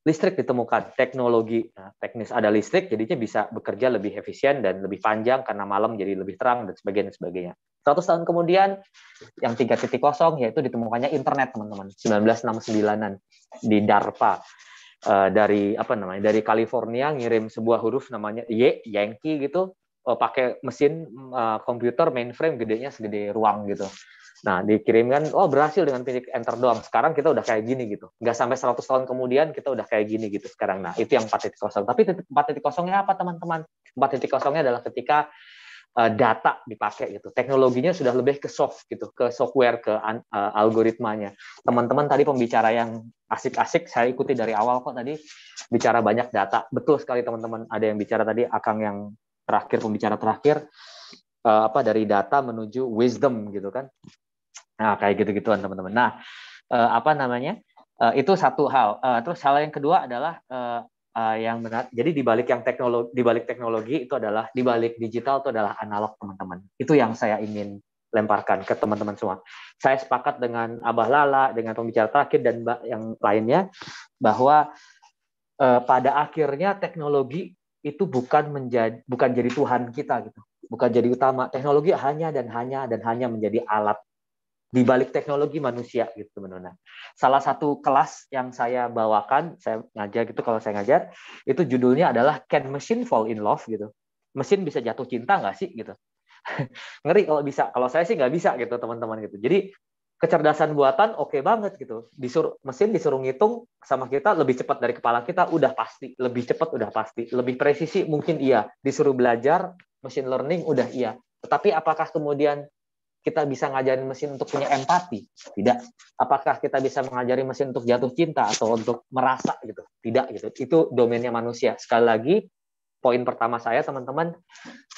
listrik ditemukan teknologi nah, teknis ada listrik jadinya bisa bekerja lebih efisien dan lebih panjang karena malam jadi lebih terang dan sebagainya sebagainya 100 tahun kemudian yang 3.0 yaitu ditemukannya internet teman-teman 1969an di DARPA uh, dari apa namanya dari California ngirim sebuah huruf namanya Y Yankee gitu uh, pakai mesin uh, komputer mainframe gedenya segede ruang gitu Nah, dikirimkan, oh berhasil dengan titik enter doang. Sekarang kita udah kayak gini gitu. Nggak sampai 100 tahun kemudian kita udah kayak gini gitu sekarang. Nah, itu yang 4.0. Tapi 4.0-nya apa teman-teman? 4.0-nya adalah ketika uh, data dipakai gitu. Teknologinya sudah lebih ke soft gitu, ke software, ke uh, algoritmanya. Teman-teman tadi pembicara yang asik-asik saya ikuti dari awal kok tadi bicara banyak data. Betul sekali teman-teman. Ada yang bicara tadi Akang yang terakhir pembicara terakhir uh, apa dari data menuju wisdom gitu kan. Nah, kayak gitu-gituan teman-teman. Nah, uh, apa namanya? Uh, itu satu hal. Uh, terus hal yang kedua adalah uh, uh, yang benar. Jadi di balik yang teknologi, di balik teknologi itu adalah di balik digital itu adalah analog teman-teman. Itu yang saya ingin lemparkan ke teman-teman semua. Saya sepakat dengan Abah Lala, dengan pembicara terakhir dan Mbak yang lainnya bahwa uh, pada akhirnya teknologi itu bukan menjadi bukan jadi Tuhan kita gitu. Bukan jadi utama. Teknologi hanya dan hanya dan hanya menjadi alat di balik teknologi manusia gitu teman-teman. Salah satu kelas yang saya bawakan, saya ngajar gitu kalau saya ngajar, itu judulnya adalah Can Machine Fall in Love gitu. Mesin bisa jatuh cinta nggak sih gitu. [LAUGHS] Ngeri kalau bisa. Kalau saya sih nggak bisa gitu teman-teman gitu. Jadi kecerdasan buatan oke okay banget gitu. Disuruh mesin disuruh ngitung sama kita lebih cepat dari kepala kita udah pasti, lebih cepat udah pasti, lebih presisi mungkin iya. Disuruh belajar machine learning udah iya. Tetapi apakah kemudian kita bisa ngajarin mesin untuk punya empati? Tidak. Apakah kita bisa mengajari mesin untuk jatuh cinta atau untuk merasa gitu? Tidak gitu. Itu domainnya manusia. Sekali lagi, poin pertama saya teman-teman,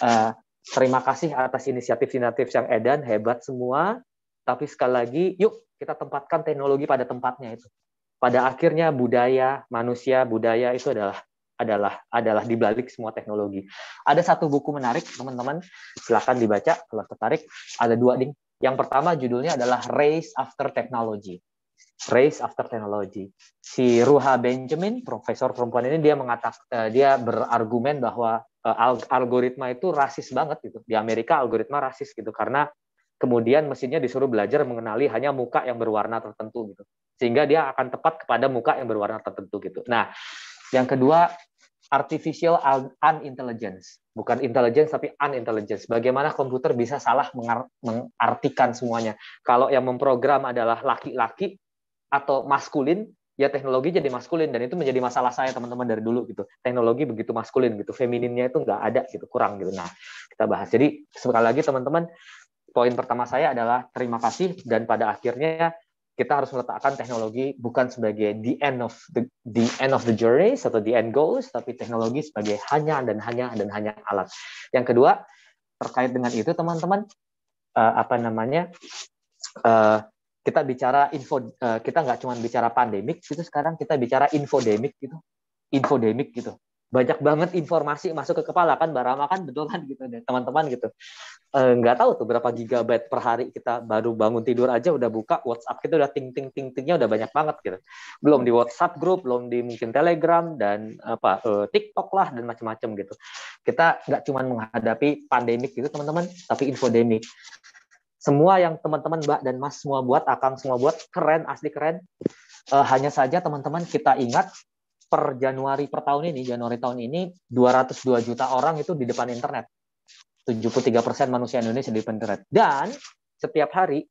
eh, terima kasih atas inisiatif-inisiatif yang edan, hebat semua. Tapi sekali lagi, yuk kita tempatkan teknologi pada tempatnya itu. Pada akhirnya budaya, manusia, budaya itu adalah adalah adalah dibalik semua teknologi. Ada satu buku menarik, teman-teman, silakan dibaca kalau tertarik. Ada dua ding. Yang pertama judulnya adalah Race After Technology. Race After Technology. Si Ruha Benjamin, profesor perempuan ini dia mengatakan eh, dia berargumen bahwa eh, algoritma itu rasis banget gitu. Di Amerika algoritma rasis gitu karena kemudian mesinnya disuruh belajar mengenali hanya muka yang berwarna tertentu gitu. Sehingga dia akan tepat kepada muka yang berwarna tertentu gitu. Nah, yang kedua, artificial unintelligence. Bukan intelligence tapi unintelligence. Bagaimana komputer bisa salah mengartikan semuanya. Kalau yang memprogram adalah laki-laki atau maskulin, ya teknologi jadi maskulin dan itu menjadi masalah saya teman-teman dari dulu gitu. Teknologi begitu maskulin gitu, femininnya itu nggak ada gitu, kurang gitu. Nah, kita bahas. Jadi sekali lagi teman-teman, poin pertama saya adalah terima kasih dan pada akhirnya kita harus meletakkan teknologi bukan sebagai the end of the the end of the journey atau the end goals tapi teknologi sebagai hanya dan hanya dan hanya alat. Yang kedua terkait dengan itu teman-teman uh, apa namanya uh, kita bicara info uh, kita nggak cuma bicara pandemik itu sekarang kita bicara infodemik gitu infodemik gitu banyak banget informasi masuk ke kepala kan barama kan betul kan gitu deh teman-teman gitu eh, nggak e, tahu tuh berapa gigabyte per hari kita baru bangun tidur aja udah buka WhatsApp kita udah ting ting ting tingnya udah banyak banget gitu belum di WhatsApp grup belum di mungkin Telegram dan apa e, TikTok lah dan macam-macam gitu kita nggak cuma menghadapi pandemik gitu teman-teman tapi infodemik semua yang teman-teman Mbak dan Mas semua buat Akang semua buat keren asli keren e, hanya saja teman-teman kita ingat per Januari per tahun ini, Januari tahun ini 202 juta orang itu di depan internet. 73% manusia Indonesia di depan internet. Dan setiap hari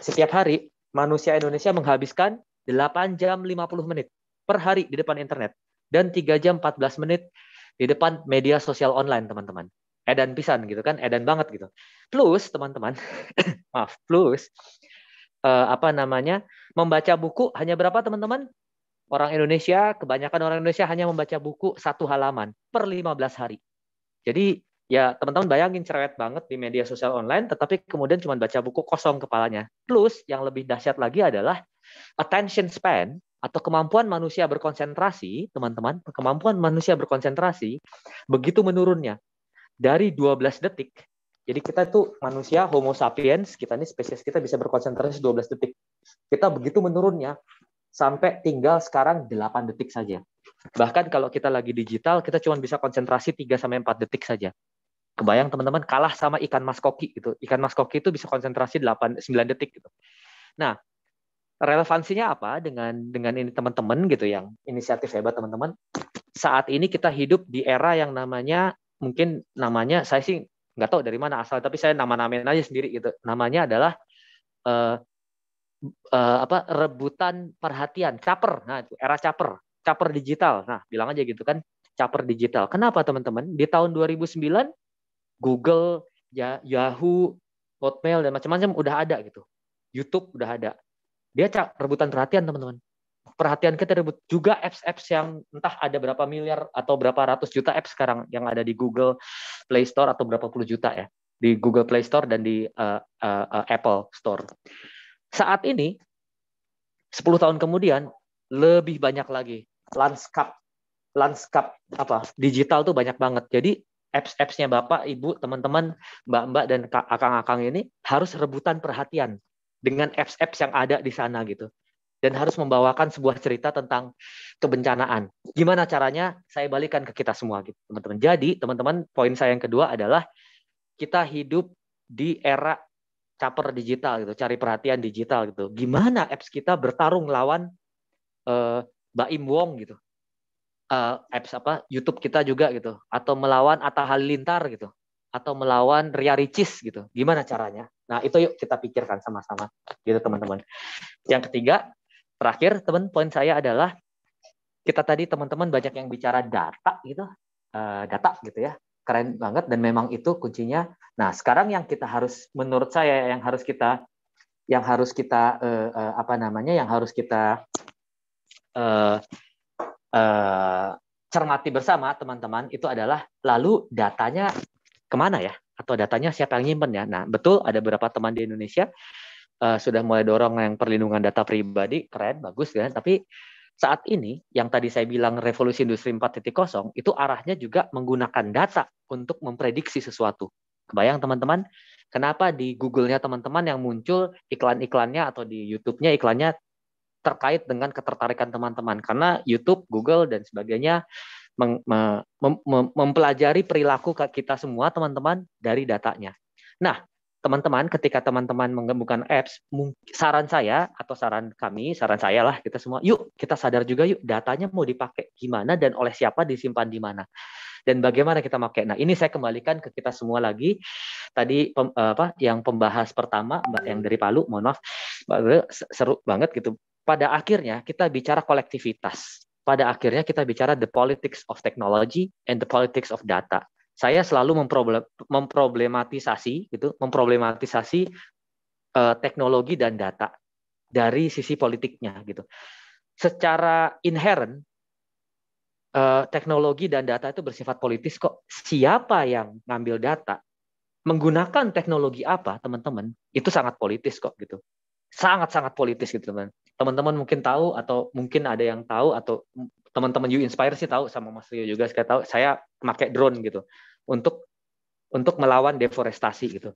setiap hari manusia Indonesia menghabiskan 8 jam 50 menit per hari di depan internet dan 3 jam 14 menit di depan media sosial online, teman-teman. Edan pisan gitu kan, edan banget gitu. Plus, teman-teman, [COUGHS] maaf, plus uh, apa namanya? membaca buku hanya berapa, teman-teman? orang Indonesia, kebanyakan orang Indonesia hanya membaca buku satu halaman per 15 hari. Jadi ya teman-teman bayangin cerewet banget di media sosial online, tetapi kemudian cuma baca buku kosong kepalanya. Plus yang lebih dahsyat lagi adalah attention span atau kemampuan manusia berkonsentrasi, teman-teman, kemampuan manusia berkonsentrasi begitu menurunnya dari 12 detik. Jadi kita tuh manusia homo sapiens, kita ini spesies kita bisa berkonsentrasi 12 detik. Kita begitu menurunnya sampai tinggal sekarang 8 detik saja. Bahkan kalau kita lagi digital, kita cuma bisa konsentrasi 3 sampai 4 detik saja. Kebayang teman-teman kalah sama ikan mas koki gitu. Ikan mas koki itu bisa konsentrasi 8 9 detik gitu. Nah, relevansinya apa dengan dengan ini teman-teman gitu yang inisiatif hebat teman-teman saat ini kita hidup di era yang namanya mungkin namanya saya sih nggak tahu dari mana asal tapi saya nama-namain aja sendiri gitu namanya adalah uh, uh, apa rebutan perhatian, caper. Nah, itu era caper, caper digital. Nah, bilang aja gitu kan, caper digital. Kenapa, teman-teman? Di tahun 2009 Google, ya, Yahoo, Hotmail dan macam-macam udah ada gitu. YouTube udah ada. Dia cak rebutan perhatian, teman-teman. Perhatian kita rebut juga apps-apps yang entah ada berapa miliar atau berapa ratus juta apps sekarang yang ada di Google Play Store atau berapa puluh juta ya di Google Play Store dan di uh, uh, uh, Apple Store. Saat ini, 10 tahun kemudian, lebih banyak lagi landscape landscape apa digital tuh banyak banget. Jadi apps-appsnya bapak, ibu, teman-teman, mbak-mbak dan akang-akang ini harus rebutan perhatian dengan apps-apps yang ada di sana gitu. Dan harus membawakan sebuah cerita tentang kebencanaan. Gimana caranya? Saya balikan ke kita semua gitu, teman-teman. Jadi, teman-teman, poin saya yang kedua adalah kita hidup di era caper digital gitu, cari perhatian digital gitu. Gimana apps kita bertarung lawan uh, eh, Baim Wong gitu, uh, apps apa YouTube kita juga gitu, atau melawan Atta Halilintar gitu, atau melawan Ria Ricis gitu. Gimana caranya? Nah itu yuk kita pikirkan sama-sama gitu teman-teman. Yang ketiga, terakhir teman poin saya adalah kita tadi teman-teman banyak yang bicara data gitu, uh, data gitu ya keren banget dan memang itu kuncinya. Nah, sekarang yang kita harus menurut saya yang harus kita yang harus kita uh, uh, apa namanya yang harus kita uh, uh, cermati bersama teman-teman itu adalah lalu datanya kemana ya atau datanya siapa yang nyimpen ya. Nah, betul ada beberapa teman di Indonesia uh, sudah mulai dorong yang perlindungan data pribadi keren bagus kan tapi saat ini yang tadi saya bilang revolusi industri 4.0 itu arahnya juga menggunakan data untuk memprediksi sesuatu. Kebayang teman-teman, kenapa di Google-nya teman-teman yang muncul iklan-iklannya atau di YouTube-nya iklannya terkait dengan ketertarikan teman-teman? Karena YouTube, Google dan sebagainya mempelajari perilaku kita semua teman-teman dari datanya. Nah, teman-teman ketika teman-teman menggabungkan apps saran saya atau saran kami saran saya lah kita semua yuk kita sadar juga yuk datanya mau dipakai gimana dan oleh siapa disimpan di mana dan bagaimana kita pakai nah ini saya kembalikan ke kita semua lagi tadi pem, eh, apa yang pembahas pertama mbak yang dari Palu mohon maaf eh, seru banget gitu pada akhirnya kita bicara kolektivitas pada akhirnya kita bicara the politics of technology and the politics of data saya selalu memproblem, memproblematisasi gitu, memproblematisasi uh, teknologi dan data dari sisi politiknya gitu. Secara inherent uh, teknologi dan data itu bersifat politis kok. Siapa yang ngambil data, menggunakan teknologi apa, teman-teman, itu sangat politis kok gitu. Sangat-sangat politis gitu, teman. Teman-teman mungkin tahu atau mungkin ada yang tahu atau teman-teman You Inspire sih tahu sama Mas Rio juga saya tahu saya pakai drone gitu untuk untuk melawan deforestasi gitu.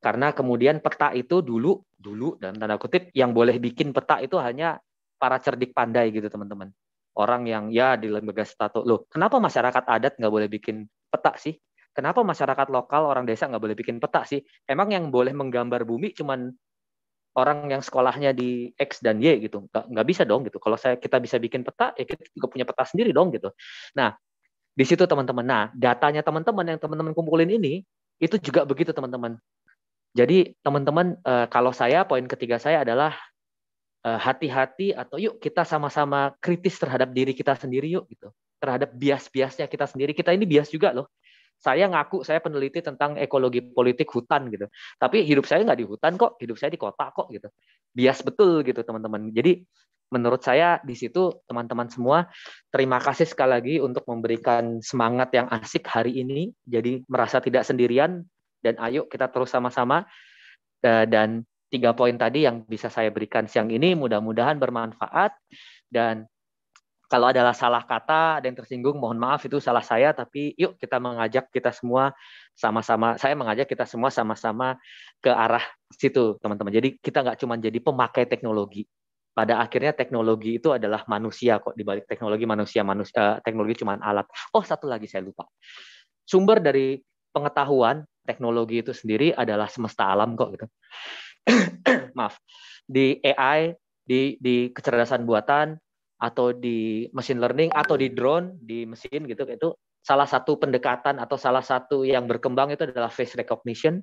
Karena kemudian peta itu dulu dulu dalam tanda kutip yang boleh bikin peta itu hanya para cerdik pandai gitu teman-teman. Orang yang ya di lembaga statu loh. Kenapa masyarakat adat nggak boleh bikin peta sih? Kenapa masyarakat lokal orang desa nggak boleh bikin peta sih? Emang yang boleh menggambar bumi cuman orang yang sekolahnya di X dan Y gitu nggak nggak bisa dong gitu kalau saya kita bisa bikin peta ya kita juga punya peta sendiri dong gitu nah di situ teman-teman. Nah, datanya teman-teman yang teman-teman kumpulin ini itu juga begitu teman-teman. Jadi teman-teman eh, kalau saya poin ketiga saya adalah eh, hati-hati atau yuk kita sama-sama kritis terhadap diri kita sendiri yuk gitu. Terhadap bias-biasnya kita sendiri. Kita ini bias juga loh. Saya ngaku saya peneliti tentang ekologi politik hutan gitu. Tapi hidup saya nggak di hutan kok, hidup saya di kota kok gitu. Bias betul gitu teman-teman. Jadi menurut saya di situ teman-teman semua terima kasih sekali lagi untuk memberikan semangat yang asik hari ini. Jadi merasa tidak sendirian dan ayo kita terus sama-sama eh, dan tiga poin tadi yang bisa saya berikan siang ini mudah-mudahan bermanfaat dan kalau adalah salah kata ada yang tersinggung mohon maaf itu salah saya tapi yuk kita mengajak kita semua sama-sama saya mengajak kita semua sama-sama ke arah situ teman-teman jadi kita nggak cuma jadi pemakai teknologi pada akhirnya teknologi itu adalah manusia kok di balik teknologi manusia manusia eh, teknologi cuma alat oh satu lagi saya lupa sumber dari pengetahuan teknologi itu sendiri adalah semesta alam kok gitu [COUGHS] maaf di AI di di kecerdasan buatan atau di machine learning atau di drone di mesin gitu itu salah satu pendekatan atau salah satu yang berkembang itu adalah face recognition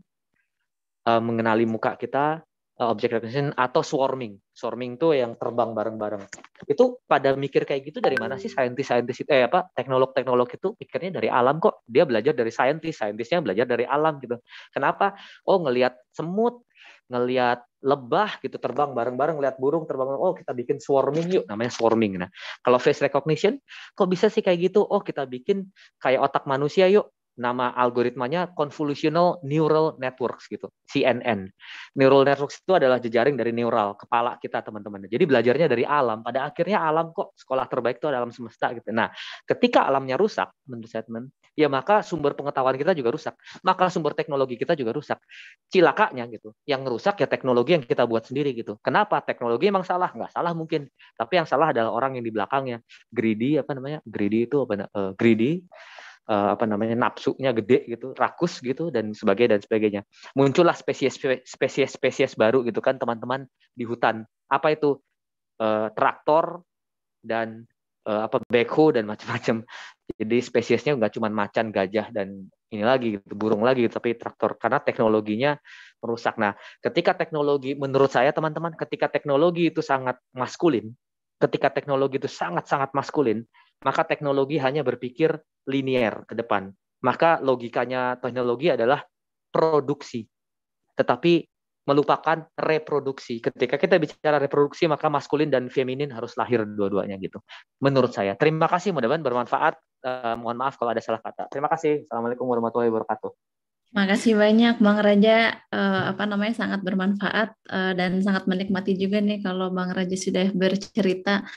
eh, mengenali muka kita Eh, object recognition atau swarming. Swarming itu yang terbang bareng-bareng. Itu pada mikir kayak gitu dari mana sih hmm. saintis-saintis itu eh apa teknolog-teknolog itu pikirnya dari alam kok. Dia belajar dari saintis, saintisnya belajar dari alam gitu. Kenapa? Oh ngelihat semut, ngelihat lebah gitu terbang bareng-bareng ngelihat burung terbang oh kita bikin swarming yuk namanya swarming nah kalau face recognition kok bisa sih kayak gitu oh kita bikin kayak otak manusia yuk nama algoritmanya convolutional neural networks gitu CNN neural networks itu adalah jejaring dari neural kepala kita teman-teman jadi belajarnya dari alam pada akhirnya alam kok sekolah terbaik itu dalam semesta gitu nah ketika alamnya rusak menurut saya ya maka sumber pengetahuan kita juga rusak maka sumber teknologi kita juga rusak cilakanya gitu yang rusak ya teknologi yang kita buat sendiri gitu kenapa teknologi emang salah nggak salah mungkin tapi yang salah adalah orang yang di belakangnya greedy apa namanya greedy itu apa uh, greedy uh, apa namanya napsunya gede gitu, rakus gitu dan sebagainya dan sebagainya. Muncullah spesies spesies spesies baru gitu kan teman-teman di hutan. Apa itu uh, traktor dan uh, apa beko dan macam-macam. Jadi spesiesnya nggak cuma macan, gajah dan ini lagi gitu, burung lagi gitu, tapi traktor karena teknologinya merusak. Nah, ketika teknologi menurut saya teman-teman ketika teknologi itu sangat maskulin, ketika teknologi itu sangat-sangat maskulin, maka teknologi hanya berpikir linier ke depan. Maka logikanya teknologi adalah produksi. Tetapi melupakan reproduksi. Ketika kita bicara reproduksi, maka maskulin dan feminin harus lahir dua-duanya gitu. Menurut saya. Terima kasih, mudah-mudahan bermanfaat. Uh, mohon maaf kalau ada salah kata. Terima kasih. Assalamualaikum warahmatullahi wabarakatuh. Terima kasih banyak Bang Raja, Uh, apa namanya sangat bermanfaat uh, dan sangat menikmati juga nih kalau Bang Raja sudah bercerita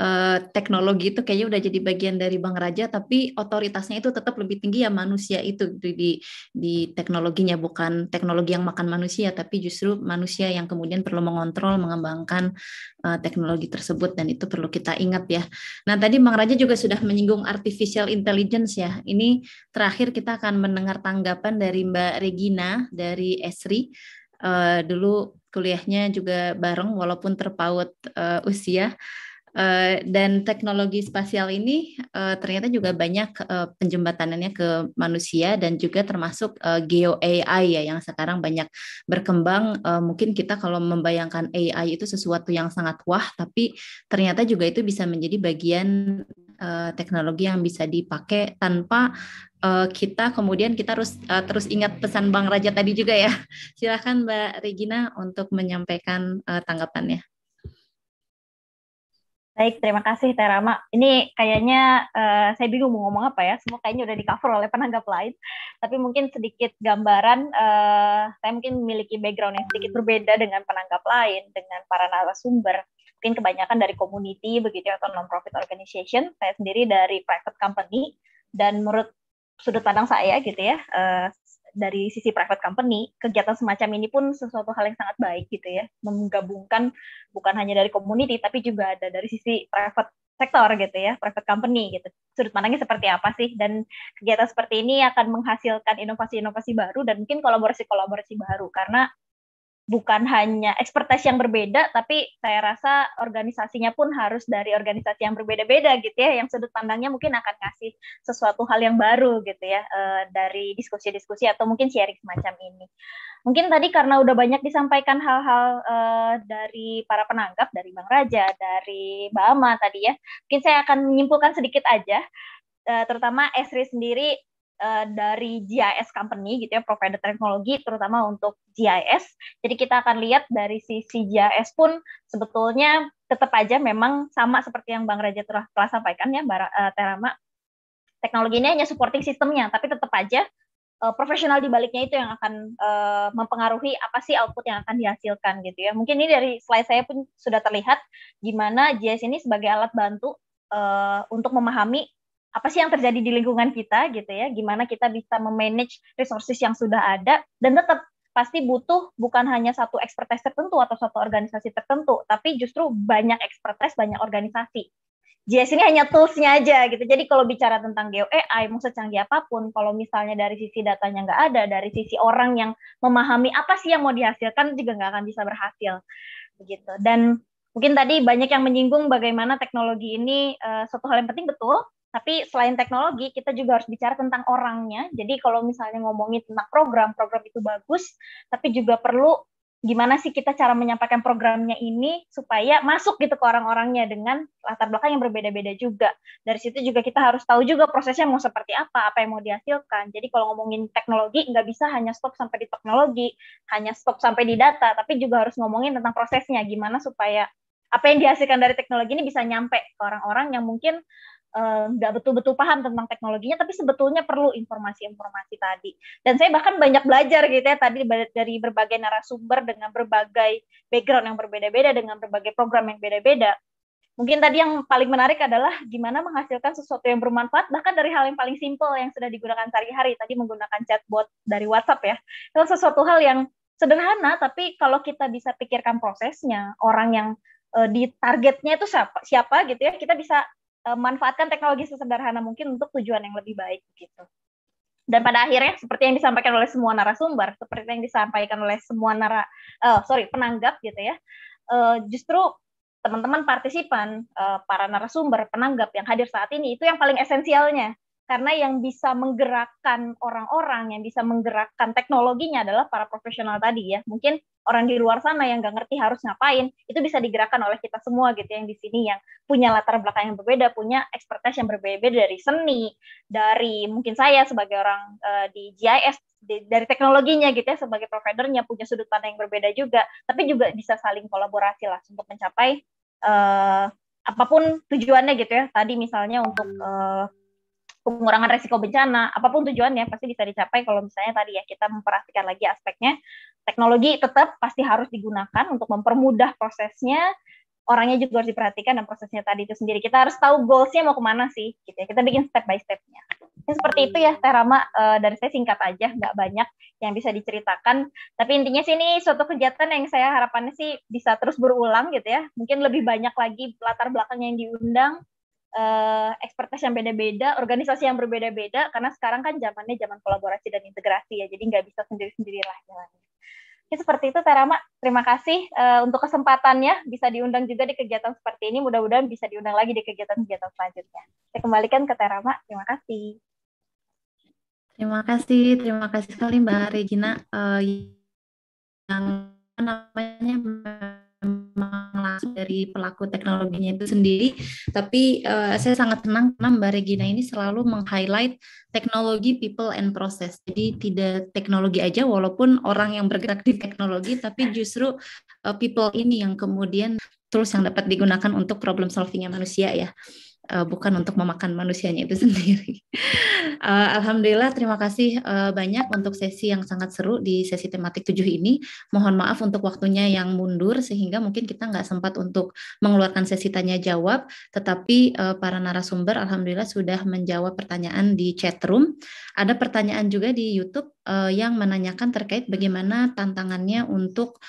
eh, teknologi itu kayaknya udah jadi bagian dari Bang Raja, tapi otoritasnya itu tetap lebih tinggi ya manusia itu di di teknologinya bukan teknologi yang makan manusia, tapi justru manusia yang kemudian perlu mengontrol, mengembangkan eh, teknologi tersebut dan itu perlu kita ingat ya. Nah tadi Bang Raja juga sudah menyinggung artificial intelligence ya. Ini terakhir kita akan mendengar tanggapan dari Mbak Regina dari Esri. Uh, dulu kuliahnya juga bareng walaupun terpaut uh, usia Eh, dan teknologi spasial ini uh, ternyata juga banyak uh, penjembatanannya ke manusia dan juga termasuk uh, geo AI ya yang sekarang banyak berkembang. Uh, mungkin kita kalau membayangkan AI itu sesuatu yang sangat wah, tapi ternyata juga itu bisa menjadi bagian uh, teknologi yang bisa dipakai tanpa uh, kita kemudian kita harus uh, terus ingat pesan Bang Raja tadi juga ya. [LAUGHS] Silahkan Mbak Regina untuk menyampaikan uh, tanggapannya. Baik, terima kasih Terama. Ini kayaknya uh, saya bingung mau ngomong apa ya. Semua kayaknya udah di cover oleh penanggap lain. Tapi mungkin sedikit gambaran, uh, saya mungkin memiliki background yang sedikit berbeda dengan penanggap lain, dengan para narasumber. Mungkin kebanyakan dari community begitu ya, atau non-profit organization. Saya sendiri dari private company dan menurut sudut pandang saya gitu ya, uh, dari sisi private company, kegiatan semacam ini pun sesuatu hal yang sangat baik gitu ya, menggabungkan bukan hanya dari community tapi juga ada dari sisi private sektor gitu ya, private company gitu. Sudut pandangnya seperti apa sih dan kegiatan seperti ini akan menghasilkan inovasi-inovasi baru dan mungkin kolaborasi-kolaborasi baru karena bukan hanya expertise yang berbeda, tapi saya rasa organisasinya pun harus dari organisasi yang berbeda-beda gitu ya, yang sudut pandangnya mungkin akan kasih sesuatu hal yang baru gitu ya eh, dari diskusi-diskusi atau mungkin sharing semacam ini. Mungkin tadi karena udah banyak disampaikan hal-hal eh, dari para penanggap, dari Bang Raja, dari Mbak tadi ya, mungkin saya akan menyimpulkan sedikit aja, eh, terutama Esri sendiri Eh, dari GIS company gitu ya provider teknologi terutama untuk GIS. Jadi kita akan lihat dari sisi GIS pun sebetulnya tetap aja memang sama seperti yang Bang Raja telah, telah sampaikan ya Bar, uh, eh, Terama. Teknologi ini hanya supporting sistemnya, tapi tetap aja uh, profesional di baliknya itu yang akan uh, mempengaruhi apa sih output yang akan dihasilkan gitu ya. Mungkin ini dari slide saya pun sudah terlihat gimana GIS ini sebagai alat bantu uh, untuk memahami apa sih yang terjadi di lingkungan kita gitu ya, gimana kita bisa memanage resources yang sudah ada dan tetap pasti butuh bukan hanya satu expertise tertentu atau satu organisasi tertentu, tapi justru banyak expertise, banyak organisasi. JS ini hanya toolsnya aja gitu. Jadi kalau bicara tentang GeoAI, mau secanggih apapun, kalau misalnya dari sisi datanya nggak ada, dari sisi orang yang memahami apa sih yang mau dihasilkan juga nggak akan bisa berhasil, begitu. Dan mungkin tadi banyak yang menyinggung bagaimana teknologi ini uh, suatu hal yang penting betul, tapi selain teknologi, kita juga harus bicara tentang orangnya. Jadi kalau misalnya ngomongin tentang program, program itu bagus, tapi juga perlu gimana sih kita cara menyampaikan programnya ini supaya masuk gitu ke orang-orangnya dengan latar belakang yang berbeda-beda juga. Dari situ juga kita harus tahu juga prosesnya mau seperti apa, apa yang mau dihasilkan. Jadi kalau ngomongin teknologi nggak bisa hanya stop sampai di teknologi, hanya stop sampai di data, tapi juga harus ngomongin tentang prosesnya, gimana supaya apa yang dihasilkan dari teknologi ini bisa nyampe ke orang-orang yang mungkin nggak uh, betul-betul paham tentang teknologinya, tapi sebetulnya perlu informasi-informasi tadi. Dan saya bahkan banyak belajar gitu ya tadi dari berbagai narasumber dengan berbagai background yang berbeda-beda, dengan berbagai program yang beda-beda. Mungkin tadi yang paling menarik adalah gimana menghasilkan sesuatu yang bermanfaat, bahkan dari hal yang paling simple yang sudah digunakan sehari-hari. Tadi menggunakan chatbot dari WhatsApp ya. Itu sesuatu hal yang sederhana, tapi kalau kita bisa pikirkan prosesnya, orang yang eh, di targetnya itu siapa, siapa gitu ya, kita bisa Eh, manfaatkan teknologi sesederhana mungkin untuk tujuan yang lebih baik gitu. Dan pada akhirnya seperti yang disampaikan oleh semua narasumber, seperti yang disampaikan oleh semua nara uh, sorry penanggap gitu ya, uh, justru teman-teman partisipan, uh, para narasumber, penanggap yang hadir saat ini itu yang paling esensialnya. Karena yang bisa menggerakkan orang-orang, yang bisa menggerakkan teknologinya adalah para profesional tadi ya. Mungkin orang di luar sana yang nggak ngerti harus ngapain itu bisa digerakkan oleh kita semua gitu yang di sini yang punya latar belakang yang berbeda punya expertise yang berbeda dari seni dari mungkin saya sebagai orang uh, di GIS di, dari teknologinya gitu ya sebagai providernya punya sudut pandang yang berbeda juga tapi juga bisa saling kolaborasi lah untuk mencapai uh, apapun tujuannya gitu ya tadi misalnya untuk uh, pengurangan resiko bencana, apapun tujuannya pasti bisa dicapai kalau misalnya tadi ya kita memperhatikan lagi aspeknya teknologi tetap pasti harus digunakan untuk mempermudah prosesnya, orangnya juga harus diperhatikan dan prosesnya tadi itu sendiri. Kita harus tahu goalsnya mau kemana sih, gitu ya. Kita bikin step by stepnya. Ini ya, seperti itu ya, Rama uh, dari saya singkat aja, nggak banyak yang bisa diceritakan. Tapi intinya sih ini suatu kegiatan yang saya harapannya sih bisa terus berulang gitu ya. Mungkin lebih banyak lagi latar belakangnya yang diundang uh, eh, ekspertis yang beda-beda, organisasi yang berbeda-beda, karena sekarang kan zamannya zaman kolaborasi dan integrasi ya, jadi nggak bisa sendiri-sendiri lah jalannya. Ya, seperti itu Terama, terima kasih uh, untuk kesempatannya bisa diundang juga di kegiatan seperti ini, mudah-mudahan bisa diundang lagi di kegiatan-kegiatan selanjutnya. Saya kembalikan ke Terama, terima kasih. Terima kasih, terima kasih sekali Mbak Regina uh, yang namanya memang masuk dari pelaku teknologinya itu sendiri. Tapi uh, saya sangat senang karena Mbak Regina ini selalu meng-highlight teknologi, people, and process. Jadi tidak teknologi aja, walaupun orang yang bergerak di teknologi, tapi justru uh, people ini yang kemudian terus yang dapat digunakan untuk problem solvingnya manusia ya uh, bukan untuk memakan manusianya itu [LAUGHS] sendiri. uh, Alhamdulillah, terima kasih uh, banyak untuk sesi yang sangat seru di sesi tematik 7 ini. Mohon maaf untuk waktunya yang mundur, sehingga mungkin kita nggak sempat untuk mengeluarkan sesi tanya-jawab, tetapi uh, para narasumber Alhamdulillah sudah menjawab pertanyaan di chat room. Ada pertanyaan juga di YouTube uh, yang menanyakan terkait bagaimana tantangannya untuk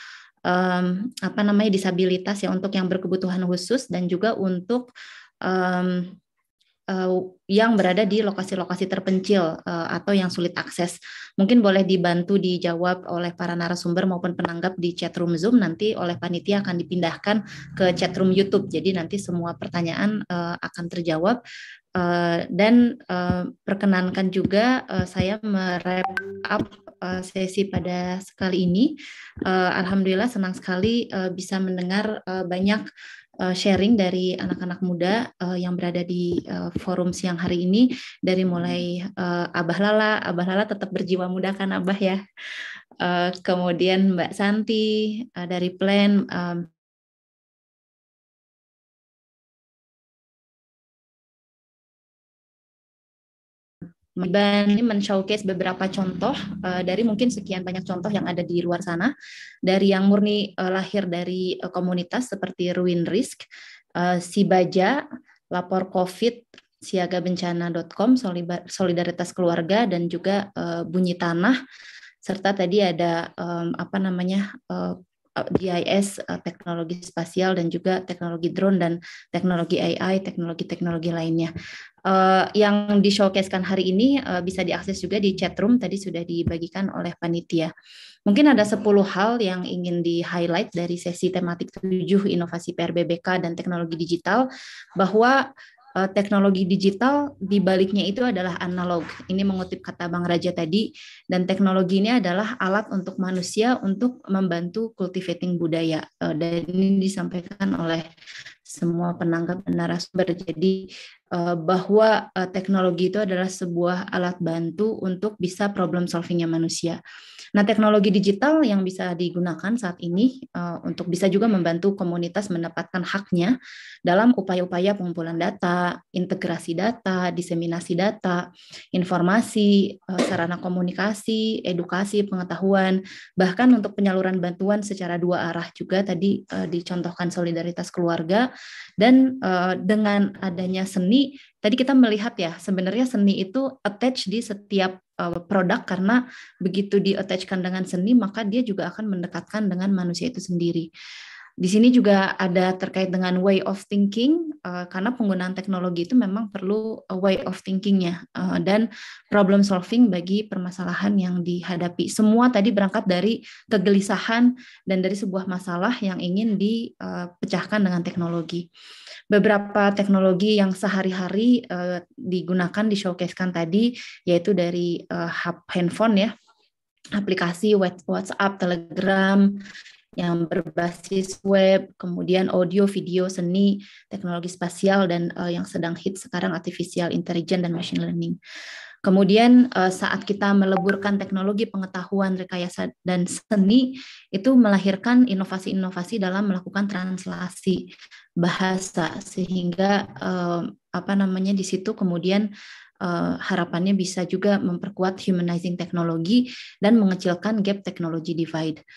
um, apa namanya disabilitas ya untuk yang berkebutuhan khusus dan juga untuk um, uh, yang berada di lokasi-lokasi terpencil uh, atau yang sulit akses. Mungkin boleh dibantu dijawab oleh para narasumber maupun penanggap di chatroom Zoom nanti oleh panitia akan dipindahkan ke chatroom YouTube. Jadi nanti semua pertanyaan uh, akan terjawab. Uh, dan uh, perkenankan juga uh, saya merep up sesi pada sekali ini. Uh, Alhamdulillah senang sekali uh, bisa mendengar uh, banyak uh, sharing dari anak-anak muda uh, yang berada di uh, forum siang hari ini dari mulai uh, Abah Lala, Abah Lala tetap berjiwa muda kan Abah ya. Uh, kemudian Mbak Santi uh, dari Plan, um, Ban ini men-showcase beberapa contoh uh, dari mungkin sekian banyak contoh yang ada di luar sana dari yang murni uh, lahir dari uh, komunitas seperti Ruin Risk, uh, Baja, Lapor Covid, siagabencana.com, Solidaritas Keluarga dan juga uh, Bunyi Tanah serta tadi ada um, apa namanya uh, Uh, GIS, uh, teknologi spasial dan juga teknologi drone dan teknologi AI, teknologi-teknologi lainnya. Uh, yang di showcasekan hari ini uh, bisa diakses juga di chat room tadi sudah dibagikan oleh panitia. Mungkin ada 10 hal yang ingin di-highlight dari sesi tematik 7 inovasi PRBBK dan teknologi digital bahwa uh, teknologi digital di baliknya itu adalah analog. Ini mengutip kata Bang Raja tadi dan teknologi ini adalah alat untuk manusia untuk membantu cultivating budaya uh, dan ini disampaikan oleh semua penanggap narasumber. Jadi eh, bahwa teknologi itu adalah sebuah alat bantu untuk bisa problem solvingnya manusia. Nah, teknologi digital yang bisa digunakan saat ini uh, untuk bisa juga membantu komunitas mendapatkan haknya dalam upaya-upaya pengumpulan data, integrasi data, diseminasi data, informasi, uh, sarana komunikasi, edukasi, pengetahuan, bahkan untuk penyaluran bantuan secara dua arah juga tadi uh, dicontohkan solidaritas keluarga dan uh, dengan adanya seni tadi kita melihat ya sebenarnya seni itu attach di setiap uh, produk karena begitu di attachkan dengan seni maka dia juga akan mendekatkan dengan manusia itu sendiri. Di sini juga ada terkait dengan way of thinking, eh, karena penggunaan teknologi itu memang perlu way of thinkingnya uh, dan problem solving bagi permasalahan yang dihadapi. Semua tadi berangkat dari kegelisahan dan dari sebuah masalah yang ingin dipecahkan eh, dengan teknologi. Beberapa teknologi yang sehari-hari digunakan, di showcase tadi, yaitu dari handphone ya, aplikasi WhatsApp, Telegram, yang berbasis web, kemudian audio, video, seni, teknologi spasial dan uh, yang sedang hit sekarang artificial intelligence dan machine learning. Kemudian uh, saat kita meleburkan teknologi pengetahuan rekayasa dan seni itu melahirkan inovasi-inovasi dalam melakukan translasi bahasa sehingga uh, apa namanya di situ kemudian uh, harapannya bisa juga memperkuat humanizing teknologi dan mengecilkan gap teknologi divide.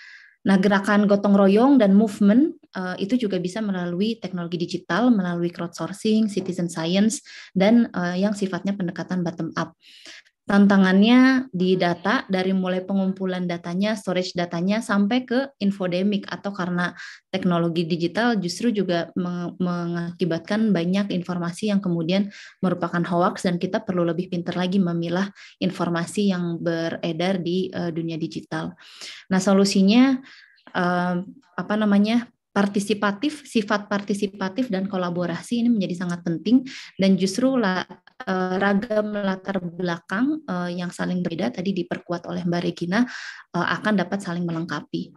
Nah, gerakan gotong royong dan movement uh, itu juga bisa melalui teknologi digital, melalui crowdsourcing, citizen science, dan uh, yang sifatnya pendekatan bottom up. Tantangannya di data dari mulai pengumpulan datanya, storage datanya sampai ke infodemic atau karena teknologi digital justru juga mengakibatkan banyak informasi yang kemudian merupakan hoax dan kita perlu lebih pintar lagi memilah informasi yang beredar di eh, dunia digital. Nah, solusinya eh, apa namanya? partisipatif, sifat partisipatif dan kolaborasi ini menjadi sangat penting dan justru uh, ragam latar belakang uh, yang saling berbeda tadi diperkuat oleh Mbak Regina uh, akan dapat saling melengkapi.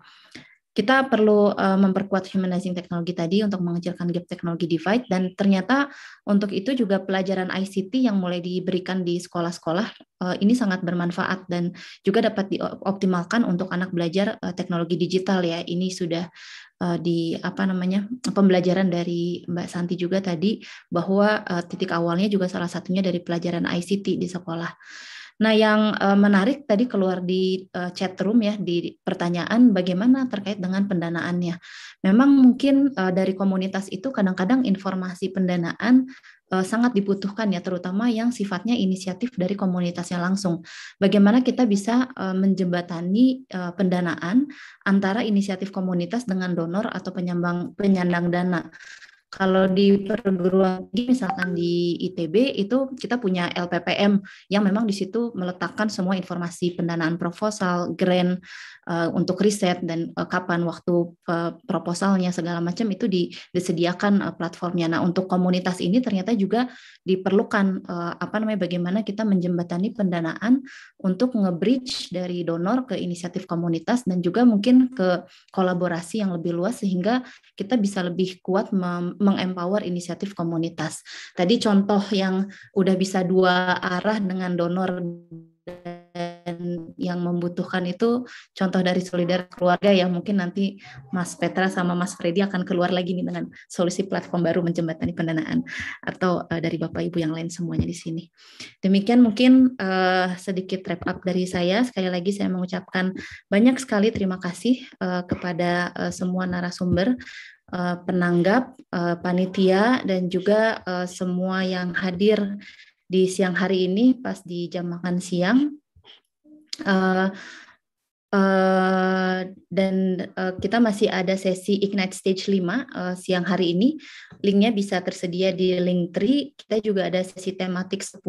Kita perlu uh, memperkuat humanizing teknologi tadi untuk mengecilkan gap teknologi divide dan ternyata untuk itu juga pelajaran ICT yang mulai diberikan di sekolah-sekolah uh, ini sangat bermanfaat dan juga dapat dioptimalkan untuk anak belajar uh, teknologi digital ya. Ini sudah Eh, di apa namanya pembelajaran dari Mbak Santi juga tadi bahwa eh, titik awalnya juga salah satunya dari pelajaran ICT di sekolah. Nah, yang eh, menarik tadi keluar di uh, chat room ya di pertanyaan bagaimana terkait dengan pendanaannya. Memang mungkin dari komunitas itu kadang-kadang informasi pendanaan Eh, sangat dibutuhkan ya terutama yang sifatnya inisiatif dari komunitasnya langsung. Bagaimana kita bisa eh, menjembatani eh, pendanaan antara inisiatif komunitas dengan donor atau penyambang penyandang dana kalau di perguruan tinggi misalkan di ITB itu kita punya LPPM yang memang di situ meletakkan semua informasi pendanaan proposal, grant uh, untuk riset dan uh, kapan waktu uh, proposalnya segala macam itu di, disediakan uh, platformnya. Nah untuk komunitas ini ternyata juga diperlukan uh, apa namanya bagaimana kita menjembatani pendanaan untuk nge-bridge dari donor ke inisiatif komunitas dan juga mungkin ke kolaborasi yang lebih luas sehingga kita bisa lebih kuat mengempower inisiatif komunitas. Tadi contoh yang udah bisa dua arah dengan donor yang membutuhkan itu contoh dari solidar keluarga yang mungkin nanti Mas Petra sama Mas Freddy akan keluar lagi nih dengan solusi platform baru menjembatani pendanaan atau uh, dari Bapak Ibu yang lain semuanya di sini. Demikian mungkin uh, sedikit wrap up dari saya. Sekali lagi saya mengucapkan banyak sekali terima kasih uh, kepada uh, semua narasumber penanggap, panitia, dan juga semua yang hadir di siang hari ini pas di jam makan siang. Uh, dan uh, kita masih ada sesi Ignite Stage 5 uh, siang hari ini. Linknya bisa tersedia di Linktree. Kita juga ada sesi tematik 10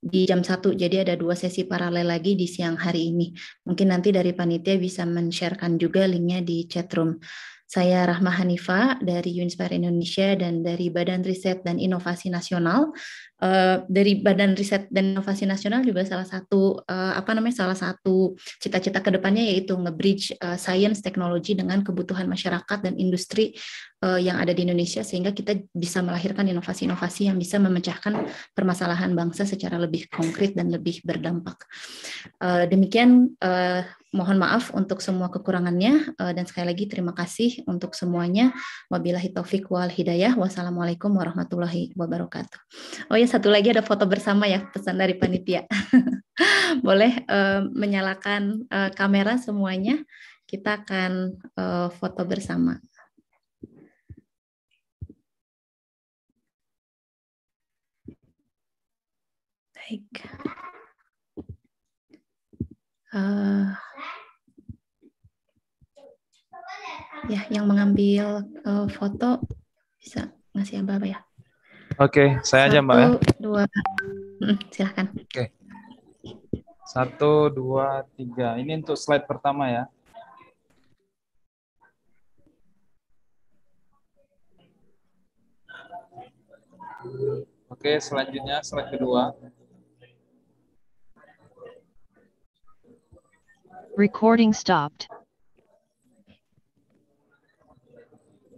di jam 1. Jadi ada dua sesi paralel lagi di siang hari ini. Mungkin nanti dari panitia bisa men-sharekan juga linknya di chatroom. Saya Rahma Hanifa dari Unispar Indonesia dan dari Badan Riset dan Inovasi Nasional. Eh, dari Badan Riset dan Inovasi Nasional juga salah satu uh, apa namanya salah satu cita-cita kedepannya yaitu ngebridge bridge uh, science teknologi dengan kebutuhan masyarakat dan industri uh, yang ada di Indonesia sehingga kita bisa melahirkan inovasi-inovasi yang bisa memecahkan permasalahan bangsa secara lebih konkret dan lebih berdampak. Uh, demikian uh, mohon maaf untuk semua kekurangannya dan sekali lagi terima kasih untuk semuanya. Wabillahi taufik wal hidayah. Wassalamualaikum warahmatullahi wabarakatuh. Oh ya satu lagi ada foto bersama ya pesan dari panitia. [LAUGHS] Boleh uh, menyalakan uh, kamera semuanya, kita akan uh, foto bersama. Baik. Uh, ya, yang mengambil uh, foto bisa ngasih apa-apa ya? Oke, okay, saya aja Mbak ya. Dua. silahkan. Oke. Okay. Satu, dua, tiga. Ini untuk slide pertama ya. Oke, okay, selanjutnya slide kedua. Recording stopped.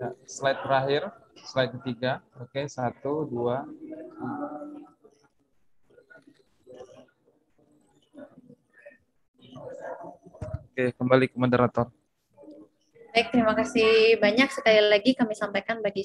Nah, slide terakhir slide ketiga. Oke, satu, dua. Oke, kembali ke moderator. Baik, terima kasih banyak sekali lagi kami sampaikan bagi